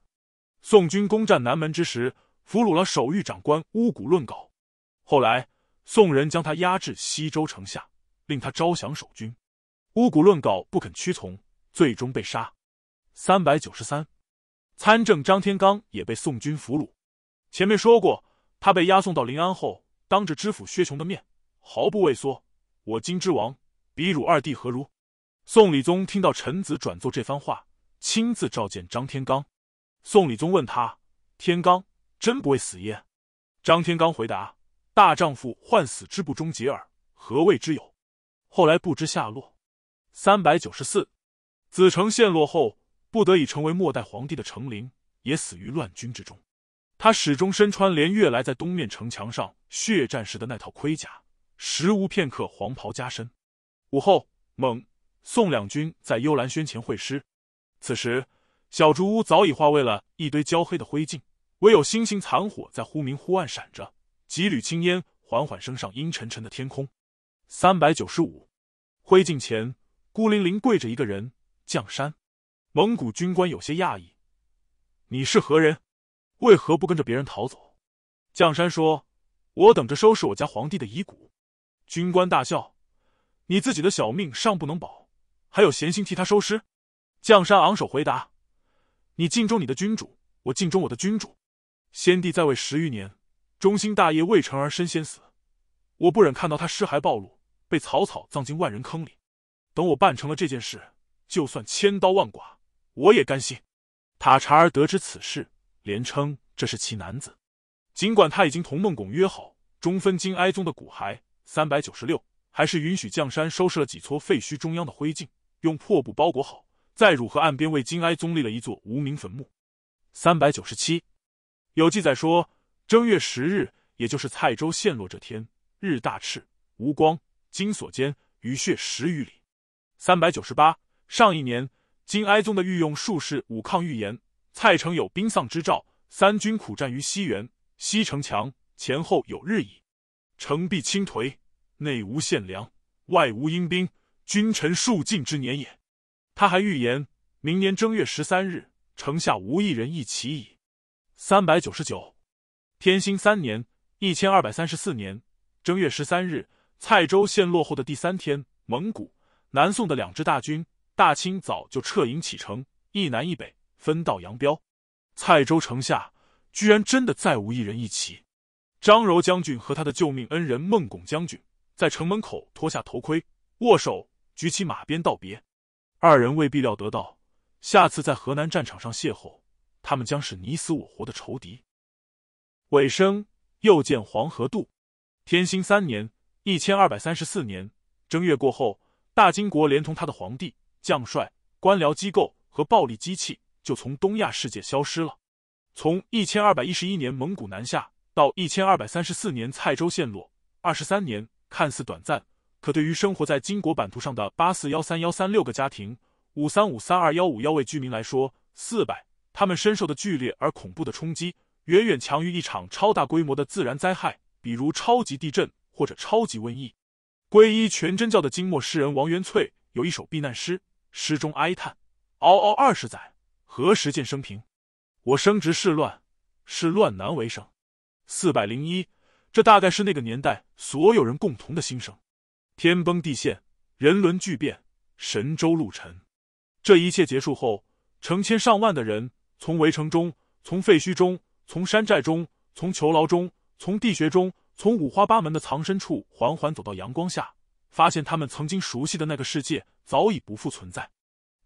宋军攻占南门之时，俘虏了守御长官巫蛊论稿。后来，宋人将他押至西州城下，令他招降守军。巫蛊论稿不肯屈从，最终被杀。三百九十三，参政张天纲也被宋军俘虏。前面说过，他被押送到临安后，当着知府薛琼的面，毫不畏缩：“我今之王，比汝二弟何如？”宋理宗听到臣子转奏这番话，亲自召见张天纲。宋理宗问他：“天罡真不畏死耶？”张天罡回答：“大丈夫患死之不终结耳，何谓之有？”后来不知下落。三百九十四，子承陷落后，不得已成为末代皇帝的成陵也死于乱军之中。他始终身穿连月来在东面城墙上血战时的那套盔甲，时无片刻黄袍加身。午后，蒙宋两军在幽兰轩前会师，此时。小竹屋早已化为了一堆焦黑的灰烬，唯有星星残火在忽明忽暗闪着，几缕青烟缓缓升上阴沉沉的天空。三百九十五，灰烬前孤零零跪着一个人。降山，蒙古军官有些讶异：“你是何人？为何不跟着别人逃走？”降山说：“我等着收拾我家皇帝的遗骨。”军官大笑：“你自己的小命尚不能保，还有闲心替他收尸？”降山昂首回答。你敬重你的君主，我敬重我的君主。先帝在位十余年，忠心大业未成而身先死，我不忍看到他尸骸暴露，被草草葬进万人坑里。等我办成了这件事，就算千刀万剐，我也甘心。塔查尔得知此事，连称这是其男子。尽管他已经同孟拱约好，中分金哀宗的骨骸三百九十六，还是允许将山收拾了几撮废墟中央的灰烬，用破布包裹好。在汝河岸边为金哀宗立了一座无名坟墓。三百九十七，有记载说，正月十日，也就是蔡州陷落这天，日大赤无光，金所间雨穴十余里。三百九十八，上一年，金哀宗的御用术士武抗预言：蔡城有兵丧之兆，三军苦战于西原，西城墙前后有日矣，城壁倾颓，内无献粮，外无阴兵，君臣数尽之年也。他还预言，明年正月十三日，城下无一人一骑矣。三百九十九，天兴三年，一千二百三十四年正月十三日，蔡州陷落后的第三天，蒙古、南宋的两支大军大清早就撤营启程，一南一北分道扬镳。蔡州城下居然真的再无一人一骑。张柔将军和他的救命恩人孟拱将军在城门口脱下头盔，握手，举起马鞭道别。二人未必料得到，下次在河南战场上邂逅，他们将是你死我活的仇敌。尾声，又见黄河渡。天兴三年（一千二百三十四年）正月过后，大金国连同他的皇帝、将帅、官僚机构和暴力机器，就从东亚世界消失了。从一千二百一十一年蒙古南下到一千二百三十四年蔡州陷落，二十三年看似短暂。可对于生活在金国版图上的八四幺三幺三六个家庭、五三五三二幺五幺位居民来说，四百，他们深受的剧烈而恐怖的冲击，远远强于一场超大规模的自然灾害，比如超级地震或者超级瘟疫。皈依全真教的金末诗人王元翠有一首避难诗，诗中哀叹：“嗷嗷二十载，何时见生平？我生殖世乱，世乱难为生。”四百零一，这大概是那个年代所有人共同的心声。天崩地陷，人伦巨变，神州陆沉。这一切结束后，成千上万的人从围城中、从废墟中、从山寨中、从囚牢中、从地穴中、从五花八门的藏身处，缓缓走到阳光下，发现他们曾经熟悉的那个世界早已不复存在。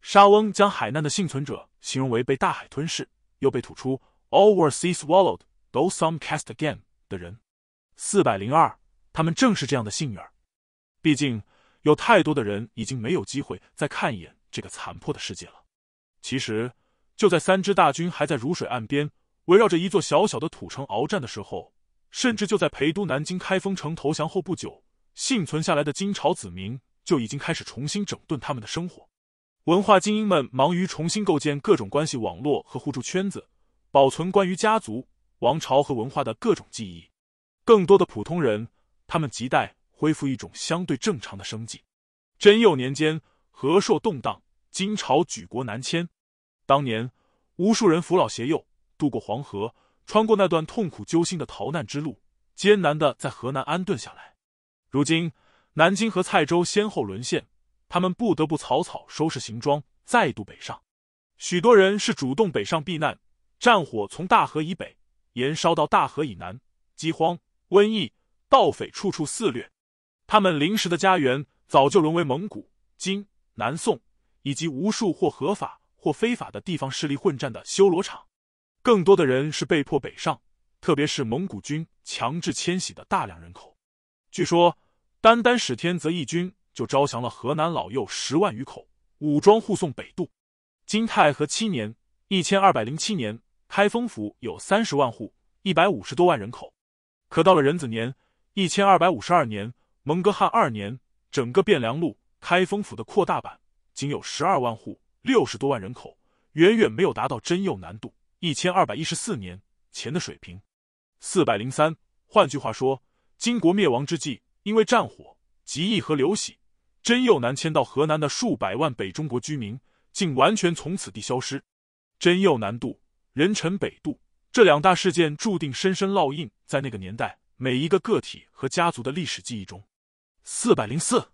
沙翁将海难的幸存者形容为被大海吞噬，又被吐出，all were seas w a l l o w e d though some cast again 的人。四百零二，他们正是这样的幸运儿。毕竟，有太多的人已经没有机会再看一眼这个残破的世界了。其实，就在三支大军还在如水岸边围绕着一座小小的土城鏖战的时候，甚至就在陪都南京开封城投降后不久，幸存下来的金朝子民就已经开始重新整顿他们的生活。文化精英们忙于重新构建各种关系网络和互助圈子，保存关于家族、王朝和文化的各种记忆。更多的普通人，他们亟待。恢复一种相对正常的生计。贞佑年间，河朔动荡，金朝举国南迁。当年，无数人扶老携幼，渡过黄河，穿过那段痛苦揪心的逃难之路，艰难的在河南安顿下来。如今，南京和蔡州先后沦陷，他们不得不草草收拾行装，再度北上。许多人是主动北上避难。战火从大河以北延烧到大河以南，饥荒、瘟疫、盗匪处处肆虐。他们临时的家园早就沦为蒙古、金、南宋以及无数或合法或非法的地方势力混战的修罗场。更多的人是被迫北上，特别是蒙古军强制迁徙的大量人口。据说，单单史天泽一军就招降了河南老幼十万余口，武装护送北渡。金太和七年（一千二百零七年），开封府有三十万户，一百五十多万人口。可到了壬子年（一千二百五十二年），蒙哥汗二年，整个汴梁路、开封府的扩大版仅有十二万户，六十多万人口，远远没有达到真佑南渡一千二百一十四年前的水平。四百零三，换句话说，金国灭亡之际，因为战火、极义和流徙，真佑南迁到河南的数百万北中国居民，竟完全从此地消失。真佑南渡、人臣北渡这两大事件，注定深深烙印在那个年代每一个个体和家族的历史记忆中。四百零四，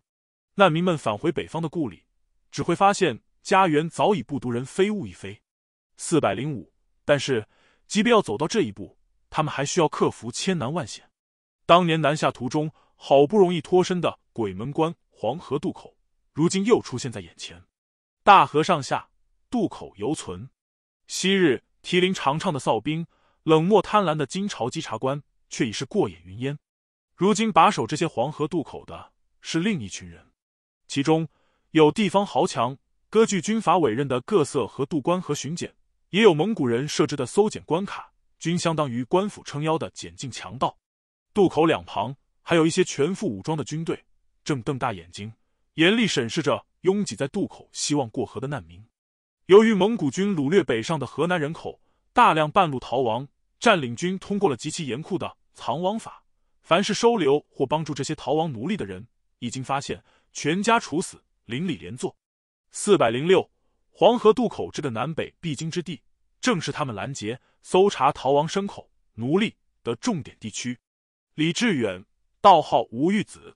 难民们返回北方的故里，只会发现家园早已不独人非物一非。四百零五，但是即便要走到这一步，他们还需要克服千难万险。当年南下途中好不容易脱身的鬼门关黄河渡口，如今又出现在眼前。大河上下，渡口犹存。昔日提林长唱的哨兵，冷漠贪婪的金朝稽查官，却已是过眼云烟。如今把守这些黄河渡口的是另一群人，其中有地方豪强、割据军阀委任的各色河渡关和巡检，也有蒙古人设置的搜检关卡，均相当于官府撑腰的检禁强盗。渡口两旁还有一些全副武装的军队，正瞪大眼睛，严厉审视着拥挤在渡口、希望过河的难民。由于蒙古军掳掠北上的河南人口，大量半路逃亡，占领军通过了极其严酷的藏王法。凡是收留或帮助这些逃亡奴隶的人，已经发现全家处死，邻里连坐。四百零六黄河渡口这个南北必经之地，正是他们拦截、搜查逃亡牲口、奴隶的重点地区。李志远，道号吴玉子，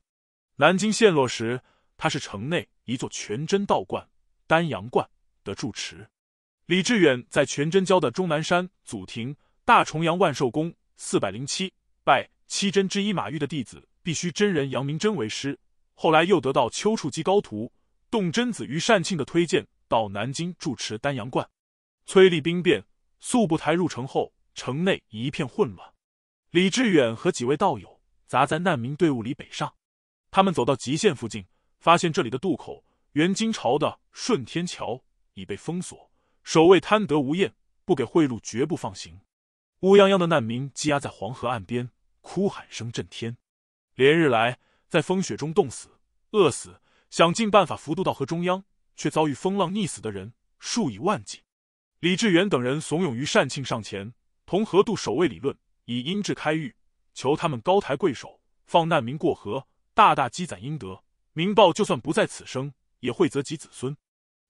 南京陷落时，他是城内一座全真道观丹阳观的住持。李志远在全真教的终南山祖庭大重阳万寿宫四百零七拜。七真之一马玉的弟子，必须真人杨明真为师。后来又得到丘处机高徒洞真子于善庆的推荐，到南京住持丹阳观。崔立兵变，速不台入城后，城内一片混乱。李志远和几位道友砸在难民队伍里北上。他们走到极限附近，发现这里的渡口，原金朝的顺天桥已被封锁，守卫贪得无厌，不给贿赂绝不放行。乌泱泱的难民积压在黄河岸边。哭喊声震天，连日来在风雪中冻死、饿死，想尽办法浮渡到河中央，却遭遇风浪溺死的人数以万计。李志远等人怂恿于善庆上前，同河渡守卫理论，以阴智开谕，求他们高抬贵手，放难民过河，大大积攒阴德，明报就算不在此生，也会泽及子孙。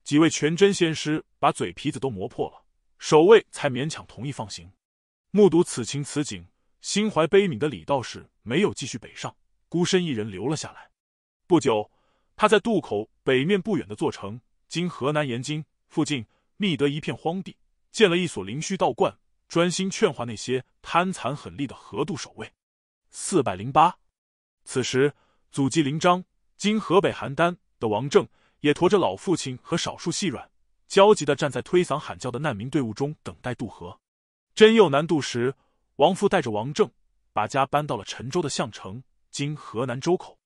几位全真仙师把嘴皮子都磨破了，守卫才勉强同意放行。目睹此情此景。心怀悲悯的李道士没有继续北上，孤身一人留了下来。不久，他在渡口北面不远的座城（今河南延津）附近觅得一片荒地，建了一所灵虚道观，专心劝化那些贪残狠戾的河渡守卫。四百零八，此时祖籍临漳（今河北邯郸）的王正也驮着老父亲和少数细软，焦急的站在推搡喊叫的难民队伍中等待渡河。真佑南渡时。王父带着王正，把家搬到了陈州的项城（今河南周口）。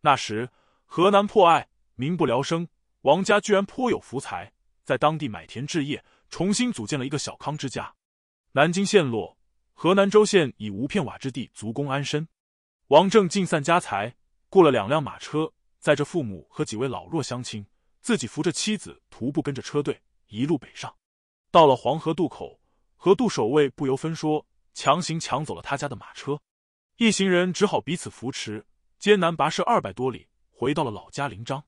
那时，河南破隘，民不聊生。王家居然颇有福财，在当地买田置业，重新组建了一个小康之家。南京陷落，河南州县以无片瓦之地，足供安身。王正尽散家财，雇了两辆马车，载着父母和几位老弱乡亲，自己扶着妻子，徒步跟着车队，一路北上。到了黄河渡口，河渡守卫不由分说。强行抢走了他家的马车，一行人只好彼此扶持，艰难跋涉二百多里，回到了老家临漳。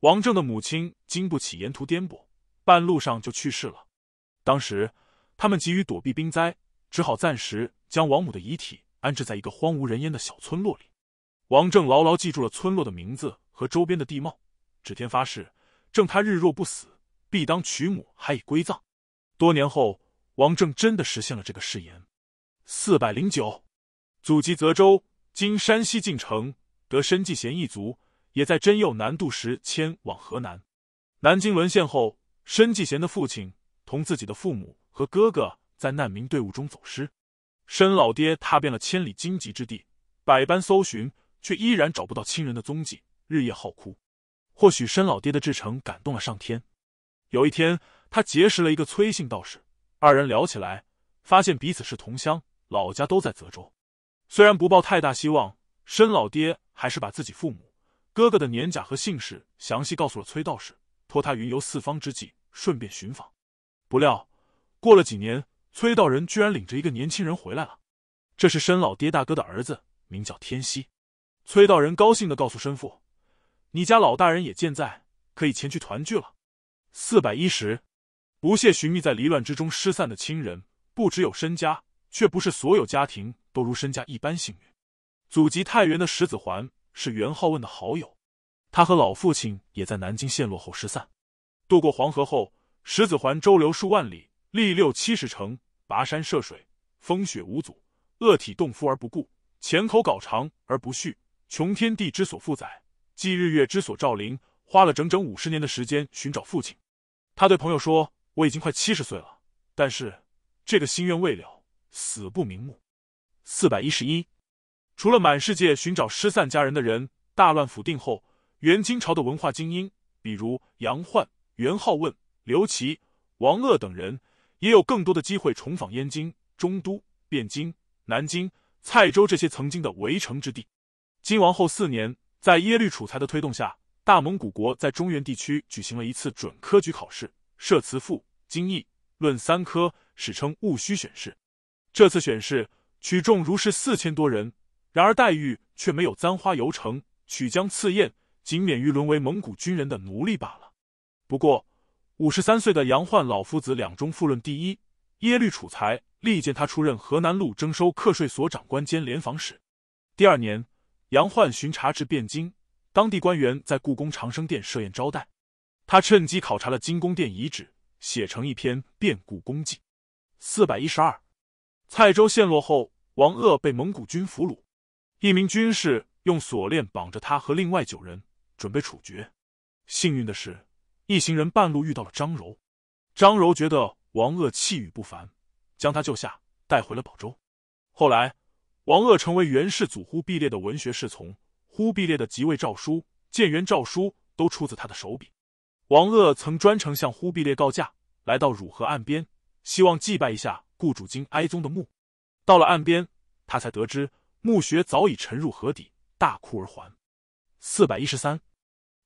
王正的母亲经不起沿途颠簸，半路上就去世了。当时他们急于躲避兵灾，只好暂时将王母的遗体安置在一个荒无人烟的小村落里。王正牢牢记住了村落的名字和周边的地貌，指天发誓：正他日若不死，必当娶母还以归葬。多年后，王正真的实现了这个誓言。四百零九，祖籍泽州，今山西晋城，得申继贤一族，也在真佑南渡时迁往河南。南京沦陷后，申继贤的父亲同自己的父母和哥哥在难民队伍中走失，申老爹踏遍了千里荆棘之地，百般搜寻，却依然找不到亲人的踪迹，日夜号哭。或许申老爹的至诚感动了上天，有一天他结识了一个崔姓道士，二人聊起来，发现彼此是同乡。老家都在泽州，虽然不抱太大希望，申老爹还是把自己父母、哥哥的年假和姓氏详细告诉了崔道士，托他云游四方之际顺便寻访。不料过了几年，崔道人居然领着一个年轻人回来了，这是申老爹大哥的儿子，名叫天熙。崔道人高兴地告诉申父：“你家老大人也健在，可以前去团聚了。”四百一十，不屑寻觅在离乱之中失散的亲人，不只有申家。却不是所有家庭都如身家一般幸运。祖籍太原的石子桓是袁浩问的好友，他和老父亲也在南京陷落后失散，渡过黄河后，石子桓周流数万里，历六七十城，跋山涉水，风雪无阻，饿体冻肤而不顾，浅口搞长而不续，穷天地之所负载，继日月之所照临，花了整整五十年的时间寻找父亲。他对朋友说：“我已经快七十岁了，但是这个心愿未了。”死不瞑目。四百一十一，除了满世界寻找失散家人的人，大乱甫定后，元金朝的文化精英，比如杨焕、元好问、刘琦、王鄂等人，也有更多的机会重访燕京、中都、汴京、南京、蔡州这些曾经的围城之地。金王后四年，在耶律楚材的推动下，大蒙古国在中原地区举行了一次准科举考试，设词赋、经义、论三科，史称戊戌选试。这次选试，取中如是四千多人，然而黛玉却没有簪花游城，取将赐宴，仅免于沦为蒙古军人的奴隶罢了。不过，五十三岁的杨焕老夫子两中副论第一，耶律楚材力荐他出任河南路征收课税所长官兼联防使。第二年，杨焕巡查至汴京，当地官员在故宫长生殿设宴招待，他趁机考察了金宫殿遗址，写成一篇《变故功绩》，四百一十二。蔡州陷落后，王鄂被蒙古军俘虏。一名军士用锁链绑着他和另外九人，准备处决。幸运的是，一行人半路遇到了张柔。张柔觉得王鄂气宇不凡，将他救下，带回了宝州。后来，王鄂成为元世祖忽必烈的文学侍从，忽必烈的即位诏书、建元诏书都出自他的手笔。王鄂曾专程向忽必烈告假，来到汝河岸边，希望祭拜一下。故主金哀宗的墓，到了岸边，他才得知墓穴早已沉入河底，大哭而还。四百一十三，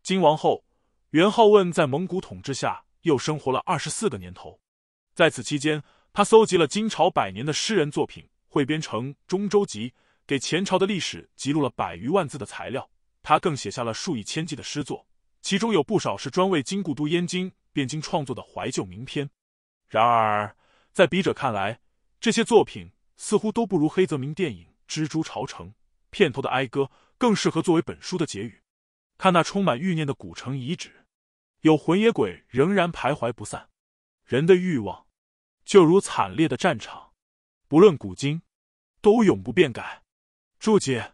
金王后，元好问在蒙古统治下又生活了二十四个年头。在此期间，他搜集了金朝百年的诗人作品，汇编成《中州集》，给前朝的历史记录了百余万字的材料。他更写下了数以千计的诗作，其中有不少是专为金故都燕京、汴京创作的怀旧名篇。然而。在笔者看来，这些作品似乎都不如黑泽明电影《蜘蛛巢城》片头的哀歌更适合作为本书的结语。看那充满欲念的古城遗址，有魂野鬼仍然徘徊不散。人的欲望，就如惨烈的战场，不论古今，都永不变改。注解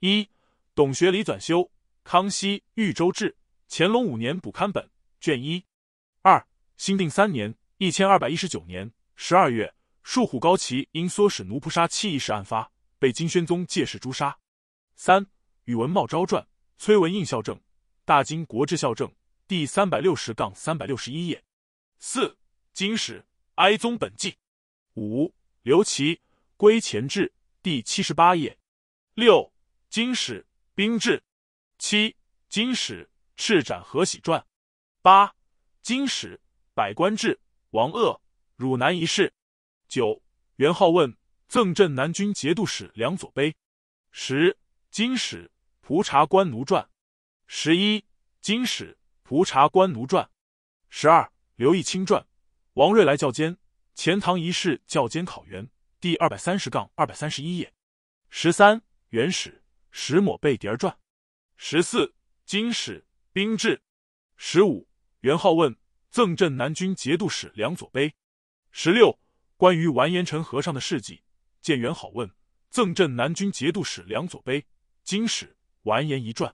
一：董学礼纂修，《康熙豫州志》，乾隆五年补刊本，卷一。二：新定三年，一千二百一十九年。十二月，朔虎高齐因唆使奴仆杀妻一事案发，被金宣宗借势诛杀。三、宇文茂昭传，崔文印校正，《大金国志校正》第三百六十杠三百六十一页。四、《金史哀宗本纪》。五、刘琦《归前志》第七十八页。六、《金史兵志》。七、《金史赤斩河喜传》。八、《金史百官志》王鄂。汝南一事，九元昊问赠镇南军节度使梁左碑，十金史蒲察官奴传，十一金史蒲察官奴传，十二刘义清传，王瑞来教监钱塘一事教监考员第二百三十杠二百三十一页，十三元史石抹背碟传，十四金史兵志，十五元昊问赠镇南军节度使梁左碑。十六，关于完颜陈和尚的事迹，见元好问《赠镇南军节度使梁左碑》《金史·完颜一传》；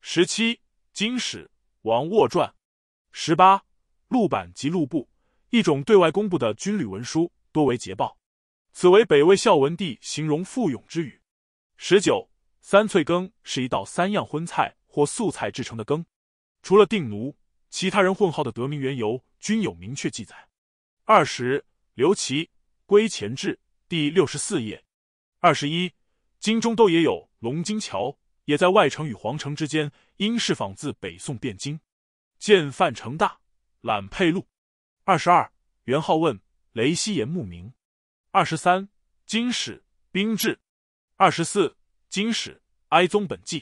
十七，《金史·王沃传》；十八，录版及录部，一种对外公布的军旅文书，多为捷报。此为北魏孝文帝形容傅勇之语。十九，三翠羹是一道三样荤菜或素菜制成的羹。除了定奴，其他人混号的得名缘由均有明确记载。二十，刘琦《归前志》第六十四页。二十一，京中都也有龙津桥，也在外城与皇城之间，因是仿自北宋汴京。见范成大《揽沛录》。二十二，元好问雷希言慕名。二十三，《金史兵志》。二十四，《金史哀宗本纪》。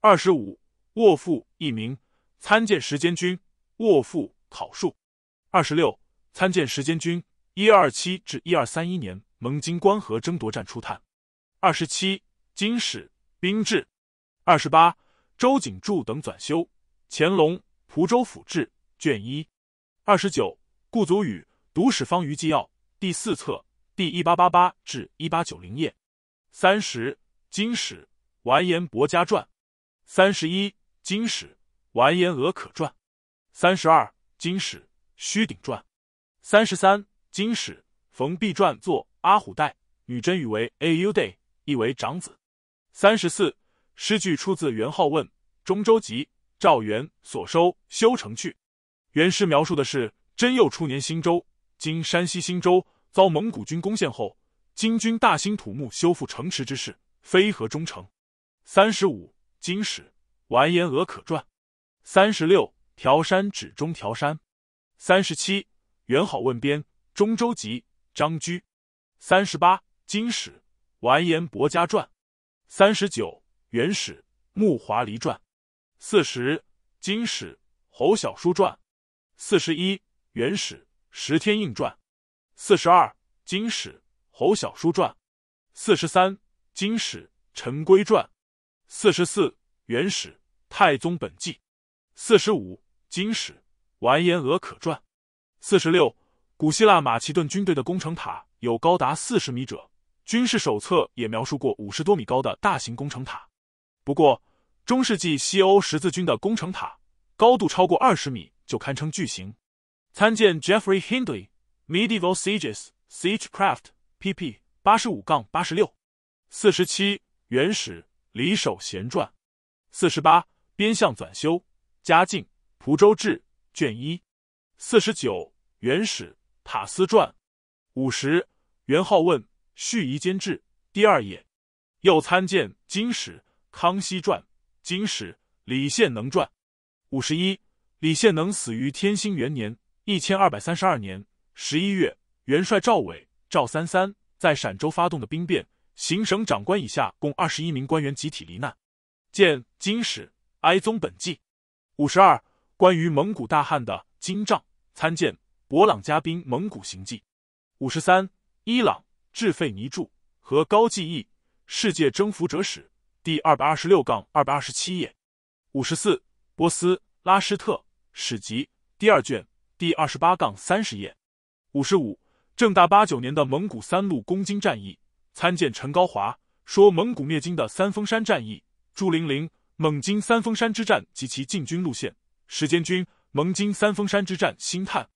二十五，卧父一名，参见时间君《卧父考述》。二十六。参见时间：君一二七至一二三一年，蒙金关河争夺战初探。二十七，《金史兵志》。二十八，《周景柱等纂修乾隆蒲州府志卷一》。二十九，《顾祖禹读史方舆纪要》第四册第一八八八至一八九零页。三十，《金史完颜伯家传》。三十一，《金史完颜额可传》。三十二，《金史虚顶传》。三十三，《金史·冯弼传》作阿虎代女真语为 A U Day，意为长子。三十四，诗句出自元好问《中州集》，赵元所收修城去。原诗描述的是真佑初年新州（今山西新州）遭蒙古军攻陷后，金军大兴土木修复城池之事，非河中城。三十五，《金史·完颜娥可传》。三十六，条山指中条山。三十七。元好问编《中州集》，张居，三十八《金史》完颜伯家传，三十九《元史》穆华黎传，四十《金史》侯小书传，四十一《元史》石天应传，四十二《金史》侯小书传，四十三《金史》陈规传，四十四《元史》太宗本纪，四十五《金史》完颜讹可传。四十六，古希腊马其顿军队的攻城塔有高达四十米者，军事手册也描述过五十多米高的大型攻城塔。不过，中世纪西欧十字军的攻城塔高度超过二十米就堪称巨型。参见 Jeffrey Hindley，《Medieval Sieges Siegecraft》P.P. 八十五杠八十六。四十七，《原始李守贤传》。四十八，《边相纂修》嘉靖《蒲州志》卷一。四十九，《元始塔斯传》；五十，《元好问续疑监制》第二页。又参见《金史·康熙传》《金史·李宪能传》。五十一，李现能死于天兴元年（一千二百三十二年）十一月。元帅赵伟、赵三三在陕州发动的兵变，行省长官以下共二十一名官员集体罹难。见《金史·哀宗本纪》。五十二，关于蒙古大汗的金帐。参见《勃朗嘉宾蒙古行记》，五十三；伊朗《智费尼著》和高记忆世界征服者史》第二百二十六杠二百二十七页；五十四；波斯《拉施特史籍第二卷第二十八杠三十页；五十五；正大八九年的蒙古三路攻金战役，参见陈高华《说蒙古灭金的三峰山战役》，朱玲玲《蒙金三峰山之战及其进军路线》，史间军。蒙金三峰山之战星探，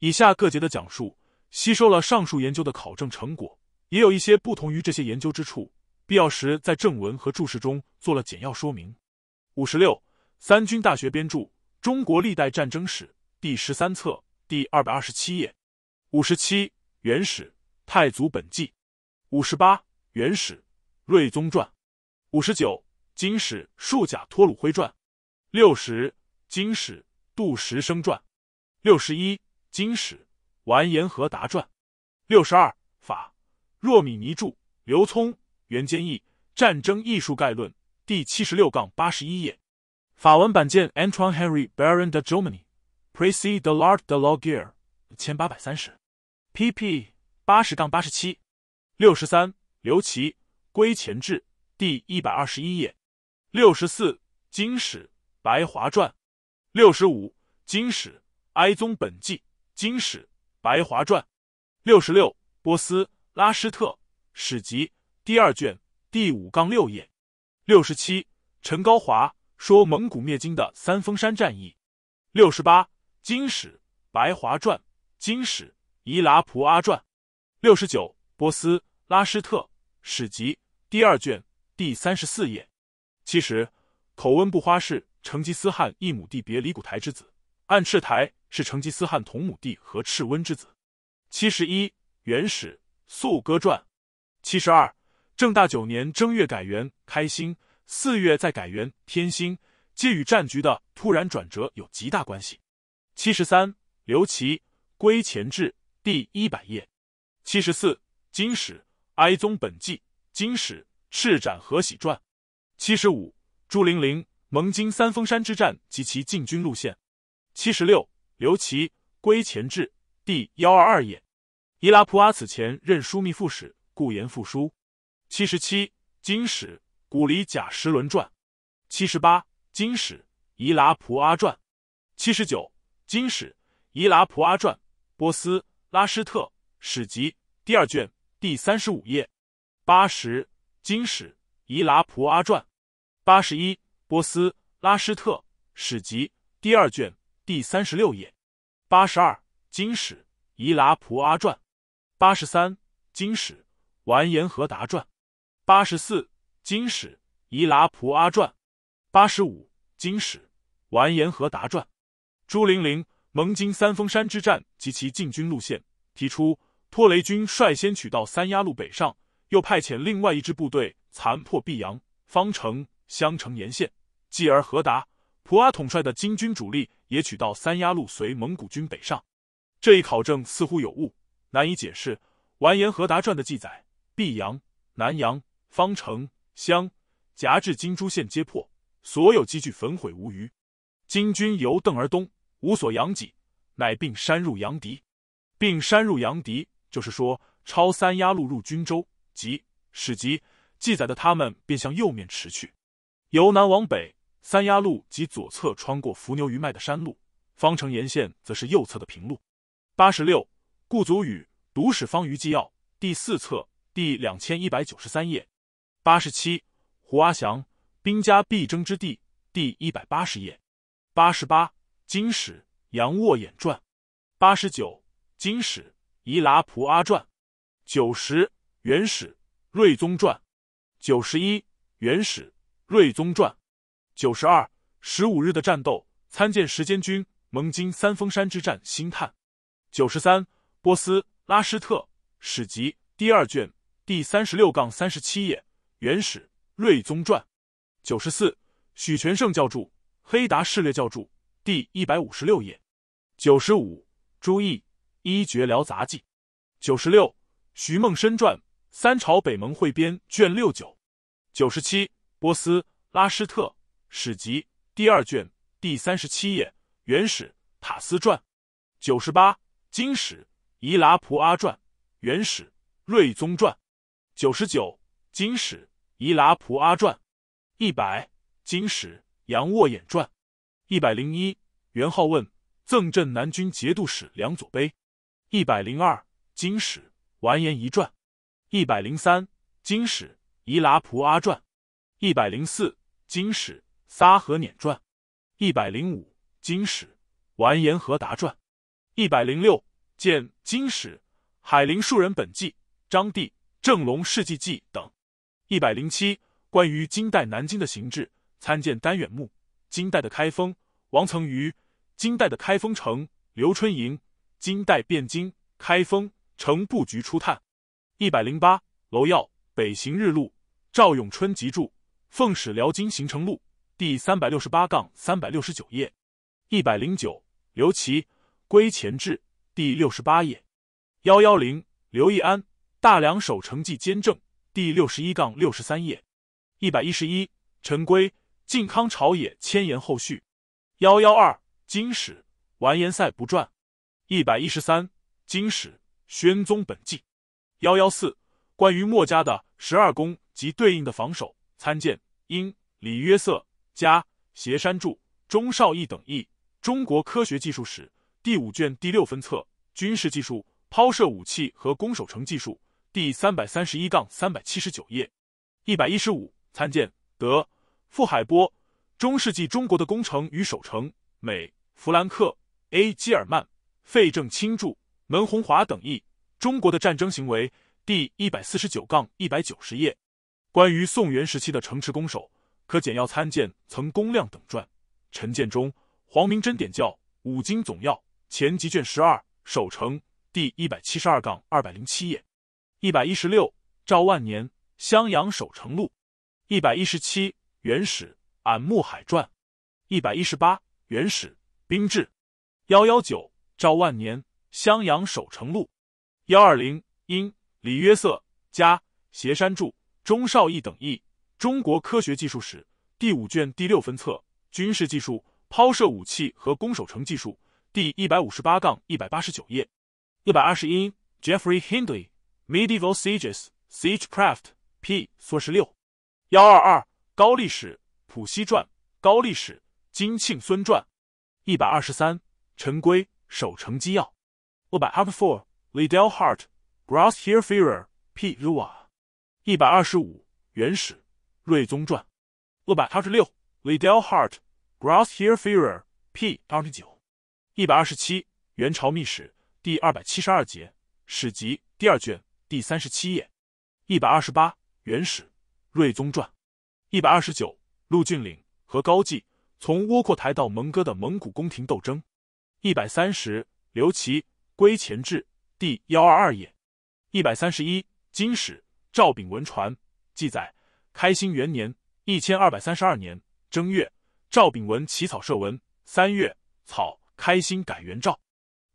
以下各节的讲述吸收了上述研究的考证成果，也有一些不同于这些研究之处，必要时在正文和注释中做了简要说明。五十六，《三军大学编著〈中国历代战争史〉第十三册，第二百二十七页》；五十七，《元史·太祖本纪》；五十八，《元史·睿宗传》；五十九，《金史·束甲脱鲁辉传》；六十，《金史》。杜十生传，六十一，《金史》完颜和达传，六十二，《法若米尼著》刘聪、袁坚义《战争艺术概论》第七十六杠八十一页，法文版见《Antoine Henry Baron de Germany Prise de l'art de la guerre》千八百三十，P.P. 八十杠八十七，六十三，《刘奇归前志》第一百二十一页，六十四，《金史》白华传。六十五，《金史》哀宗本纪，《金史》白华传。六十六，《波斯》拉施特史籍》第二卷第五杠六页。六十七，《陈高华说蒙古灭金的三峰山战役》。六十八，《金史》白华传，《金史》伊拉普阿传。六十九，《波斯》拉施特史籍》第二卷第三十四页。七十，口温不花式。成吉思汗一母弟别里古台之子，按赤台是成吉思汗同母弟和赤温之子。七十一，《元始速歌传》。七十二，正大九年正月改元开兴，四月再改元天兴，皆与战局的突然转折有极大关系。七十三，《刘琦归前志》第一百页。七十四，《金史·哀宗本纪》《金史·赤展何喜传》。七十五，《朱玲玲》。蒙金三峰山之战及其进军路线，七十六，刘琦，归前志，第幺二二页。伊拉普阿此前任枢密副使，故言复书。七十七，金史，古里贾什伦传。七十八，金史，伊拉普阿传。七十九，金史，伊拉普阿传。波斯拉施特史籍第二卷第三十五页。八十，金史，伊拉普阿传。八十一。波斯拉施特史籍第二卷第三十六页，八十二《金史·夷拉普阿传》，八十三《金史·完颜和达传》，八十四《金史·夷拉普阿传》，八十五《金史·完颜和达传》。朱玲玲，蒙金三峰山之战及其进军路线提出，托雷军率先取道三丫路北上，又派遣另外一支部队残破毕阳、方城。襄城沿线，继而何达、蒲阿统帅的金军主力也取到三丫路，随蒙古军北上。这一考证似乎有误，难以解释。完颜何达传的记载：毕阳、南阳、方城、襄夹至金珠县皆破，所有积聚焚毁无余。金军由邓而东，无所养己，乃并山入阳敌。并山入阳敌，就是说，超三丫路入军州。即《史籍记载的，他们便向右面驰去。由南往北，三丫路及左侧穿过伏牛余脉的山路；方城沿线则是右侧的平路。八十六，顾祖禹《读史方舆纪要》第四册第两千一百九十三页。八十七，胡阿祥《兵家必争之地》第一百八十页。八十八，《金史》杨卧眼传。八十九，《金史》夷拉蒲阿传。九十，《元史》睿宗传。九十一，《元史》。《睿宗传》，九十二十五日的战斗，参见时间君《蒙金三峰山之战星探。九十三，波斯拉施特史籍第二卷第三十六杠三十七页，原始《睿宗传》。九十四，许全胜教著《黑达事略》教著第一百五十六页。九十五，朱意《医绝疗杂记》。九十六，徐梦深传《三朝北盟会编》卷六九。九十七。波斯拉施特史籍第二卷第三十七页，原始塔斯传；九十八金史伊拉普阿传，原始瑞宗传；九十九金史伊拉普阿传；一百金史杨沃衍传；一百零一元昊问赠镇南军节度使梁左碑；一百零二金史完颜一传；一百零三金史伊拉普阿传。一百零四《金史·撒和辇传》，一百零五《金史·完颜和达传》，一百零六见《金史·海陵树人本纪》、《章帝正隆世纪记》等。一百零七关于金代南京的形制，参见单远目。金代的开封》、王曾瑜《金代的开封城》、刘春莹《金代汴京开封城布局初探》。一百零八楼耀北行日录》、赵永春集注。《奉使辽金行程录》第三百六十八杠三百六十九页，一百零九刘琦《归前志》第六十八页，幺幺零刘义安《大梁守城记兼正》第六十一杠六十三页，一百一十一陈规《靖康朝野千言后续》，幺幺二《金史》《完颜赛不传》，一百一十三《金史》《宣宗本纪》，幺幺四关于墨家的十二宫及对应的防守，参见。英李约瑟、加斜山著、钟少义等译，《中国科学技术史》第五卷第六分册《军事技术：抛射武器和攻守城技术》第三百三十一杠三百七十九页。一百一十五参见德傅海波，《中世纪中国的工程与守城》美弗兰克 A 基尔曼费正清著，门洪华等译，《中国的战争行为》第一百四十九杠一百九十页。关于宋元时期的城池攻守，可简要参见《曾公亮等传》《陈建中》《黄明真点教《五经总要》前集卷十二《守城》第一百七十二杠二百零七页，一百一十六《赵万年襄阳守城录》，一百一十七《元始，俺木海传》，一百一十八《元始，兵志》，幺幺九《赵万年襄阳守城录》，幺二零《英李约瑟家斜山著》。钟少义等译《中国科学技术史》第五卷第六分册《军事技术：抛射武器和攻守城技术》第一百五十八杠一百八十九页，一百二十一 Jeffrey Hindley，《Medieval Sieges Siegecraft》，P. 四十六，幺二二《高力史》普希传，《高力史》金庆孙传，一百二十三《陈规守城机要》，一百二十 r Liddell Hart，《Brass h i e r o e r a e r p Rua。一百二十五，《原始，睿宗传》；二百二十六，《Liddell Hart, Grasshopperer, p 二十九，一百二十七，《元朝秘史》第二百七十二节，《史籍第二卷第三十七页；一百二十八，《原始，睿宗传》；一百二十九，《陆峻岭和高继从窝阔台到蒙哥的蒙古宫廷斗争》；一百三十，《刘琦归前志》第幺二二页；一百三十一，《金史》。赵炳文传记载：开兴元年（一千二百三十二年）正月，赵炳文起草设文；三月草开兴改元诏，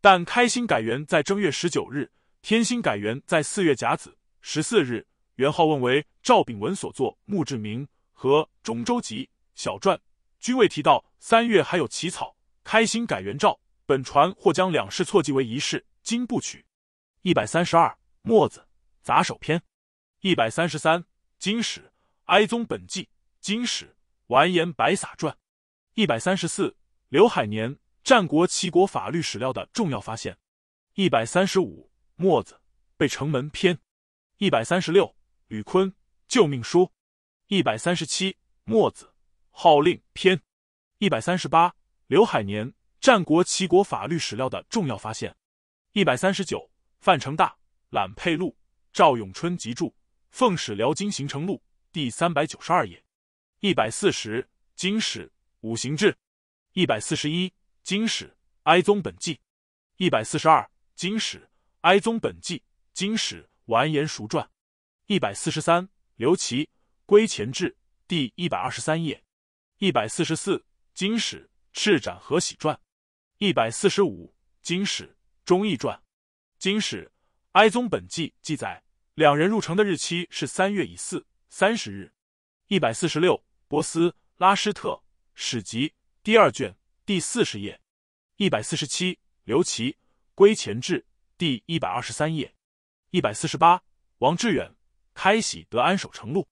但开兴改元在正月十九日，天兴改元在四月甲子十四日。元昊问为赵炳文所作墓志铭和《中州集》小传均未提到三月还有起草开兴改元诏，本传或将两事错记为一事，今不取。一百三十二，《墨子》杂手篇。一百三十三，《金史·哀宗本纪》；《金史·完颜白撒传》；一百三十四，《刘海年战国齐国法律史料的重要发现》；一百三十五，《墨子·被城门篇》；一百三十六，《吕坤·救命书》；一百三十七，《墨子·号令篇》；一百三十八，《刘海年战国齐国法律史料的重要发现》；一百三十九，《范成大·览佩录·赵永春集注》。《奉使辽金行程录》第三百九十二页，一百四十《金史五行志》，一百四十一《金史哀宗本纪》，一百四十二《金史哀宗本纪》，《金史完颜熟传》，一百四十三《刘琦归前志》第一百二十三页，一百四十四《金史赤斩河喜传》，一百四十五《金史忠义传》，《金史哀宗本纪》记载。两人入城的日期是三月乙巳三十日，一百四十六，波斯拉施特史籍第二卷第四十页，一百四十七，刘琦归前志第一百二十三页，一百四十八，王志远开禧得安守城路。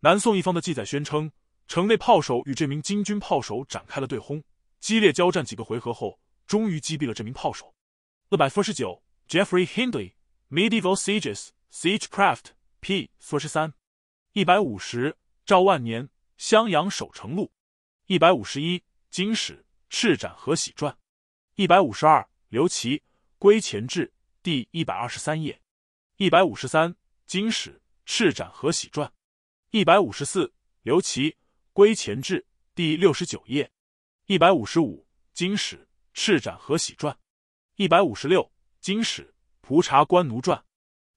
南宋一方的记载宣称，城内炮手与这名金军炮手展开了对轰，激烈交战几个回合后，终于击毙了这名炮手。一百四十九，Jeffrey Hindley Medieval Sieges。Siegecraft P. 四十三一百五十赵万年襄阳守城录一百五十一《金史赤斩何喜传》一百五十二刘琦归前志第一百二十三页一百五十三《金史赤斩何喜传》一百五十四刘琦归前志第六十九页一百五十五《金史赤斩何喜传》一百五十六《金史蒲察官奴传》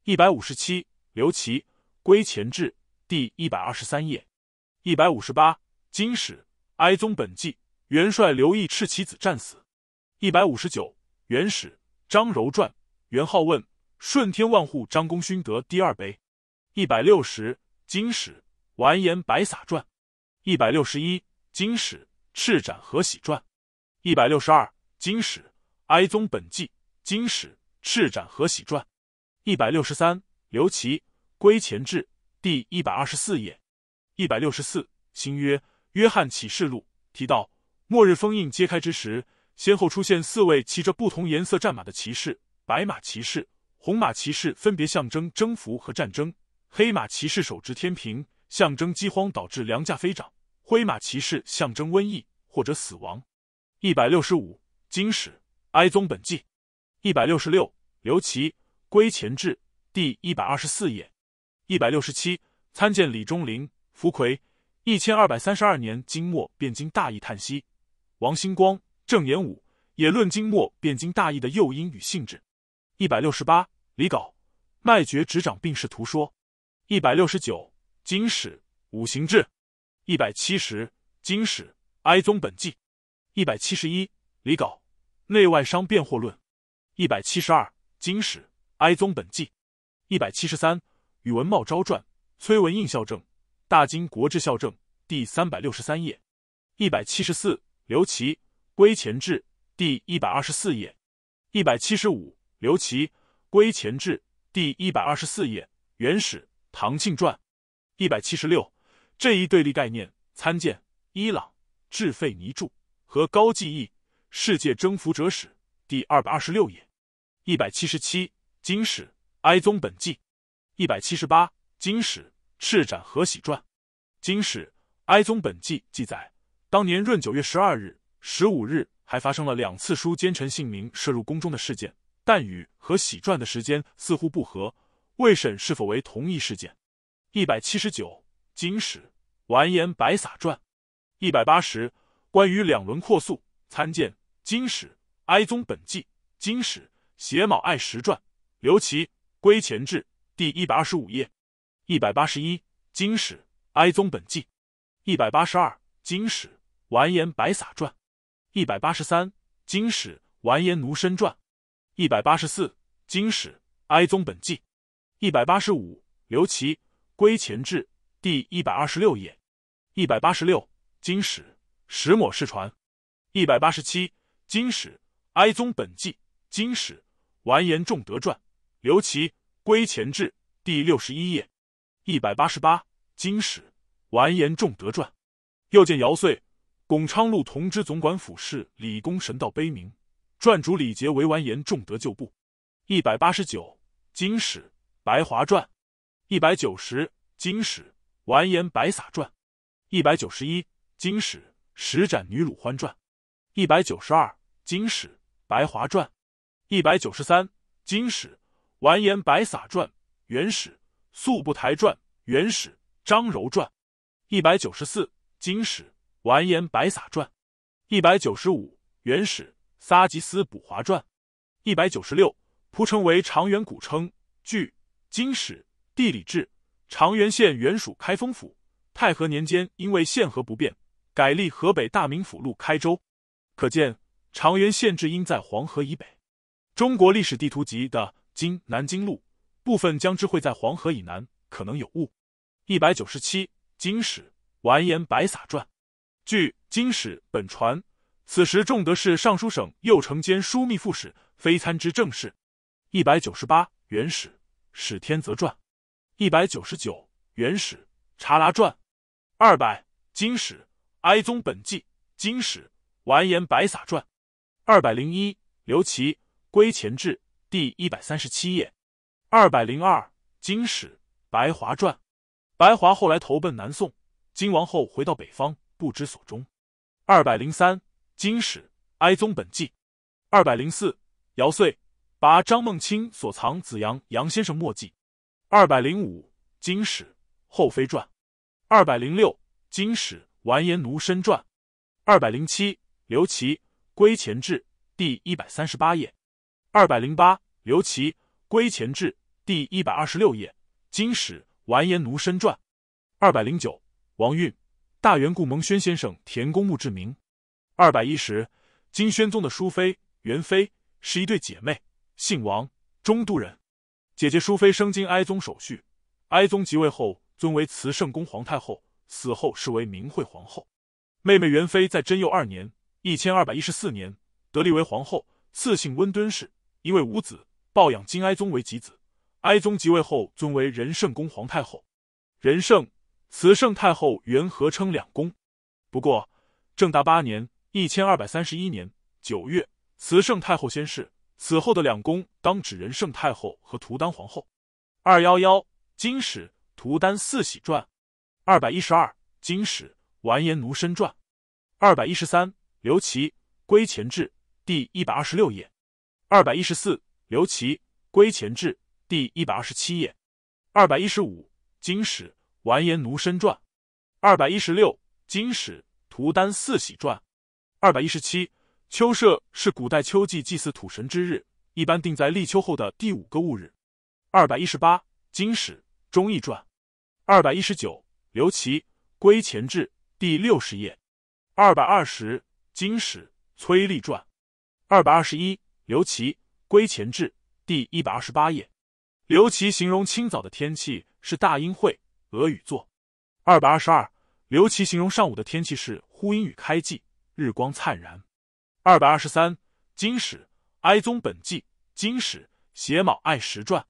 一百五十七，刘琦，归前志，第一百二十三页。一百五十八，金史哀宗本纪，元帅刘义赤其子战死。一百五十九，元史张柔传，元好问顺天万户张公勋得第二杯，一百六十，金史完颜白洒传。一百六十一，金史赤斩何喜传。一百六十二，金史哀宗本纪，金史赤斩何喜传。一百六十三，刘奇《归前志》第一百二十四页。一百六十四，《新约·约翰启示录》提到，末日封印揭开之时，先后出现四位骑着不同颜色战马的骑士：白马骑士、红马骑士分别象征征服和战争；黑马骑士手持天平，象征饥荒导致粮价飞涨；灰马骑士象征瘟疫或者死亡。一百六十五，《金史·哀宗本纪》。一百六十六，刘奇。《归前志》第一百二十四页，一百六十七参见李中林、福奎，一千二百三十二年金末汴京大义叹息，王星光、郑延武也论金末汴京大义的诱因与性质。一百六十八李稿《麦觉执掌并世图说》，一百六十九《金史五行志》，一百七十《金史哀宗本纪》，一百七十一李稿《内外商辩惑论》，一百七十二《金史》。《哀宗本纪》一百七十三，《宇文茂昭传》、《崔文印校正》、《大金国志校正》第三百六十三页；一百七十四，《刘琦归前志》第一百二十四页；一百七十五，《刘琦归前志》第一百二十四页，《元始唐庆传》；一百七十六，这一对立概念，参见伊朗《智费尼著》和高记忆世界征服者史》第二百二十六页；一百七十七。《金史哀宗本纪》一百七十八，《金史赤斩何喜传》。《金史哀宗本纪》记载，当年闰九月十二日、十五日，还发生了两次书奸臣姓名射入宫中的事件，但与何喜传的时间似乎不合，未审是否为同一事件。一百七十九，《金史完颜白撒传》。一百八十，关于两轮扩速，参见《金史哀宗本纪》《金史斜卯爱时传》。刘琦归前志第一百二十五页，一百八十一《金史哀宗本纪》，一百八十二《金史完颜白洒传》，一百八十三《金史完颜奴身传》，一百八十四《金史哀宗本纪》，一百八十五刘琦归前志第一百二十六页，一百八十六《金史石抹世传》，一百八十七《金史哀宗本纪》《金史完颜仲德传》。刘琦归前志第六十一页，一百八十八《金史·完颜重德传》。又见姚遂、巩昌路同知总管府事李公神道碑铭。传主李杰为完颜重德旧部。一百八十九《金史·白华传》。一百九十《金史·完颜白洒传》。一百九十一《金史·十斩女鲁欢传》。一百九十二《金史·白华传》。一百九十三《金史》。完颜白撒传，元史；素不台传，元史；张柔传，一百九十四；金史；完颜白撒传，一百九十五；元史；撒吉斯卜华传，一百九十六。蒲城为长垣古称，据《金史·地理志》，长垣县原属开封府。太和年间，因为县河不便，改隶河北大名府路开州。可见长垣县治应在黄河以北。《中国历史地图集》的。今南京路部分江之会在黄河以南，可能有误。一百九十七，《金史·完颜白撒传》。据《金史》本传，此时重德是尚书省右丞兼枢密副使，非参知政事。一百九十八，《元史·史天泽传》。一百九十九，《元史·查拉传》。二百，《金史·哀宗本纪》。《金史·完颜白撒传》。二百零一，《刘琦归前志》。第一百三十七页，二百零二《金史·白华传》，白华后来投奔南宋，金王后回到北方，不知所终。二百零三《金史·哀宗本纪》，二百零四姚遂》，把张梦清所藏子阳杨先生墨迹。二百零五《金史·后妃传》，二百零六《金史·完颜奴身传》，二百零七刘琦《归前志》第一百三十八页。二百零八，刘琦《归前志》第一百二十六页，《金史·完颜奴身传》。二百零九，王运《大元故蒙轩先生田公墓志铭》。二百一十，金宣宗的淑妃、元妃是一对姐妹，姓王，中都人。姐姐淑妃生金哀宗手续，哀宗即位后尊为慈圣宫皇太后，死后是为明惠皇后。妹妹元妃在贞佑二年（一千二百一十四年）得立为皇后，赐姓温敦氏。因为无子，抱养金哀宗为己子。哀宗即位后，尊为仁圣公皇太后。仁圣、慈圣太后原合称两宫。不过，正大八年（一千二百三十一年）九月，慈圣太后先逝，此后的两宫当指仁圣太后和图丹皇后。二幺幺，《金史·图丹四喜传》；二百一十二，《金史·完颜奴身传》；二百一十三，《刘琦归前志》第一百二十六页。二百一十四，刘琦归前志第一百二十七页。二百一十五，金史完颜奴身传。二百一十六，金史图丹四喜传。二百一十七，秋社是古代秋季祭祀土神之日，一般定在立秋后的第五个戊日。二百一十八，金史忠义传。二百一十九，刘琦归前志第六十页。二百二十，金史崔立传。二百二十一。刘琦归前志第一百二十八页，刘琦形容清早的天气是大阴晦，俄雨作。二百二十二，刘琦形容上午的天气是忽阴雨开霁，日光灿然。二百二十三，《金史哀宗本纪》《金史写卯爱时传》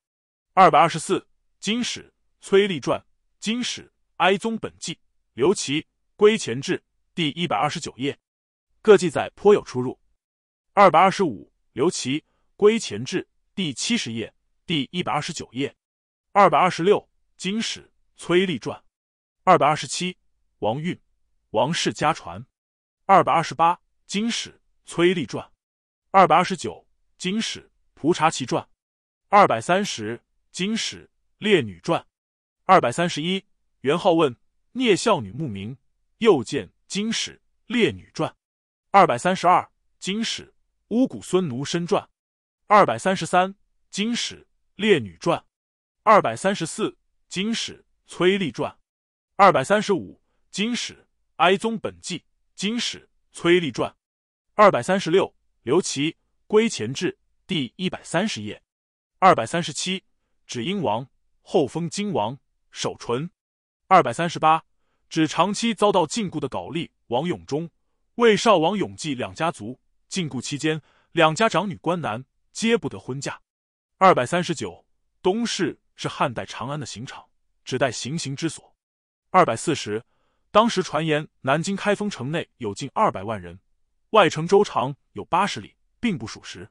二百二十四，《金史崔立传》《金史哀宗本纪》刘琦归前志第一百二十九页，各记载颇有出入。二百二十五。刘奇《归前志》第七十页，第一百二十九页，二百二十六《金史·崔立传》，二百二十七《王运·王氏家传》，二百二十八《金史·崔立传》，二百二十九《金史·蒲察奇传》，二百三十《金史·烈女传》，二百三十一元昊问聂孝女墓名，又见《金史·烈女传》，二百三十二《金史》。《巫蛊孙奴身传》，二百三十三，《金史列女传》，二百三十四，《金史崔立传》，二百三十五，《金史哀宗本纪》，《金史崔立传》，二百三十六，《刘琦归前志》第一百三十页，二百三十七，指英王后封金王守淳，二百三十八，指长期遭到禁锢的稿吏王永忠、魏少王永济两家族。禁锢期间，两家长女关男皆不得婚嫁。二百三十九，东市是汉代长安的刑场，指代行刑之所。二百四十，当时传言南京开封城内有近二百万人，外城周长有八十里，并不属实。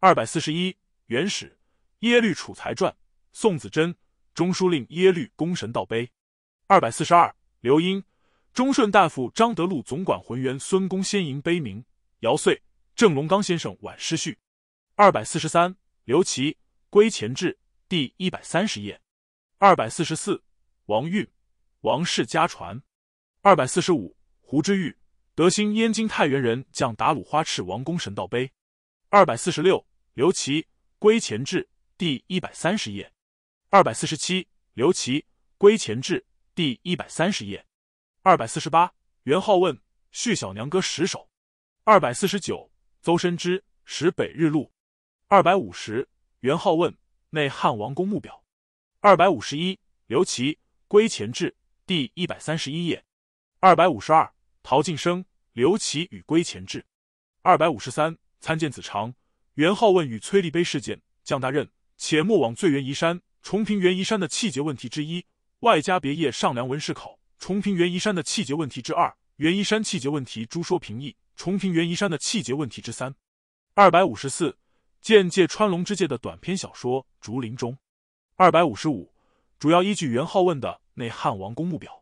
二百四十一，元始，耶律楚材传，宋子真中书令耶律公神道碑。二百四十二，刘英中顺大夫张德禄总管浑元孙公先茔碑铭，姚遂。郑龙刚先生挽诗序，二百四十三。刘琦归前志第一百三十页。二百四十四。王玉王氏家传。二百四十五。胡之玉，德兴燕京太原人，将打鲁花赤王公神道碑。二百四十六。刘琦归前志第一百三十页。二百四十七。刘琦归前志第一百三十页。二百四十八。元好问续小娘歌十首。二百四十九。邹深之使北日录，二百五十。元好问内汉王公墓表，二百五十一。刘琦归前志第一百三十一页，二百五十二。陶晋生刘琦与归前志，二百五十三。参见子长元好问与崔立碑事件。将大任且莫往醉园移山重平原夷山的气节问题之一，外加别业上梁文氏考重平原夷山的气节问题之二，原夷山气节问题诸说评议。重平袁夷山的气节问题之三，二百五十四，见借川龙之介的短篇小说《竹林中》。二百五十五，主要依据元好问的《内汉王公墓表》。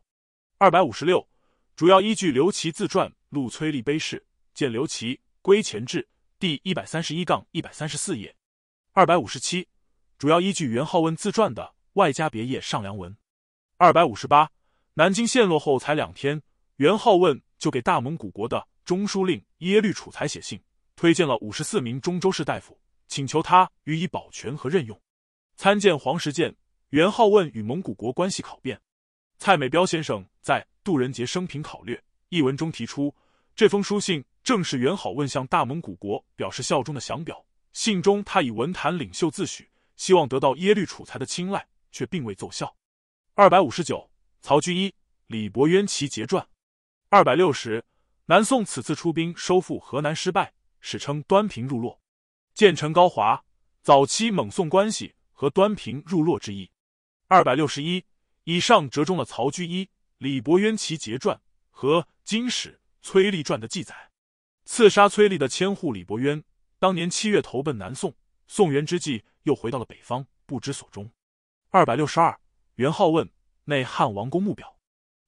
二百五十六，主要依据刘琦自传《陆崔立碑事》，见《刘琦归前志》第一百三十一杠一百三十四页。二百五十七，主要依据元好问自传的《外家别业上梁文》。二百五十八，南京陷落后才两天，元好问就给大蒙古国的。中书令耶律楚材写信，推荐了五十四名中州士大夫，请求他予以保全和任用。参见黄石建《元好问与蒙古国关系考辨》。蔡美彪先生在《杜仁杰生平考略》一文中提出，这封书信正是元好问向大蒙古国表示效忠的降表。信中他以文坛领袖自诩，希望得到耶律楚材的青睐，却并未奏效。二百五十九，曹居一、李伯渊、其杰传。二百六十。南宋此次出兵收复河南失败，史称“端平入洛”。建成高华，早期蒙宋关系和“端平入洛”之意。二百六十一以上折中了曹居一、李伯渊、其杰传和《金史》崔立传的记载。刺杀崔立的千户李伯渊，当年七月投奔南宋，宋元之际又回到了北方，不知所终。二百六十二，元好问《内汉王公墓表》。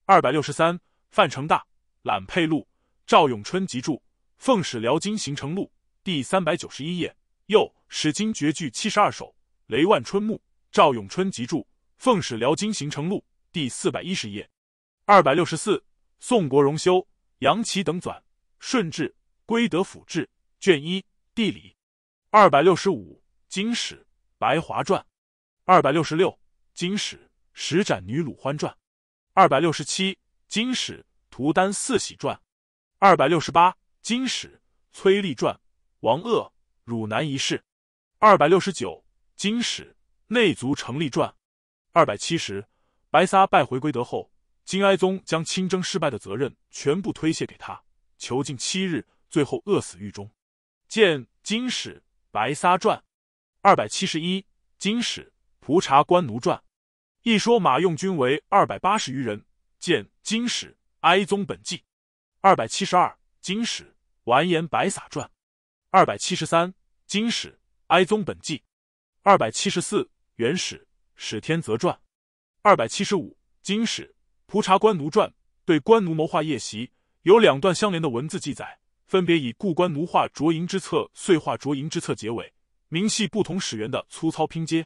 二百六十三，范成大《揽佩录》。赵永春集注《奉使辽金行程录》第三百九十一页，《又使金绝句七十二首》雷万春墓。赵永春集注《奉使辽金行程录》第四百一十页。二百六十四，《宋国荣修杨岐等纂顺治归德府志卷一地理》。二百六十五，《金史白华传》。二百六十六，《金史石展女鲁欢传》。二百六十七，《金史图丹四喜传》。二百六十八，《金史·崔立传》王鄂汝南一事；二百六十九，《金史·内族成立传》；二百七十，白撒败回归德后，金哀宗将亲征失败的责任全部推卸给他，囚禁七日，最后饿死狱中。见《金史·白撒传》；二百七十一，《金史·蒲察官奴传》。一说马用军为二百八十余人。见《金史·哀宗本纪》。二百七十二，《金史·完颜白撒传》；二百七十三，《金史·哀宗本纪》；二百七十四，《元史·史天泽传》；二百七十五，《金史·蒲察官奴传》。对官奴谋划夜袭有两段相连的文字记载，分别以“故官奴画卓营之策”、“碎画卓营之策”结尾，明细不同史源的粗糙拼接。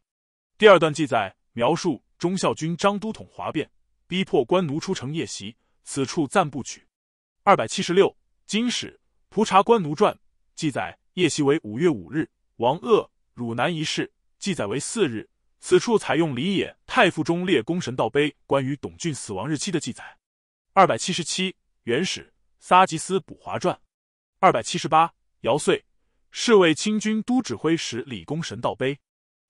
第二段记载描述忠孝军张都统哗变，逼迫官奴出城夜袭，此处暂不取。二百七十六，《金史·蒲察官奴传》记载，夜袭为五月五日；王鄂汝南一事记载为四日。此处采用李野《太傅中列功神道碑》关于董俊死亡日期的记载。二百七十七，《元史·撒吉思卜华传》。二百七十八，尧燧侍卫清军都指挥使李功神道碑，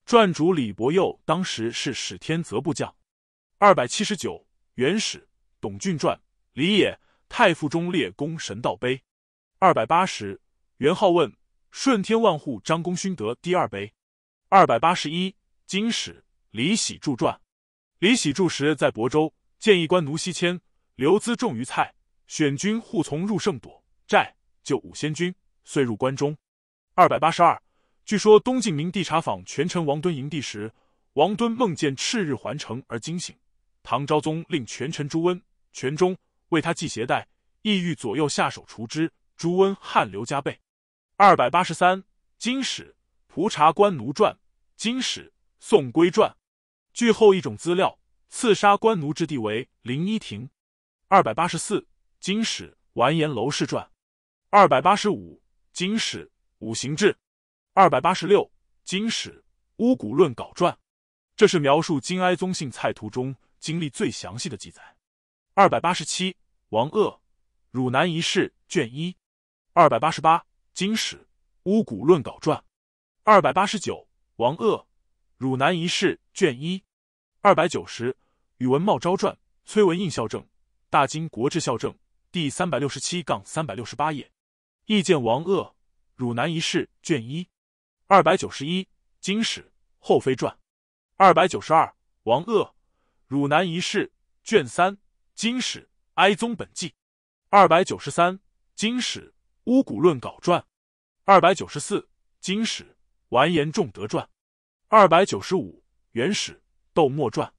传主李伯佑当时是史天泽部将。二百七十九，《元史·董俊传》李野。太傅中列功神道碑，二百八十。元昊问顺天万户张公勋德第二碑，二百八十一。《金史》李喜著传，李喜著时在亳州，建议官奴西迁，留资种于菜，选军护从入圣朵寨，救五仙军，遂入关中。二百八十二。据说东晋明帝查访权臣王敦营地时，王敦梦见赤日环城而惊醒。唐昭宗令权臣朱温、权中。为他系鞋带，意欲左右下手除之。朱温汗流浃背。二百八十三，《金史·蒲察官奴传》；《金史·宋圭传》。据后一种资料，刺杀官奴之地为临依亭。二百八十四，《金史·完颜娄氏传》。二百八十五，《金史·五行志》。二百八十六，《金史·巫蛊论稿传》。这是描述金哀宗幸蔡图中经历最详细的记载。二百八十七，王鄂，汝南遗事卷一；二百八十八，金史巫蛊论稿传；二百八十九，王鄂，汝南遗事卷一；二百九十，宇文茂昭传，崔文印校正，《大金国志校正》第三百六十七杠三百六十八页，意见。王鄂，汝南遗事卷一；二百九十一，金史后妃传；二百九十二，王鄂，汝南遗事卷三。《金史》哀宗本纪，二百九十三，《金史》巫蛊论稿传，二百九十四，《金史》完颜仲德传，二百九十五，《元史》窦墨传，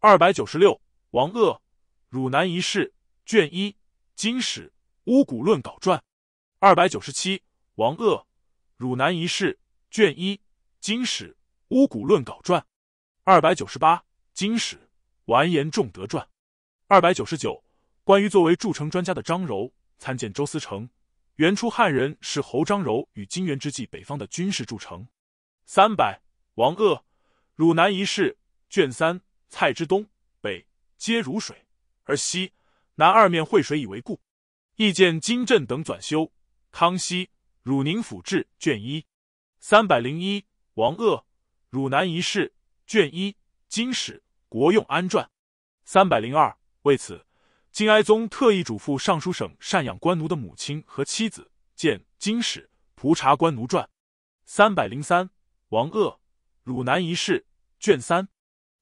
二百九十六，《王鄂汝南遗事》卷一，《金史》巫蛊论稿传，二百九十七，《王鄂汝南遗事》卷一，《金史》巫蛊论稿传，二百九十八，《金史》完颜仲德传。二百九十九，关于作为筑城专家的张柔，参见周思成。原初汉人是侯张柔与金元之际北方的军事筑城。三百王鄂，汝南一事卷三。蔡之东北皆如水，而西南二面汇水以为故。意见金镇等纂修。康熙汝宁府志卷一。三百零一王鄂，汝南一事卷一。金史国用安传。三百零二。为此，金哀宗特意嘱咐尚书省赡养官奴的母亲和妻子。见《金史·蒲察官奴传》。三百零三，《王鄂·汝南一事》卷三。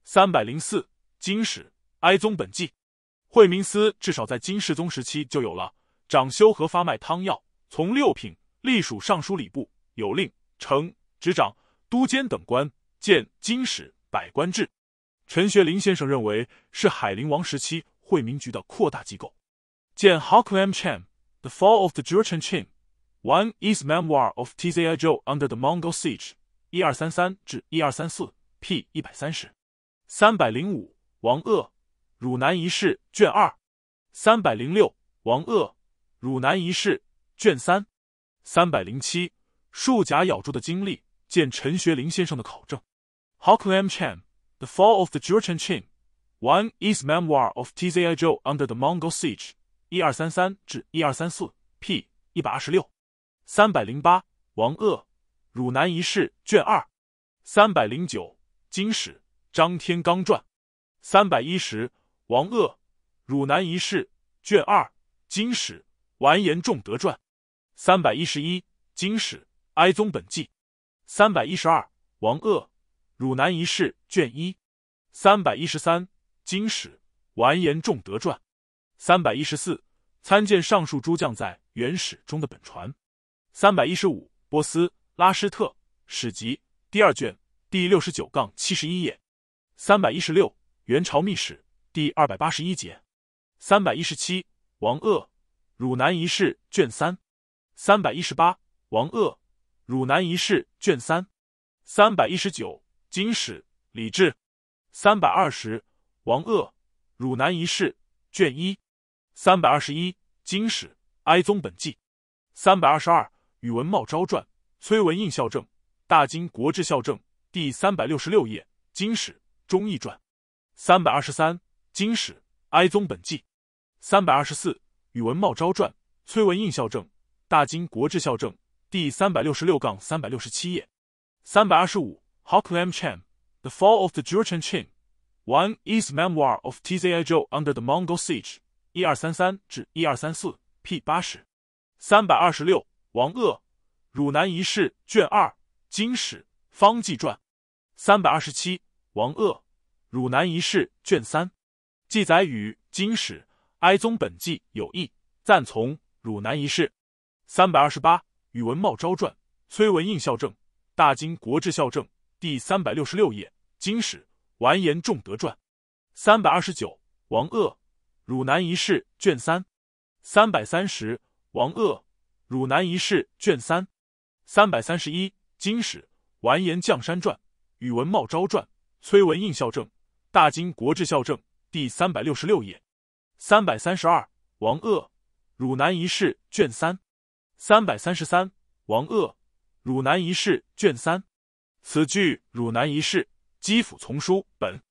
三百零四，《金史·哀宗本纪》。惠民司至少在金世宗时期就有了，掌修和发卖汤药，从六品，隶属尚书礼部。有令承执掌都监等官。见《金史·百官志》。陈学林先生认为是海陵王时期。惠民局的扩大机构。见《Haklam Chan: The Fall of the Jurchen Chin》，e i 's memoir of t z i j o under the Mongol siege，一二三三至一二三四，P 一百三十。三百零五，王鄂，《汝南遗事》卷二。三百零六，王鄂，《汝南遗事》卷三。三百零七，树甲咬住的经历，见陈学林先生的考证。Haklam Chan: The Fall of the Jurchen Chin。One i s Memoir of t z i j o under the Mongol Siege，一二三三至一二三四，P 一百二十六，三百零八。王鄂，《汝南一事》卷二，三百零九，《金史》张天罡传，三百一十，《王鄂，《汝南一事》卷二，《金史》完颜仲德传，三百一十一，《金史》哀宗本纪，三百一十二，《王鄂，《汝南一事》卷一，三百一十三。《金史·完颜仲德传》三百一十四，参见上述诸将在元史中的本传。三百一十五，《波斯·拉施特史籍第二卷第六十九杠七十一页。三百一十六，《元朝秘史》第二百八十一节。三百一十七，《王鄂·汝南遗事》卷三。三百一十八，《王鄂·汝南遗事》卷三。三百一十九，《金史·李治。三百二十。王鄂，汝南遗事卷一，三百二十一。金史哀宗本纪，三百二十二。宇文茂昭传，崔文印校正。大金国志校正第三百六十六页。金史忠义传，三百二十三。金史哀宗本纪，三百二十四。宇文茂昭传，崔文印校正。大金国志校正第三百六十六杠三百六十七页。三百二十五。Haklam c h a m t h e Fall of the j o r c h a n c h i n《One East Memoir of Tzaijo Under the Mongol Siege》，一二三三至一二三四，P 八十三百二十六。王鄂，汝南遗事》卷二，《金史》方季传。三百二十七，王鄂，汝南遗事》卷三，记载与《金史哀宗本纪》有异，赞从《汝南遗事》。三百二十八，《宇文茂昭传》，崔文印校正，《大金国志校正》第三百六十六页，《金史》。完颜仲德传，三百二十九王鄂，汝南一事卷三，三百三十王鄂，汝南一事卷三，三百三十一《金史·完颜绛山传》、宇文茂昭传、崔文应校正《大金国志校正》第三百六十六页，三百三十二王鄂，汝南一事卷三，三百三十三王鄂，汝南一事卷三，此句汝南一事。《基辅丛书》本，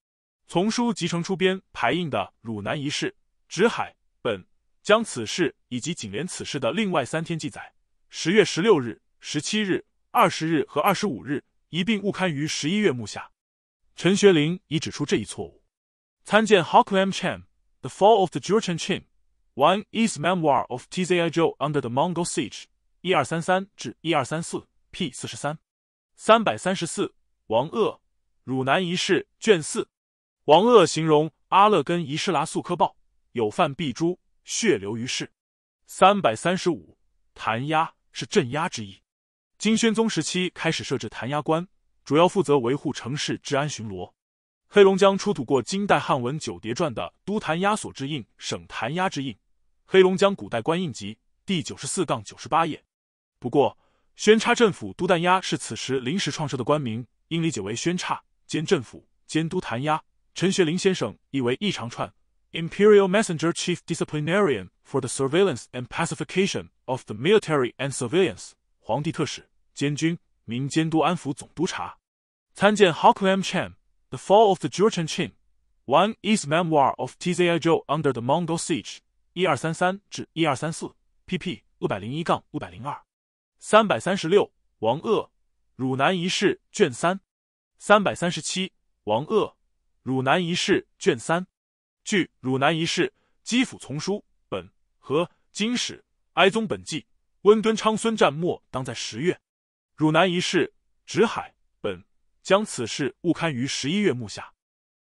丛书集成出编排印的《汝南遗事》直海本，将此事以及紧连此事的另外三天记载（十月十六日、十七日、二十日和二十五日）一并误刊于十一月目下。陈学林已指出这一错误。参见 h o c k l e m Cham, The Fall of the g e o r g i a n c h i n One East Memoir of t z i Jo under the Mongol Siege，一二三三至一二三四，P. 四十三。三百三十四，王鄂。《汝南遗事》卷四，王鄂形容阿勒根遗失拉素科报，有犯必诛，血流于世。三百三十五，弹压是镇压之意。金宣宗时期开始设置弹压官，主要负责维护城市治安巡逻。黑龙江出土过金代汉文《九叠传》的都弹压所之印、省弹压之印，《黑龙江古代官印集》第九十四杠九十八页。不过，宣差政府都弹压是此时临时创设的官名，应理解为宣差。兼政府监督弹压，陈学林先生译为一长串 Imperial Messenger Chief Disciplinarian for the Surveillance and Pacification of the Military and Civilians，皇帝特使监军民监督安抚总督察。参见 h o c k l a m c h a n The Fall of the g e o r g i a n Chain，o n e e i s Memoir of t z i j o under the Mongol Siege，一二三三至一二三四，P. P. 二百零一杠五百零二，三百三十六。王鄂，《汝南遗事》卷三。三百三十七，王鄂，汝南遗事》卷三，据《汝南遗事》、《基辅丛书》本和《金史哀宗本纪》，温敦昌孙战末当在十月，《汝南遗事》执海本将此事误刊于十一月暮下。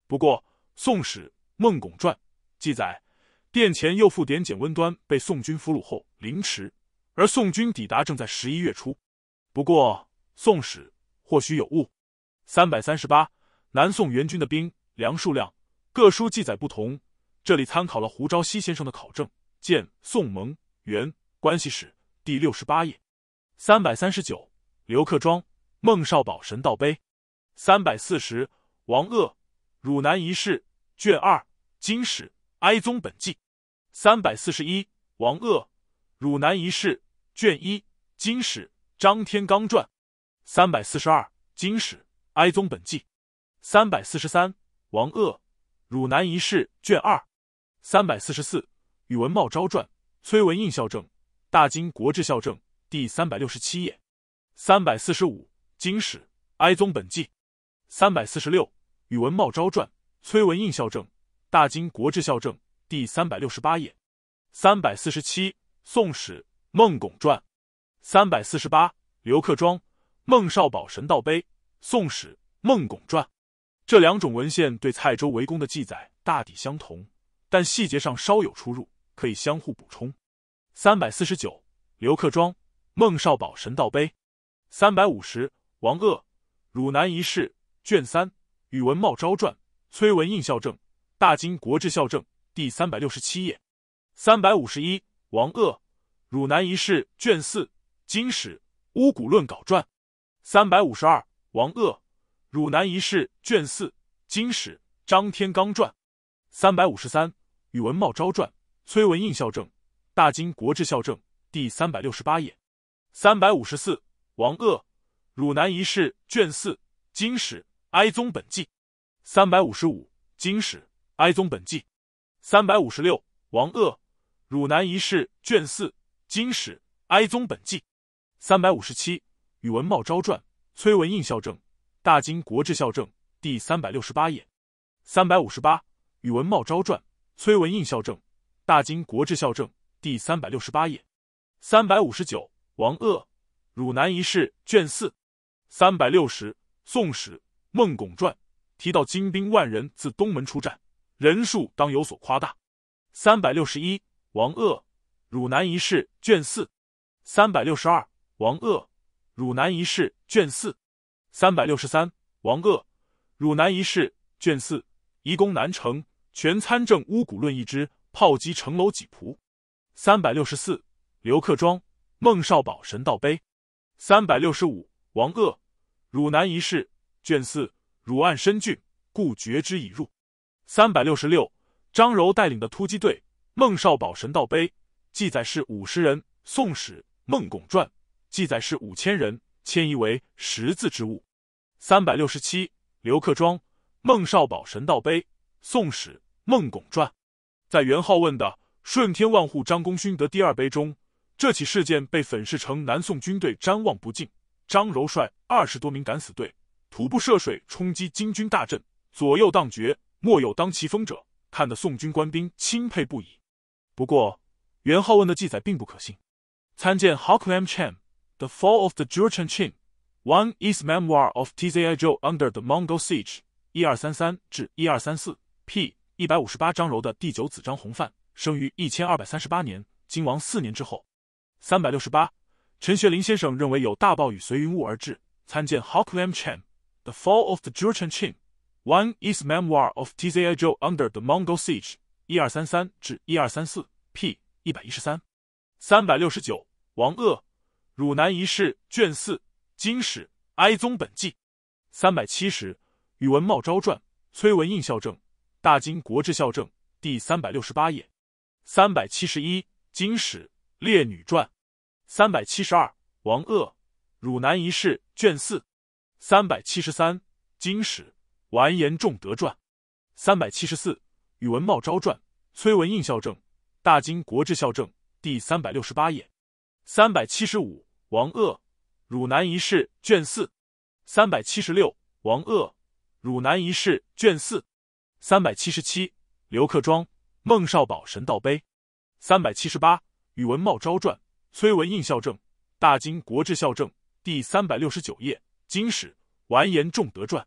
不过，《宋史孟巩传》记载，殿前右副点检温端被宋军俘虏后凌迟，而宋军抵达正在十一月初。不过，《宋史》或许有误。三百三十八，南宋援军的兵粮数量各书记载不同，这里参考了胡昭熙先生的考证，《见宋蒙元关系史》第六十八页。三百三十九，刘克庄《孟少宝神道碑》。三百四十，王鄂《汝南遗事》卷二《金史哀宗本纪》。三百四十一，王鄂《汝南遗事》卷一《金史张天纲传》。三百四十二，《金史》。《哀宗本纪》三百四十三，《王鄂，汝南一世卷二；三百四十四，《宇文茂昭传》《崔文印校正》《大金国志校正》第三百六十七页；三百四十五，《金史》《哀宗本纪》三百四十六，《宇文茂昭传》《崔文印校正》《大金国志校正》第三百六十八页；三百四十七，《宋史》《孟巩传》；三百四十八，《刘克庄》《孟少宝神道碑》。《宋史·孟巩传》，这两种文献对蔡州围攻的记载大抵相同，但细节上稍有出入，可以相互补充。三百四十九，刘克庄《孟少宝神道碑》；三百五十，王鄂《汝南遗事》卷三《宇文茂昭传》；崔文印校正《大金国志校正》第三百六十七页；三百五十一，王鄂《汝南遗事》卷四《金史巫蛊论稿传》；三百五十二。王鄂、汝南一事卷四，金史张天罡传，三百五十三，宇文茂昭传，崔文应校正，大金国志校正第三百六十八页，三百五十四，王鄂、汝南一事卷四，金史哀宗本纪，三百五十五，金史哀宗本纪，三百五十六，王鄂、汝南一事卷四，金史哀宗本纪，三百五十七，宇文茂昭传。崔文印校正《大金国志》校正第三百六十八页，三百五十八《宇文茂昭传》崔文印校正《大金国志》校正第三百六十八页，三百五十九《王鄂，《汝南遗事》卷四，三百六十《宋史》孟巩传提到金兵万人自东门出战，人数当有所夸大。三百六十一《王鄂，《汝南遗事》卷四，三百六十二《王鄂。汝南一事卷四，三百六十三王鄂汝南一事卷四，移宫南城，全参政巫蛊论一之，炮击城楼几仆。三百六十四刘克庄孟少宝神道碑，三百六十五王鄂汝南一事卷四，汝岸深郡故绝之以入。三百六十六张柔带领的突击队，孟少保神道碑记载是五十人，《宋史孟巩传》。记载是五千人迁移为十字之物。三百六十七，刘克庄《孟少宝神道碑》，《宋史·孟巩传》。在元好问的“顺天万户张公勋德”第二碑中，这起事件被粉饰成南宋军队瞻望不尽，张柔率二十多名敢死队徒步涉水冲击金军大阵，左右荡绝，莫有当其锋者，看得宋军官兵钦佩不已。不过，元好问的记载并不可信。参见 h a w k h a m c h a m The Fall of the Jurchen Chin, One East Memoir of t z i j o under the Mongol Siege，一二三三至一二三四，P 一百五十八。张柔的第九子张弘范生于一千二百三十八年，金王四年之后。三百六十八，陈学林先生认为有大暴雨随云雾而至。参见 h a w k l a m c a n n The Fall of the Jurchen Chin, One East Memoir of t z i j o under the Mongol Siege，一二三三至一二三四，P 一百一十三。三百六十九，王鄂。《汝南遗事》卷四，《金史》哀宗本纪，三百七十。宇文茂昭传，崔文印校正，《大金国志校正》第三百六十八页。三百七十一，《金史》烈女传。三百七十二，王鄂，《汝南遗事》卷四。三百七十三，《金史》完颜仲德传。三百七十四，宇文茂昭传，崔文印校正，《大金国志校正》第三百六十八页。三百七十五。王鄂，汝南一事卷四，三百七十六。王鄂，汝南一事卷四，三百七十七。刘克庄，孟少宝神道碑，三百七十八。宇文茂昭传，崔文印校正，《大金国志校正》第三百六十九页，《金史》完颜仲德传，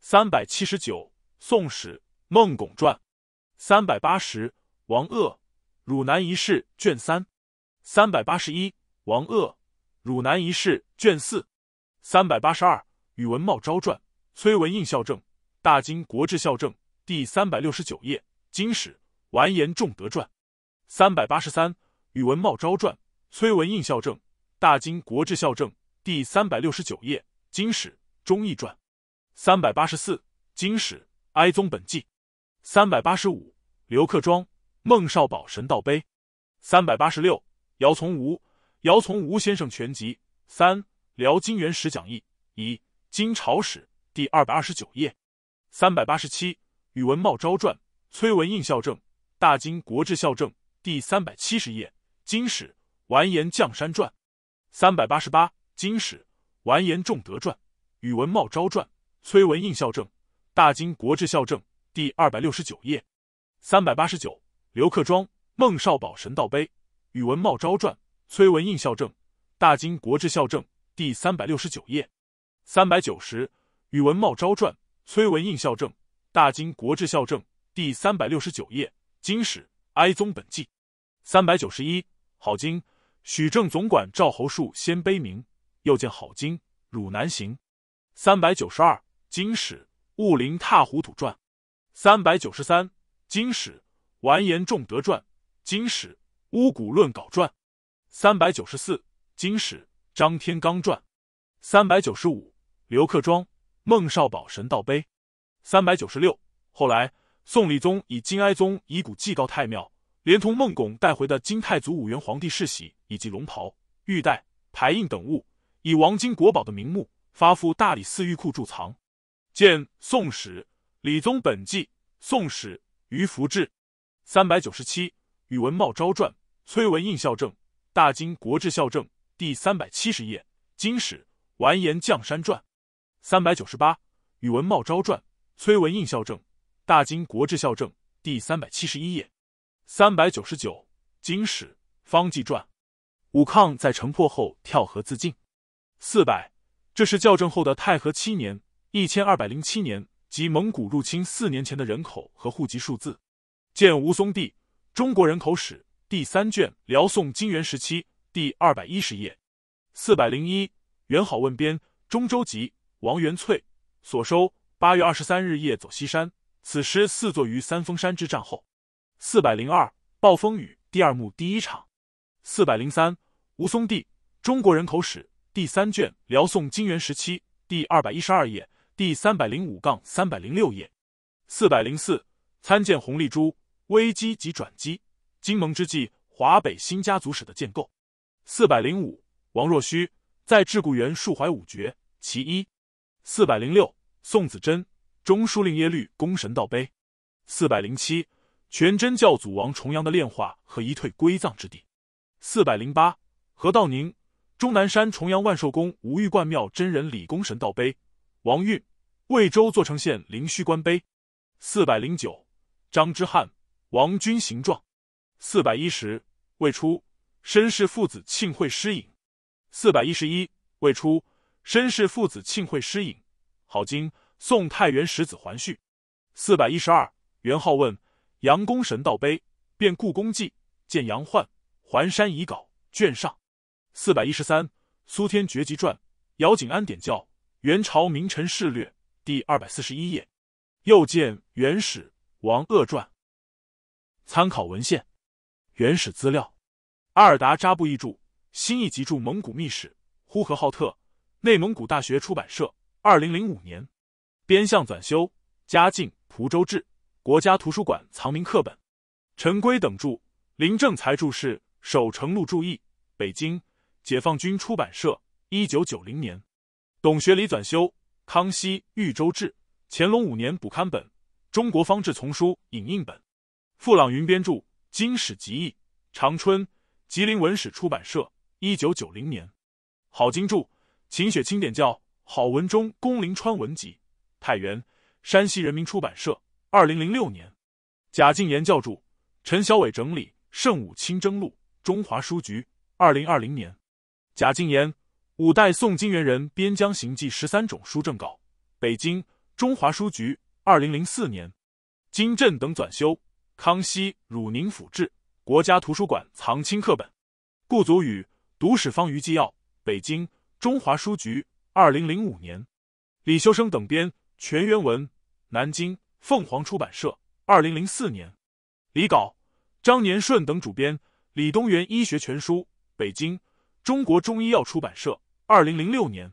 三百七十九。《宋史》孟巩传，三百八十。王鄂，汝南一事卷三，三百八十一。王鄂。《汝南一世卷四，三百八十二，《宇文茂昭传》；崔文印校正，《大金国志校正》第三百六十九页，《金史·完颜仲德传》；三百八十三，《宇文茂昭传》；崔文印校正，《大金国志校正》第三百六十九页，《金史·忠义传》；三百八十四，《金史·哀宗本纪》；三百八十五，《刘克庄·孟少宝神道碑》；三百八十六，《姚从吾》。《姚从吾先生全集》三《辽金元史讲义》一《金朝史》第二百二十九页，三百八十七《宇文茂昭传》崔文印校正《大金国志校正》第三百七十页《金史》完颜将山传，三百八十八《金史》完颜仲德传宇文茂昭传崔文印校正《大金国志校正》第二百六十九页，三百八十九《刘克庄孟少宝神道碑》宇文茂昭传。崔文印校正《大金国志校正》第三百六十九页，三百九十《宇文茂昭传》崔文印校正《大金国志校正》第三百六十九页，《金史哀宗本纪》三百九十一《好经》许正总管赵侯树先悲鸣，又见好经《汝南行》三百九十二《金史雾灵踏虎土传》三百九十三《金史完颜仲德传》《金史巫蛊论稿传》。三百九十四，《金史·张天罡传》；三百九十五，《刘克庄·孟少宝神道碑》；三百九十六，后来宋理宗以金哀宗遗骨祭告太庙，连同孟拱带回的金太祖武元皇帝世玺以及龙袍、玉带、牌印等物，以王金国宝的名目发付大理寺玉库贮藏。见《宋史·理宗本纪》《宋史·于福志》。三百九十七，《宇文茂昭传》；崔文印校正。《大金国志校正》第三百七十页，《金史·完颜将山传》三百九十八，《宇文茂昭传》。崔文印校正，《大金国志校正》第三百七十一页，三百九十九，《金史·方济传》。武抗在城破后跳河自尽。四百，这是校正后的太和七年（一千二百零七年）及蒙古入侵四年前的人口和户籍数字。见吴松娣中国人口史》。第三卷辽宋金元时期，第二百一十页。四百零一，元好问编《中州集》，王元翠所收。八月二十三日夜走西山，此诗四作于三峰山之战后。四百零二，暴风雨第二幕第一场。四百零三，吴松地《中国人口史》第三卷辽宋金元时期，第二百一十二页，第三百零五杠三百零六页。四百零四，参见洪丽珠《危机及转机》。金蒙之际，华北新家族史的建构。四百零五，王若虚在智梏园述怀五绝其一。四百零六，宋子真中书令耶律公神道碑。四百零七，全真教祖王重阳的炼化和一退归葬之地。四百零八，何道宁终南山重阳万寿宫无玉观庙真人李公神道碑。王玉，渭州做成县灵虚观碑。四百零九，张之翰王君形状。四百一十未出，申氏父子庆会诗影。四百一十一未出，申氏父子庆会诗影。好经，宋太原十子环序。四百一十二，元好问《杨公神道碑》遍故宫记，见杨焕《环山遗稿》卷上。四百一十三，《苏天绝集传》姚景安点校，《元朝名臣事略》第二百四十一页，又见《元始王鄂传。参考文献。原始资料：阿尔达扎布译著，新译集著《蒙古秘史》，呼和浩特，内蒙古大学出版社，二零零五年。边相纂修《嘉靖蒲州志》，国家图书馆藏名刻本。陈规等著，林正才注释《守城录注译》，北京，解放军出版社，一九九零年。董学礼纂修《康熙豫州志》，乾隆五年补刊本，中国方志丛书影印本。傅朗云编著。《金史集译》，长春，吉林文史出版社，一九九零年。郝金柱，秦雪清点校》，郝文忠《龚林川文集》，太原，山西人民出版社，二零零六年。贾静言教著，陈小伟整理，《圣武清征录》，中华书局，二零二零年。贾静言，《五代宋金元人边疆行记十三种书证稿》，北京，中华书局，二零零四年。金振等纂修。《康熙汝宁府志》，国家图书馆藏清课本；顾祖禹《读史方舆纪要》，北京中华书局，二零零五年；李修生等编《全原文》，南京凤凰出版社，二零零四年；李稿张年顺等主编《李东垣医学全书》，北京中国中医药出版社，二零零六年；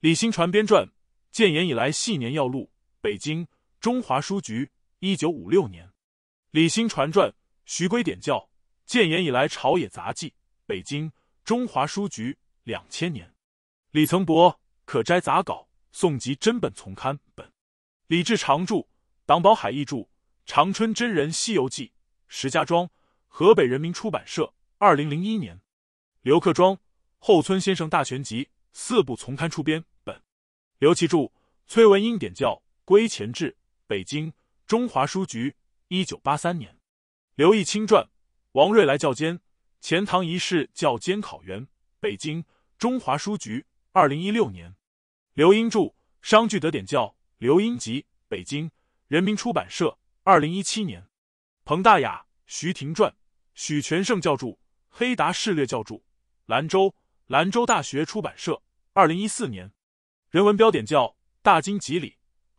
李新传编撰《建言以来系年要录》，北京中华书局，一九五六年。李心传传，徐圭点教。建炎以来朝野杂记，北京中华书局，两千年。李曾博，可摘杂稿宋集珍本丛刊本。李志常著，党宝海译著，《长春真人西游记，石家庄河北人民出版社，二零零一年。刘克庄后村先生大全集四部丛刊出编本。刘其柱崔文英点教，归前志，北京中华书局。一九八三年，刘义清传，王瑞来教监，钱塘一氏教监考员，北京，中华书局，二零一六年，刘英著《商聚德典教》，刘英集，北京，人民出版社，二零一七年，彭大雅、徐廷传，许全胜教著《黑达事略教著》，兰州，兰州大学出版社，二零一四年，《人文标点教大经几里》，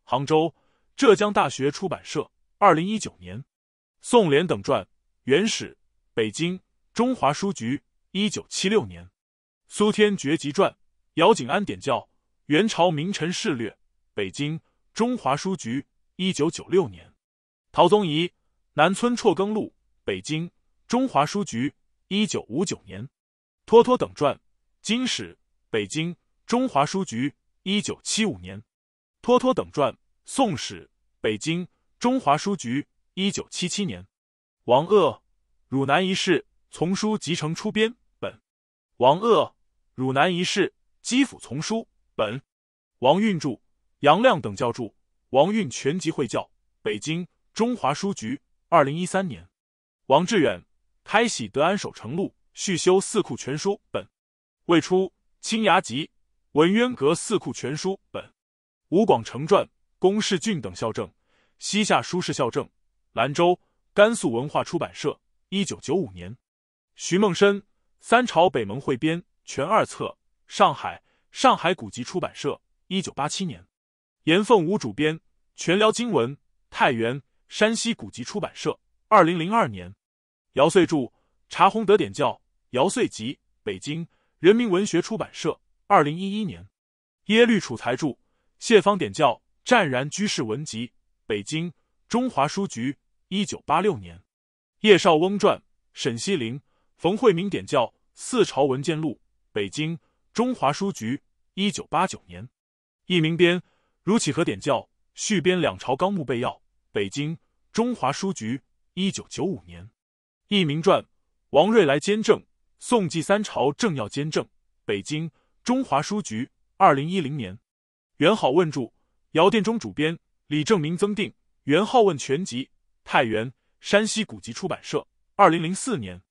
杭州，浙江大学出版社。二零一九年，《宋濂等传》，元史，北京，中华书局，一九七六年，《苏天绝集传》，姚景安点教，元朝名臣事略》，北京，中华书局，一九九六年，《陶宗仪南村辍耕录》，北京，中华书局，一九五九年，《托托等传》，金史，北京，中华书局，一九七五年，《托托等传》，宋史，北京。中华书局，一九七七年，王鄂，汝南一市，丛书集成初编本；王鄂，汝南一市，基辅丛书本；王运著，杨亮等教著。王运全集会教，北京，中华书局，二零一三年。王志远《开禧德安守成录续修四库全书》本；魏初《青崖集》《文渊阁四库全书》本；吴广成传，龚世俊等校正。西夏书事校正，兰州甘肃文化出版社，一九九五年。徐梦生《三朝北盟会编》全二册，上海上海古籍出版社，一九八七年。严凤武主编《全辽金文》，太原山西古籍出版社，二零零二年。姚遂著《茶红德典教》，姚遂集，北京人民文学出版社，二零一一年。耶律楚材著《谢方典教》，湛然居士文集。北京，中华书局，一九八六年，《叶绍翁传》，沈西林、冯惠明点教，《四朝文件录》，北京，中华书局，一九八九年，《佚名编》，如启和点教，续编两朝纲目备要》，北京，中华书局，一九九五年，《佚名传》，王瑞来监正，《宋纪三朝政要监政。北京，中华书局，二零一零年，《元好问著》，姚殿中主编。李正明增定，元好问全集》，太原，山西古籍出版社，二零零四年。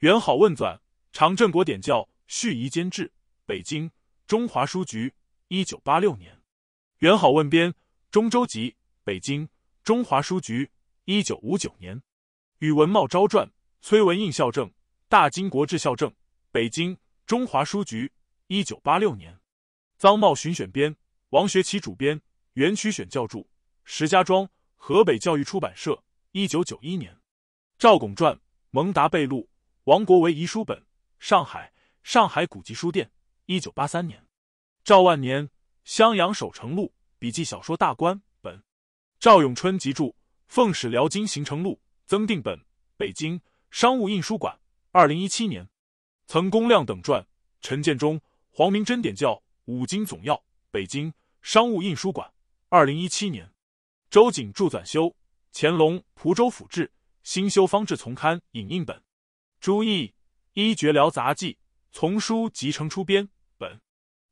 元好问纂，常振国点教续遗监制，北京，中华书局，一九八六年。元好问编《中州集》，北京，中华书局，一九五九年。宇文茂昭传，崔文印校正，《大金国志校正》，北京，中华书局，一九八六年。臧茂巡选编，王学奇主编《元曲选校注》。石家庄，河北教育出版社，一九九一年，《赵拱传》蒙达贝录，王国维遗书本。上海，上海古籍书店，一九八三年，《赵万年襄阳守城录笔记小说大观本》。赵永春集注，《奉使辽金行程录》增订本。北京，商务印书馆，二零一七年，《曾公亮等传》陈建中、黄明真点教五经总要》北京，商务印书馆，二零一七年。周景著纂修《乾隆蒲州府志》，新修方志丛刊影印本；朱毅医绝疗杂记》丛书集成初编本；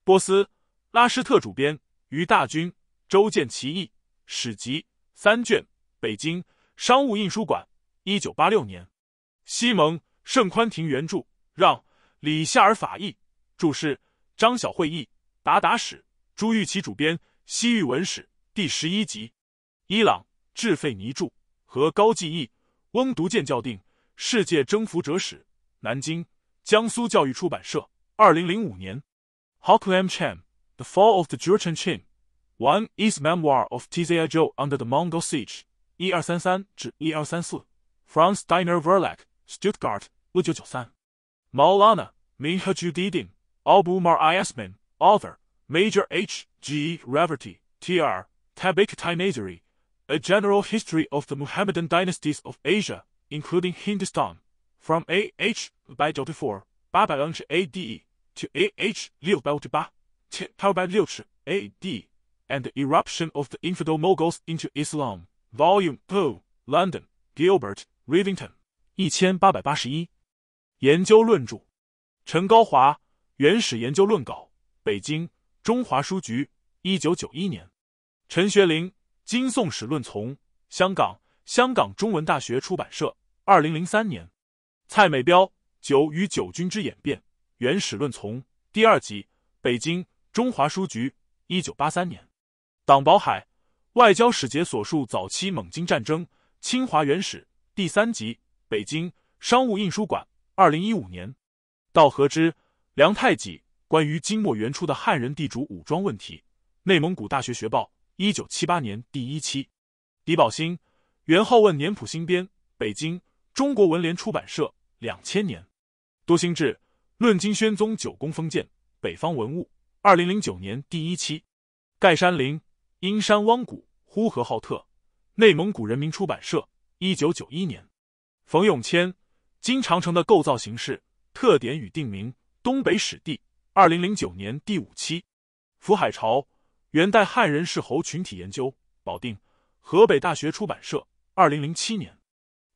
波斯拉施特主编《于大军周建奇义史集》三卷，北京商务印书馆，一九八六年；西蒙盛宽庭原著，让李夏尔法译，注释张晓会议，达达史》，朱玉琪主编《西域文史》第十一集。伊朗智费尼柱和高技艺。翁独健校订《世界征服者史》，南京，江苏教育出版社，二零零五年。h o c k l e m a m The Fall of the Jurchen c h i n One East Memoir of t z a Jo under the Mongol Siege，一二三三至一二三四。Franz Steiner Verlag, Stuttgart，一九九三。Maulana Mihajudin Abu m a r i s m e n Author, Major H. G. r e v e r t y T. R. Tabik t a n a z e r i A general history of the Muhammadan dynasties of Asia, including Hindustan, from AH 4, 890 AD to AH 688 860 AD, and the eruption of the infidel Moguls into Islam. Volume 2, London, Gilbert, Rivington, 1881。研究论著，陈高华《原始研究论稿》，北京，中华书局，一九九一年。陈学林。《金宋史论丛》，香港，香港中文大学出版社，二零零三年。蔡美彪，《九与九军之演变》，原始论丛，第二集，北京，中华书局，一九八三年。党宝海，《外交使节所述早期蒙金战争》，清华原始，第三集，北京，商务印书馆，二零一五年。道和之，《梁太极》，关于金末元初的汉人地主武装问题》，内蒙古大学学报。一九七八年第一期，《李宝新元好问年谱新编》，北京，中国文联出版社，两千年。多兴志《论金宣宗九宫封建》，北方文物，二零零九年第一期。盖山林，《阴山汪谷》，呼和浩特，内蒙古人民出版社，一九九一年。冯永谦，《金长城的构造形式、特点与定名》，东北史地，二零零九年第五期。福海潮。元代汉人是侯群体研究，保定，河北大学出版社，二零零七年。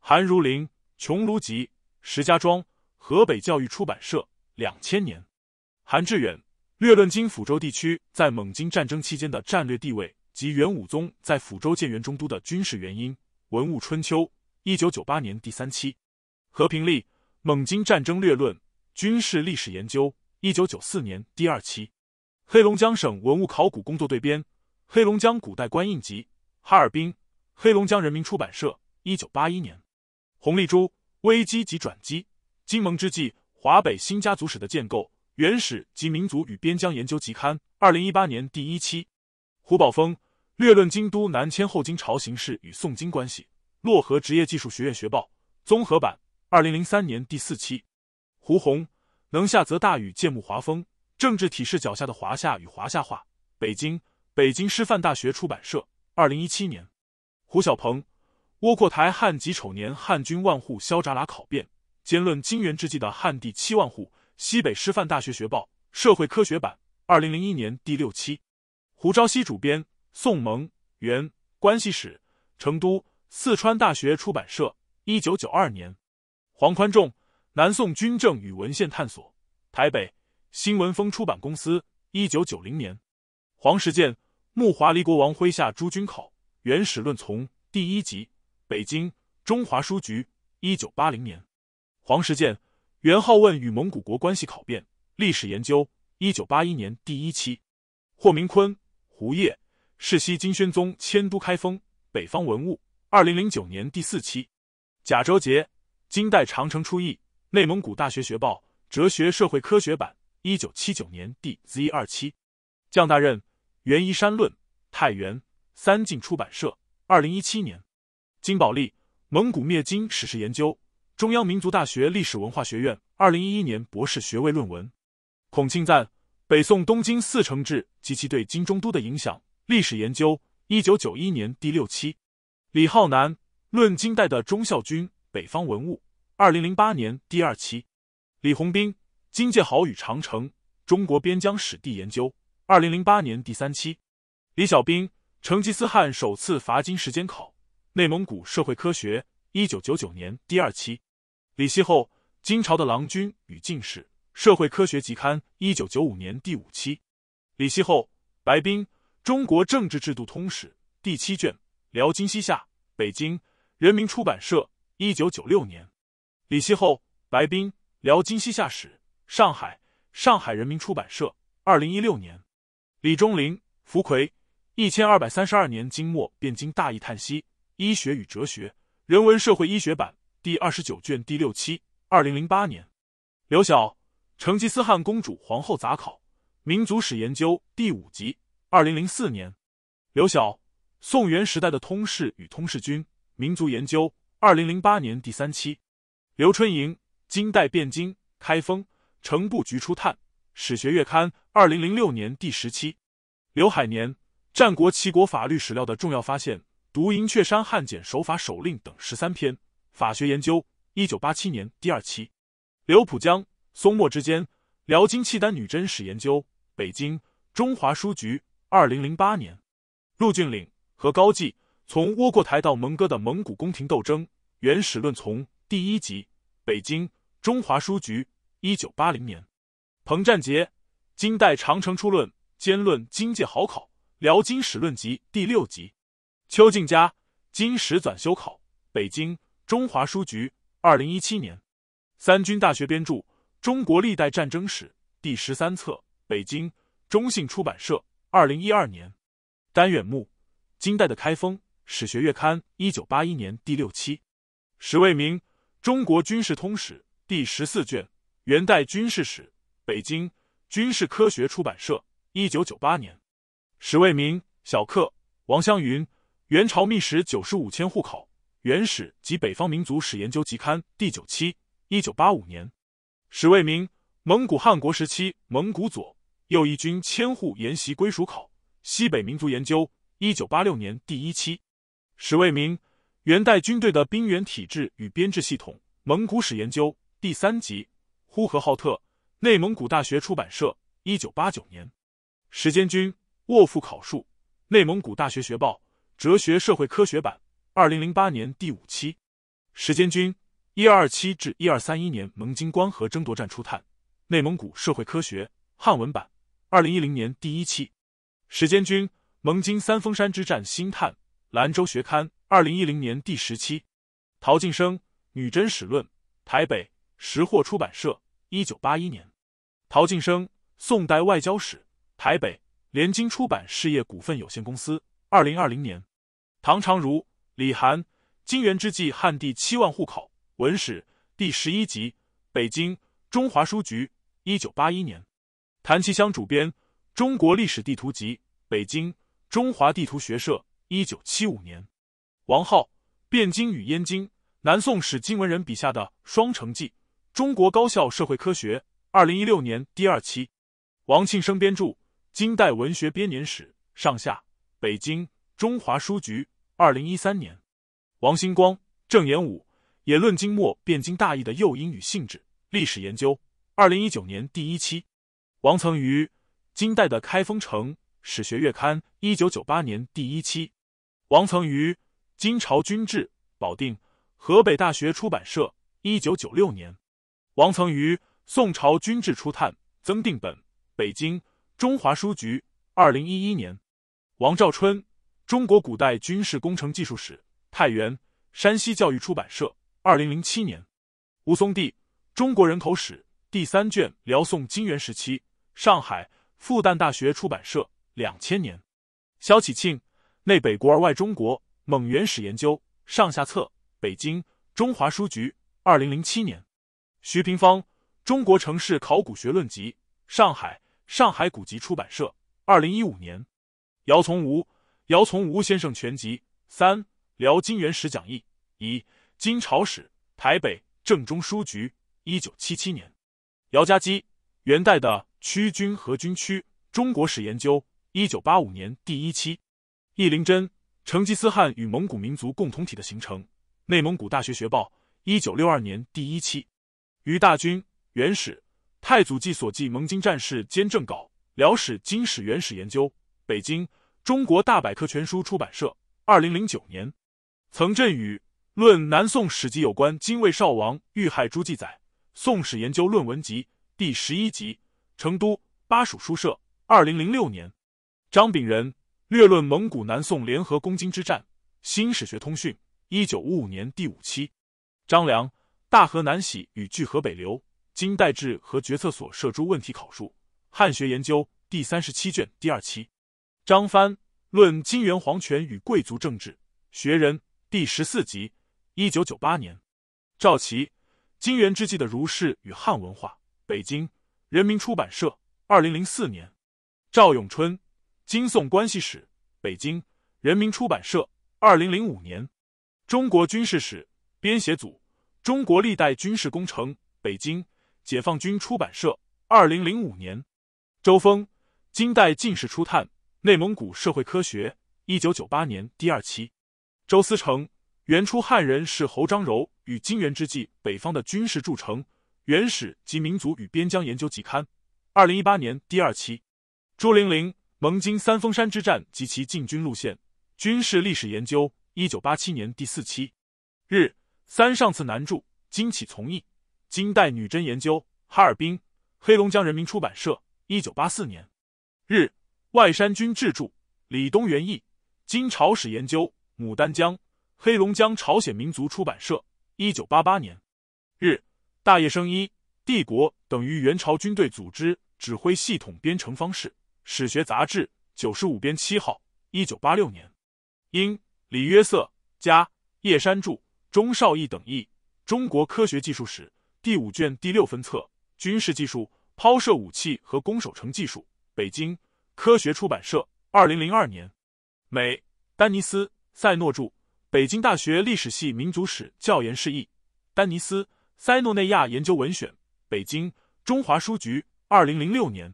韩如林《琼庐集》，石家庄，河北教育出版社，两千年。韩志远略论今抚州地区在蒙金战争期间的战略地位及元武宗在抚州建元中都的军事原因。文物春秋，一九九八年第三期。和平利，蒙金战争略论》，军事历史研究，一九九四年第二期。黑龙江省文物考古工作队编《黑龙江古代官印集》，哈尔滨，黑龙江人民出版社，一九八一年。洪丽珠《危机及转机：金蒙之际华北新家族史的建构》，《原始及民族与边疆研究集刊》，二零一八年第一期。胡宝峰《略论京都南迁后金朝形势与宋金关系》，漯河职业技术学院学报，综合版，二零零三年第四期。胡红《能下则大雨，见木华风》。政治体式脚下的华夏与华夏化，北京，北京师范大学出版社，二零一七年。胡晓鹏，《窝阔台汉及丑年汉军万户萧札拉考辩，兼论金元之际的汉地七万户。西北师范大学学报，社会科学版，二零零一年第六期。胡昭熙主编，《宋蒙元关系史》，成都，四川大学出版社，一九九二年。黄宽仲，南宋军政与文献探索》，台北。新闻风出版公司，一九九零年，黄时鉴《穆华黎国王麾下诸军考》，原始论从》第一集，北京中华书局，一九八零年，黄时鉴《元好问与蒙古国关系考辨》，历史研究，一九八一年第一期，霍明坤、胡烨，世袭金宣宗迁都开封》，北方文物，二零零九年第四期，贾周杰《金代长城初役，内蒙古大学学报哲学社会科学版。一九七九年第 Z 二期，降大任，袁一山论，太原三晋出版社，二零一七年，金宝利《蒙古灭金史实研究》，中央民族大学历史文化学院，二零一一年博士学位论文，孔庆赞《北宋东京四城志及其对金中都的影响》，历史研究，一九九一年第六期，李浩南《论金代的忠孝军》，北方文物，二零零八年第二期，李红兵。金界豪与长城：中国边疆史地研究，二零零八年第三期。李小兵：成吉思汗首次伐金时间考。内蒙古社会科学，一九九九年第二期。李希后：金朝的郎君与进士。社会科学集刊，一九九五年第五期。李希后、白冰：中国政治制度通史第七卷：辽金西夏。北京：人民出版社，一九九六年。李希后、白冰：辽金西夏史。上海，上海人民出版社，二零一六年。李忠林、福奎，一千二百三十二年金末汴京大义叹息，医学与哲学，人文社会医学版，第二十九卷第六期，二零零八年。刘晓，成吉思汗公主皇后杂考，民族史研究第五集，二零零四年。刘晓，宋元时代的通事与通事军，民族研究，二零零八年第三期。刘春莹，金代汴京开封。《城布局初探》，《史学月刊》，二零零六年第十期。刘海年，《战国齐国法律史料的重要发现》，《读银雀山汉简守法守令等十三篇》，《法学研究》，一九八七年第二期。刘浦江，《松墨之间》，《辽金契丹女真史研究》，北京，中华书局，二零零八年。陆俊岭和高继，《从窝阔台到蒙哥的蒙古宫廷斗争》，《原始论丛》第一集，北京，中华书局。一九八零年，彭占杰《金代长城初论兼论经界好考辽金史论集》第六集，邱静家《金史纂修考》，北京中华书局，二零一七年。三军大学编著《中国历代战争史》第十三册，北京中信出版社，二零一二年。单远木《金代的开封》，《史学月刊》一九八一年第六期。史卫明《中国军事通史》第十四卷。元代军事史，北京，军事科学出版社，一九九八年。史卫民，小克，王湘云，《元朝秘史》九十五千户考，《元史及北方民族史研究集刊》第九期，一九八五年。史卫民，《蒙古汉国时期蒙古左、右翼军千户沿袭归属考》，西北民族研究，一九八六年第一期。史卫民，《元代军队的兵员体制与编制系统》，《蒙古史研究》第三集。呼和浩特，内蒙古大学出版社，一九八九年。时坚军，沃夫考述，《内蒙古大学学报》哲学社会科学版，二零零八年第五期。时坚军，一二二七至一二三一年蒙金光和争夺战初探，《内蒙古社会科学》汉文版，二零一零年第一期。时坚军，蒙金三峰山之战新探，《兰州学刊》，二零一零年第十期。陶晋生，《女真史论》，台北，识货出版社。一九八一年，陶晋生《宋代外交史》，台北联经出版事业股份有限公司，二零二零年。唐长如，李涵《金元之际汉地七万户口》，文史第十一集，北京中华书局，一九八一年。谭其骧主编《中国历史地图集》，北京中华地图学社，一九七五年。王浩《汴京与燕京》，南宋史金文人笔下的双城记。中国高校社会科学，二零一六年第二期，王庆生编著《金代文学编年史》上下，北京中华书局，二零一三年。王星光、郑延武也论金末汴京大义的诱因与性质，历史研究，二零一九年第一期。王曾于《金代的开封城，史学月刊，一九九八年第一期。王曾于《金朝军制，保定，河北大学出版社，一九九六年。王曾瑜，《宋朝军制初探》，增定本，北京，中华书局，二零一一年。王兆春，《中国古代军事工程技术史》，太原，山西教育出版社，二零零七年。吴松娣，中国人口史》第三卷，辽宋金元时期，上海，复旦大学出版社，两千年。萧启庆，《内北国而外中国：蒙元史研究》上下册，北京，中华书局，二零零七年。徐平芳，《中国城市考古学论集》，上海，上海古籍出版社，二零一五年。姚从吾，《姚从吾先生全集》三，《辽金元史讲义》一，《金朝史》，台北，正中书局，一九七七年。姚家基，《元代的区军和军区》，中国史研究，一九八五年第一期。易林珍，《成吉思汗与蒙古民族共同体的形成》，内蒙古大学学报，一九六二年第一期。于大军、元史·太祖纪》所记蒙金战事兼正稿，《辽史·金史》元史研究，北京，中国大百科全书出版社，二零零九年。曾振宇《论南宋史籍有关金卫少王遇害诸记载》，《宋史研究论文集》第十一集，成都，巴蜀书社，二零零六年。张炳仁《略论蒙古南宋联合攻金之战》，《新史学通讯》一九五五年第五期。张良。大河南徙与聚河北流，金代志和决策所涉诸问题考述，《汉学研究》第三十七卷第二期。张帆《论金元皇权与贵族政治》，学人第十四集，一九九八年。赵琦《金元之际的儒士与汉文化》，北京人民出版社，二零零四年。赵永春《金宋关系史》，北京人民出版社，二零零五年。中国军事史编写组。中国历代军事工程，北京，解放军出版社，二零零五年。周峰，金代进士初探，内蒙古社会科学，一九九八年第二期。周思成，原初汉人是侯章柔与金元之际北方的军事筑城，元始及民族与边疆研究集刊，二零一八年第二期。朱玲玲，蒙金三峰山之战及其进军路线，军事历史研究，一九八七年第四期。日。三上次南著金启从义，金代女真研究，哈尔滨，黑龙江人民出版社，一九八四年。日外山君治著，李东元译，金朝史研究，牡丹江，黑龙江朝鲜民族出版社，一九八八年。日大叶生一帝国等于元朝军队组织指挥系统编程方式，史学杂志九十五编七号，一九八六年。英李约瑟加叶山著。钟少义等译，《中国科学技术史》第五卷第六分册《军事技术：抛射武器和攻守城技术》，北京，科学出版社，二零零二年。美，丹尼斯·塞诺著，《北京大学历史系民族史教研室译》，《丹尼斯·塞诺内亚研究文选》，北京，中华书局，二零零六年。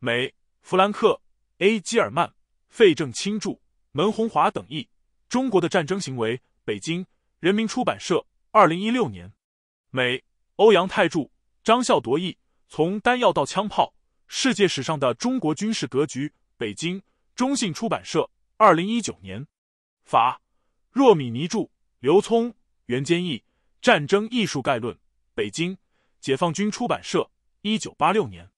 美，弗兰克 ·A. 基尔曼、费正清著，门红华等译，《中国的战争行为》，北京。人民出版社，二零一六年，美欧阳泰著，张孝铎译，《从丹药到枪炮：世界史上的中国军事格局》，北京中信出版社，二零一九年，法若米尼著，刘聪、袁坚译，《战争艺术概论》，北京解放军出版社，一九八六年。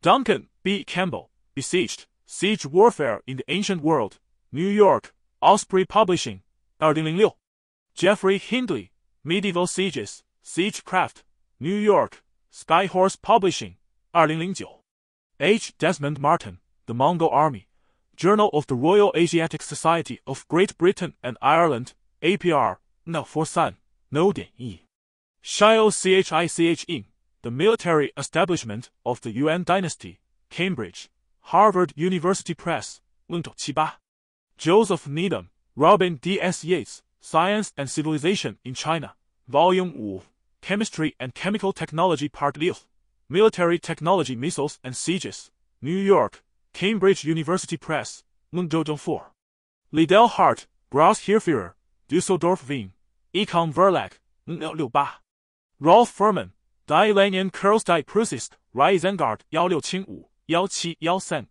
Duncan B. Campbell, *Besieged: Siege Warfare in the Ancient World*, New York, Osprey Publishing, 二零零六。Jeffrey Hindley, Medieval Sieges, Siegecraft, New York, Skyhorse Publishing, Publishing, oh H. Desmond Martin, The Mongol Army, Journal of the Royal Asiatic Society of Great Britain and Ireland, APR, No 43, No 点 E. Shio Chich Ing, The Military Establishment of the Yuan Dynasty, Cambridge, Harvard University Press, Joseph Needham, Robin D. S. Yates, Science and Civilization in China, Volume 5, Chemistry and Chemical Technology Part 6, Military Technology Missiles and Sieges, New York, Cambridge University Press, 1904. Liddell Hart, Gross Hirführer, Düsseldorf Wien, Econ Verlag, 1968. Rolf Furman, Die Iranian Curls Die 1675 Reisengard 1806,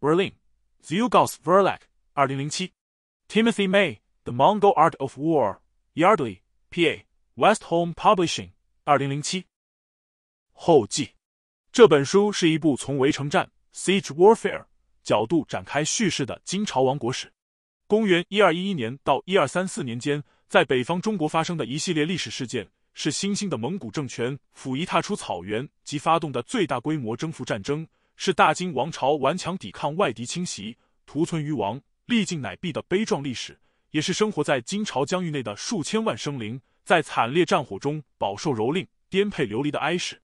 Berlin, Zugos Verlag, 2007. Timothy May,《The Mongol Art of War》，Yardley, PA, Westholm Publishing, 二零零七。后记：这本书是一部从围城战 （Siege Warfare） 角度展开叙事的金朝王国史。公元一二一一年到一二三四年间，在北方中国发生的一系列历史事件，是新兴的蒙古政权甫一踏出草原及发动的最大规模征服战争，是大金王朝顽强抵抗外敌侵袭、屠存于王、历尽乃毕的悲壮历史。也是生活在金朝疆域内的数千万生灵，在惨烈战火中饱受蹂躏、颠沛流离的哀史。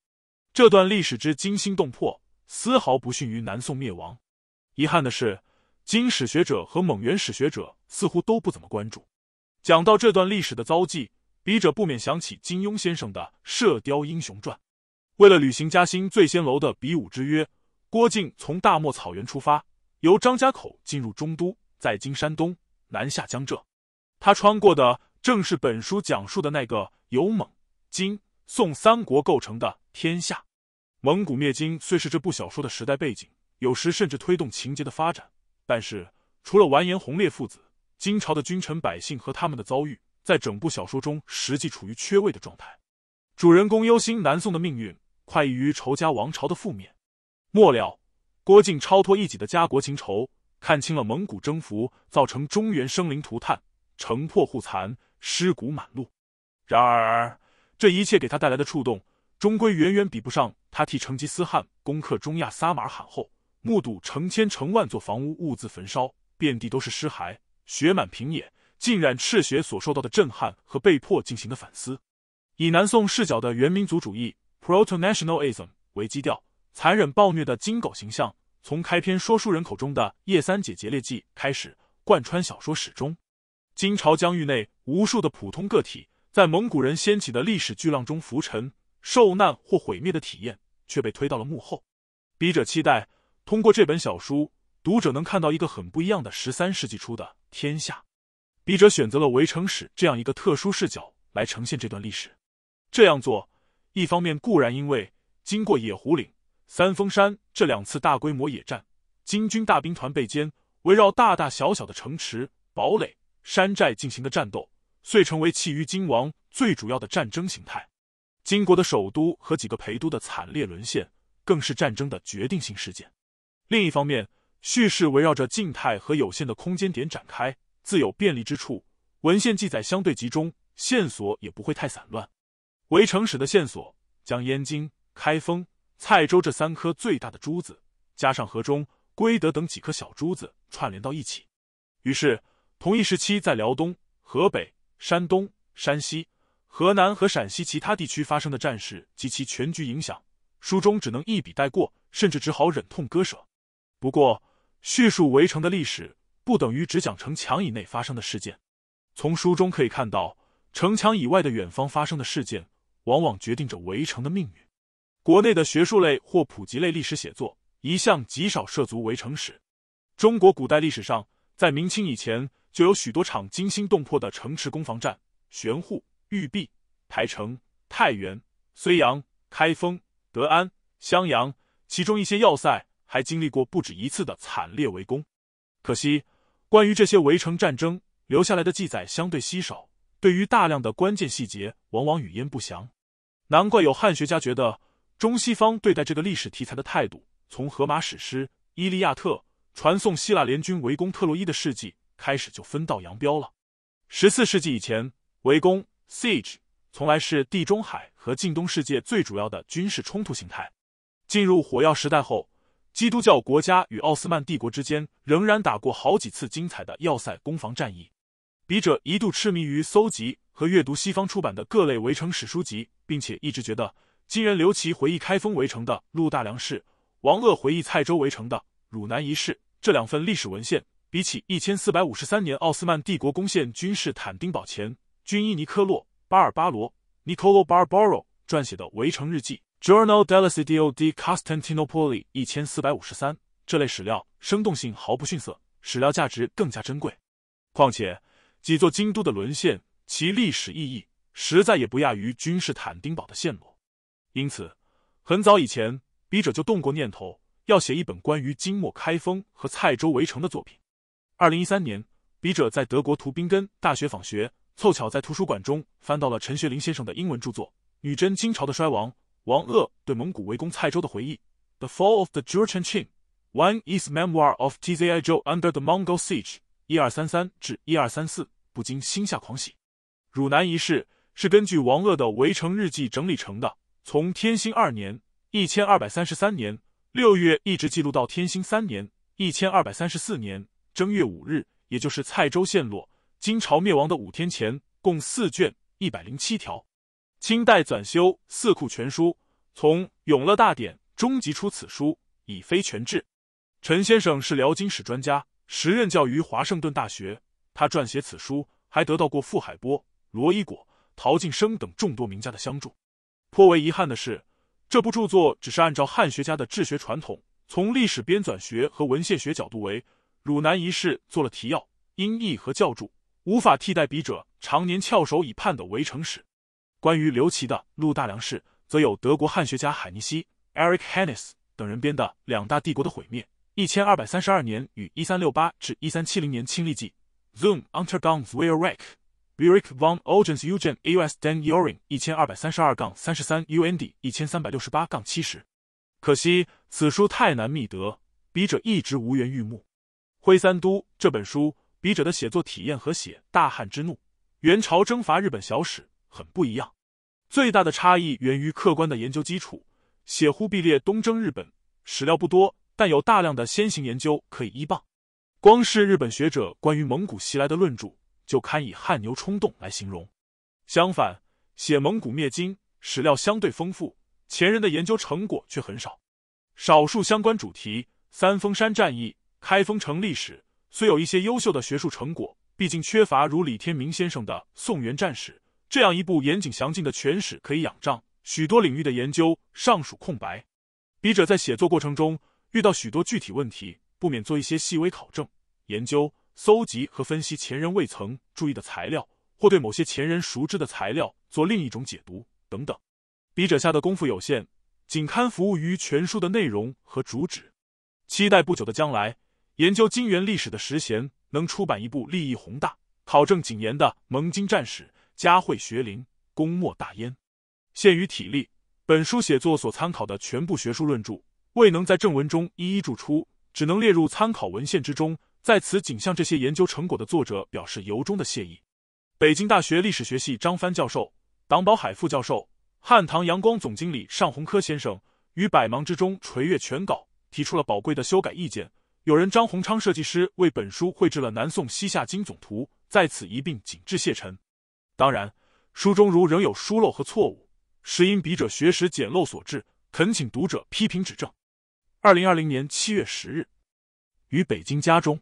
这段历史之惊心动魄，丝毫不逊于南宋灭亡。遗憾的是，金史学者和蒙元史学者似乎都不怎么关注。讲到这段历史的遭际，笔者不免想起金庸先生的《射雕英雄传》。为了履行嘉兴醉仙楼的比武之约，郭靖从大漠草原出发，由张家口进入中都，在京山东。南下江浙，他穿过的正是本书讲述的那个由蒙、金、宋三国构成的天下。蒙古灭金虽是这部小说的时代背景，有时甚至推动情节的发展，但是除了完颜洪烈父子、金朝的君臣百姓和他们的遭遇，在整部小说中实际处于缺位的状态。主人公忧心南宋的命运，快意于仇家王朝的覆灭。末了，郭靖超脱一己的家国情仇。看清了蒙古征服造成中原生灵涂炭、城破户残、尸骨满路。然而，这一切给他带来的触动，终归远远比不上他替成吉思汗攻克中亚撒马尔罕后，目睹成千成万座房屋、兀自焚烧，遍地都是尸骸、血满平野、浸染赤血所受到的震撼和被迫进行的反思。以南宋视角的元民族主义 （proto-nationalism） 为基调，残忍暴虐的金狗形象。从开篇说书人口中的叶三姐劫掠记开始，贯穿小说始终。金朝疆域内无数的普通个体，在蒙古人掀起的历史巨浪中浮沉，受难或毁灭的体验却被推到了幕后。笔者期待通过这本小说，读者能看到一个很不一样的十三世纪初的天下。笔者选择了《围城史》这样一个特殊视角来呈现这段历史。这样做，一方面固然因为经过野狐岭。三峰山这两次大规模野战，金军大兵团被歼；围绕大大小小的城池、堡垒、山寨进行的战斗，遂成为弃于金王最主要的战争形态。金国的首都和几个陪都的惨烈沦陷，更是战争的决定性事件。另一方面，叙事围绕着静态和有限的空间点展开，自有便利之处。文献记载相对集中，线索也不会太散乱。围城史的线索将燕京、开封。蔡州这三颗最大的珠子，加上河中、归德等几颗小珠子串联到一起，于是同一时期在辽东、河北、山东、山西、河南和陕西其他地区发生的战事及其全局影响，书中只能一笔带过，甚至只好忍痛割舍。不过，叙述围城的历史，不等于只讲城墙以内发生的事件。从书中可以看到，城墙以外的远方发生的事件，往往决定着围城的命运。国内的学术类或普及类历史写作一向极少涉足围城史。中国古代历史上，在明清以前就有许多场惊心动魄的城池攻防战，玄户、玉璧、台城、太原、睢阳、开封、德安、襄阳，其中一些要塞还经历过不止一次的惨烈围攻。可惜，关于这些围城战争留下来的记载相对稀少，对于大量的关键细节往往语焉不详。难怪有汉学家觉得。中西方对待这个历史题材的态度，从《荷马史诗》《伊利亚特》传颂希腊联军围攻特洛伊的事迹开始就分道扬镳了。十四世纪以前，围攻 （siege） 从来是地中海和近东世界最主要的军事冲突形态。进入火药时代后，基督教国家与奥斯曼帝国之间仍然打过好几次精彩的要塞攻防战役。笔者一度痴迷于搜集和阅读西方出版的各类围城史书籍，并且一直觉得。今人刘琦回忆开封围城的陆大梁氏，王鄂回忆蔡州围城的汝南一事。这两份历史文献，比起一千四百五十三年奥斯曼帝国攻陷君士坦丁堡前，军医尼科洛·巴尔巴罗 n i c o l o Barbaro） 撰写的围城日记《Journal della c i t t o di Costantino Poli 一千四百五十三》，这类史料生动性毫不逊色，史料价值更加珍贵。况且，几座京都的沦陷，其历史意义实在也不亚于君士坦丁堡的陷落。因此，很早以前，笔者就动过念头，要写一本关于金末开封和蔡州围城的作品。二零一三年，笔者在德国图宾根大学访学，凑巧在图书馆中翻到了陈学林先生的英文著作《女真金朝的衰亡》，王鄂对蒙古围攻蔡州的回忆，《The Fall of the g e o r g i e n Chin》，One East Memoir of Tzaizhou Under the Mongol Siege，一二三三至一二三四，不禁心下狂喜。汝南一事是根据王鄂的围城日记整理成的。从天兴二年（一千二百三十三年）六月一直记录到天兴三年（一千二百三十四年）正月五日，也就是蔡州陷落、金朝灭亡的五天前，共四卷一百零七条。清代纂修《四库全书》，从《永乐大典》中集出此书，已非全帙。陈先生是辽金史专家，时任教于华盛顿大学。他撰写此书，还得到过傅海波、罗伊果、陶敬生等众多名家的相助。颇为遗憾的是，这部著作只是按照汉学家的治学传统，从历史编纂学和文献学角度为汝南一事做了提要、音译和校注，无法替代笔者常年翘首以盼的《围城史》。关于刘琦的陆大梁氏，则有德国汉学家海尼西 e r i c Hannes） 等人编的《两大帝国的毁灭：一千二百三十二年与一三六八至一三七零年》亲历记 z o o m u n t e r g o n g h e r e r e c k r i k von Augens Eugene AUS Dan Yoring 一千二百三十二杠三十三 UND 一千三百六十八杠七十，可惜此书太难觅得，笔者一直无缘遇目。《挥三都》这本书，笔者的写作体验和写《大汉之怒》《元朝征伐日本小史》很不一样，最大的差异源于客观的研究基础。写忽必烈东征日本史料不多，但有大量的先行研究可以依傍，光是日本学者关于蒙古袭来的论著。就堪以汗牛充栋来形容。相反，写蒙古灭金史料相对丰富，前人的研究成果却很少。少数相关主题，三峰山战役、开封城历史，虽有一些优秀的学术成果，毕竟缺乏如李天明先生的《宋元战史》这样一部严谨详尽的全史可以仰仗。许多领域的研究尚属空白。笔者在写作过程中遇到许多具体问题，不免做一些细微考证研究。搜集和分析前人未曾注意的材料，或对某些前人熟知的材料做另一种解读，等等。笔者下的功夫有限，仅堪服务于全书的内容和主旨。期待不久的将来，研究金元历史的石贤能出版一部利益宏大、考证谨严的《蒙金战史》《嘉会学林》《功莫大焉》。限于体力，本书写作所参考的全部学术论著未能在正文中一一注出，只能列入参考文献之中。在此，仅向这些研究成果的作者表示由衷的谢意。北京大学历史学系张帆教授、党宝海副教授、汉唐阳光总经理尚宏科先生于百忙之中垂阅全稿，提出了宝贵的修改意见。有人张宏昌设计师为本书绘制了南宋西夏金总图，在此一并谨致谢忱。当然，书中如仍有疏漏和错误，实因笔者学识简陋所致，恳请读者批评指正。二零二零年七月十日，于北京家中。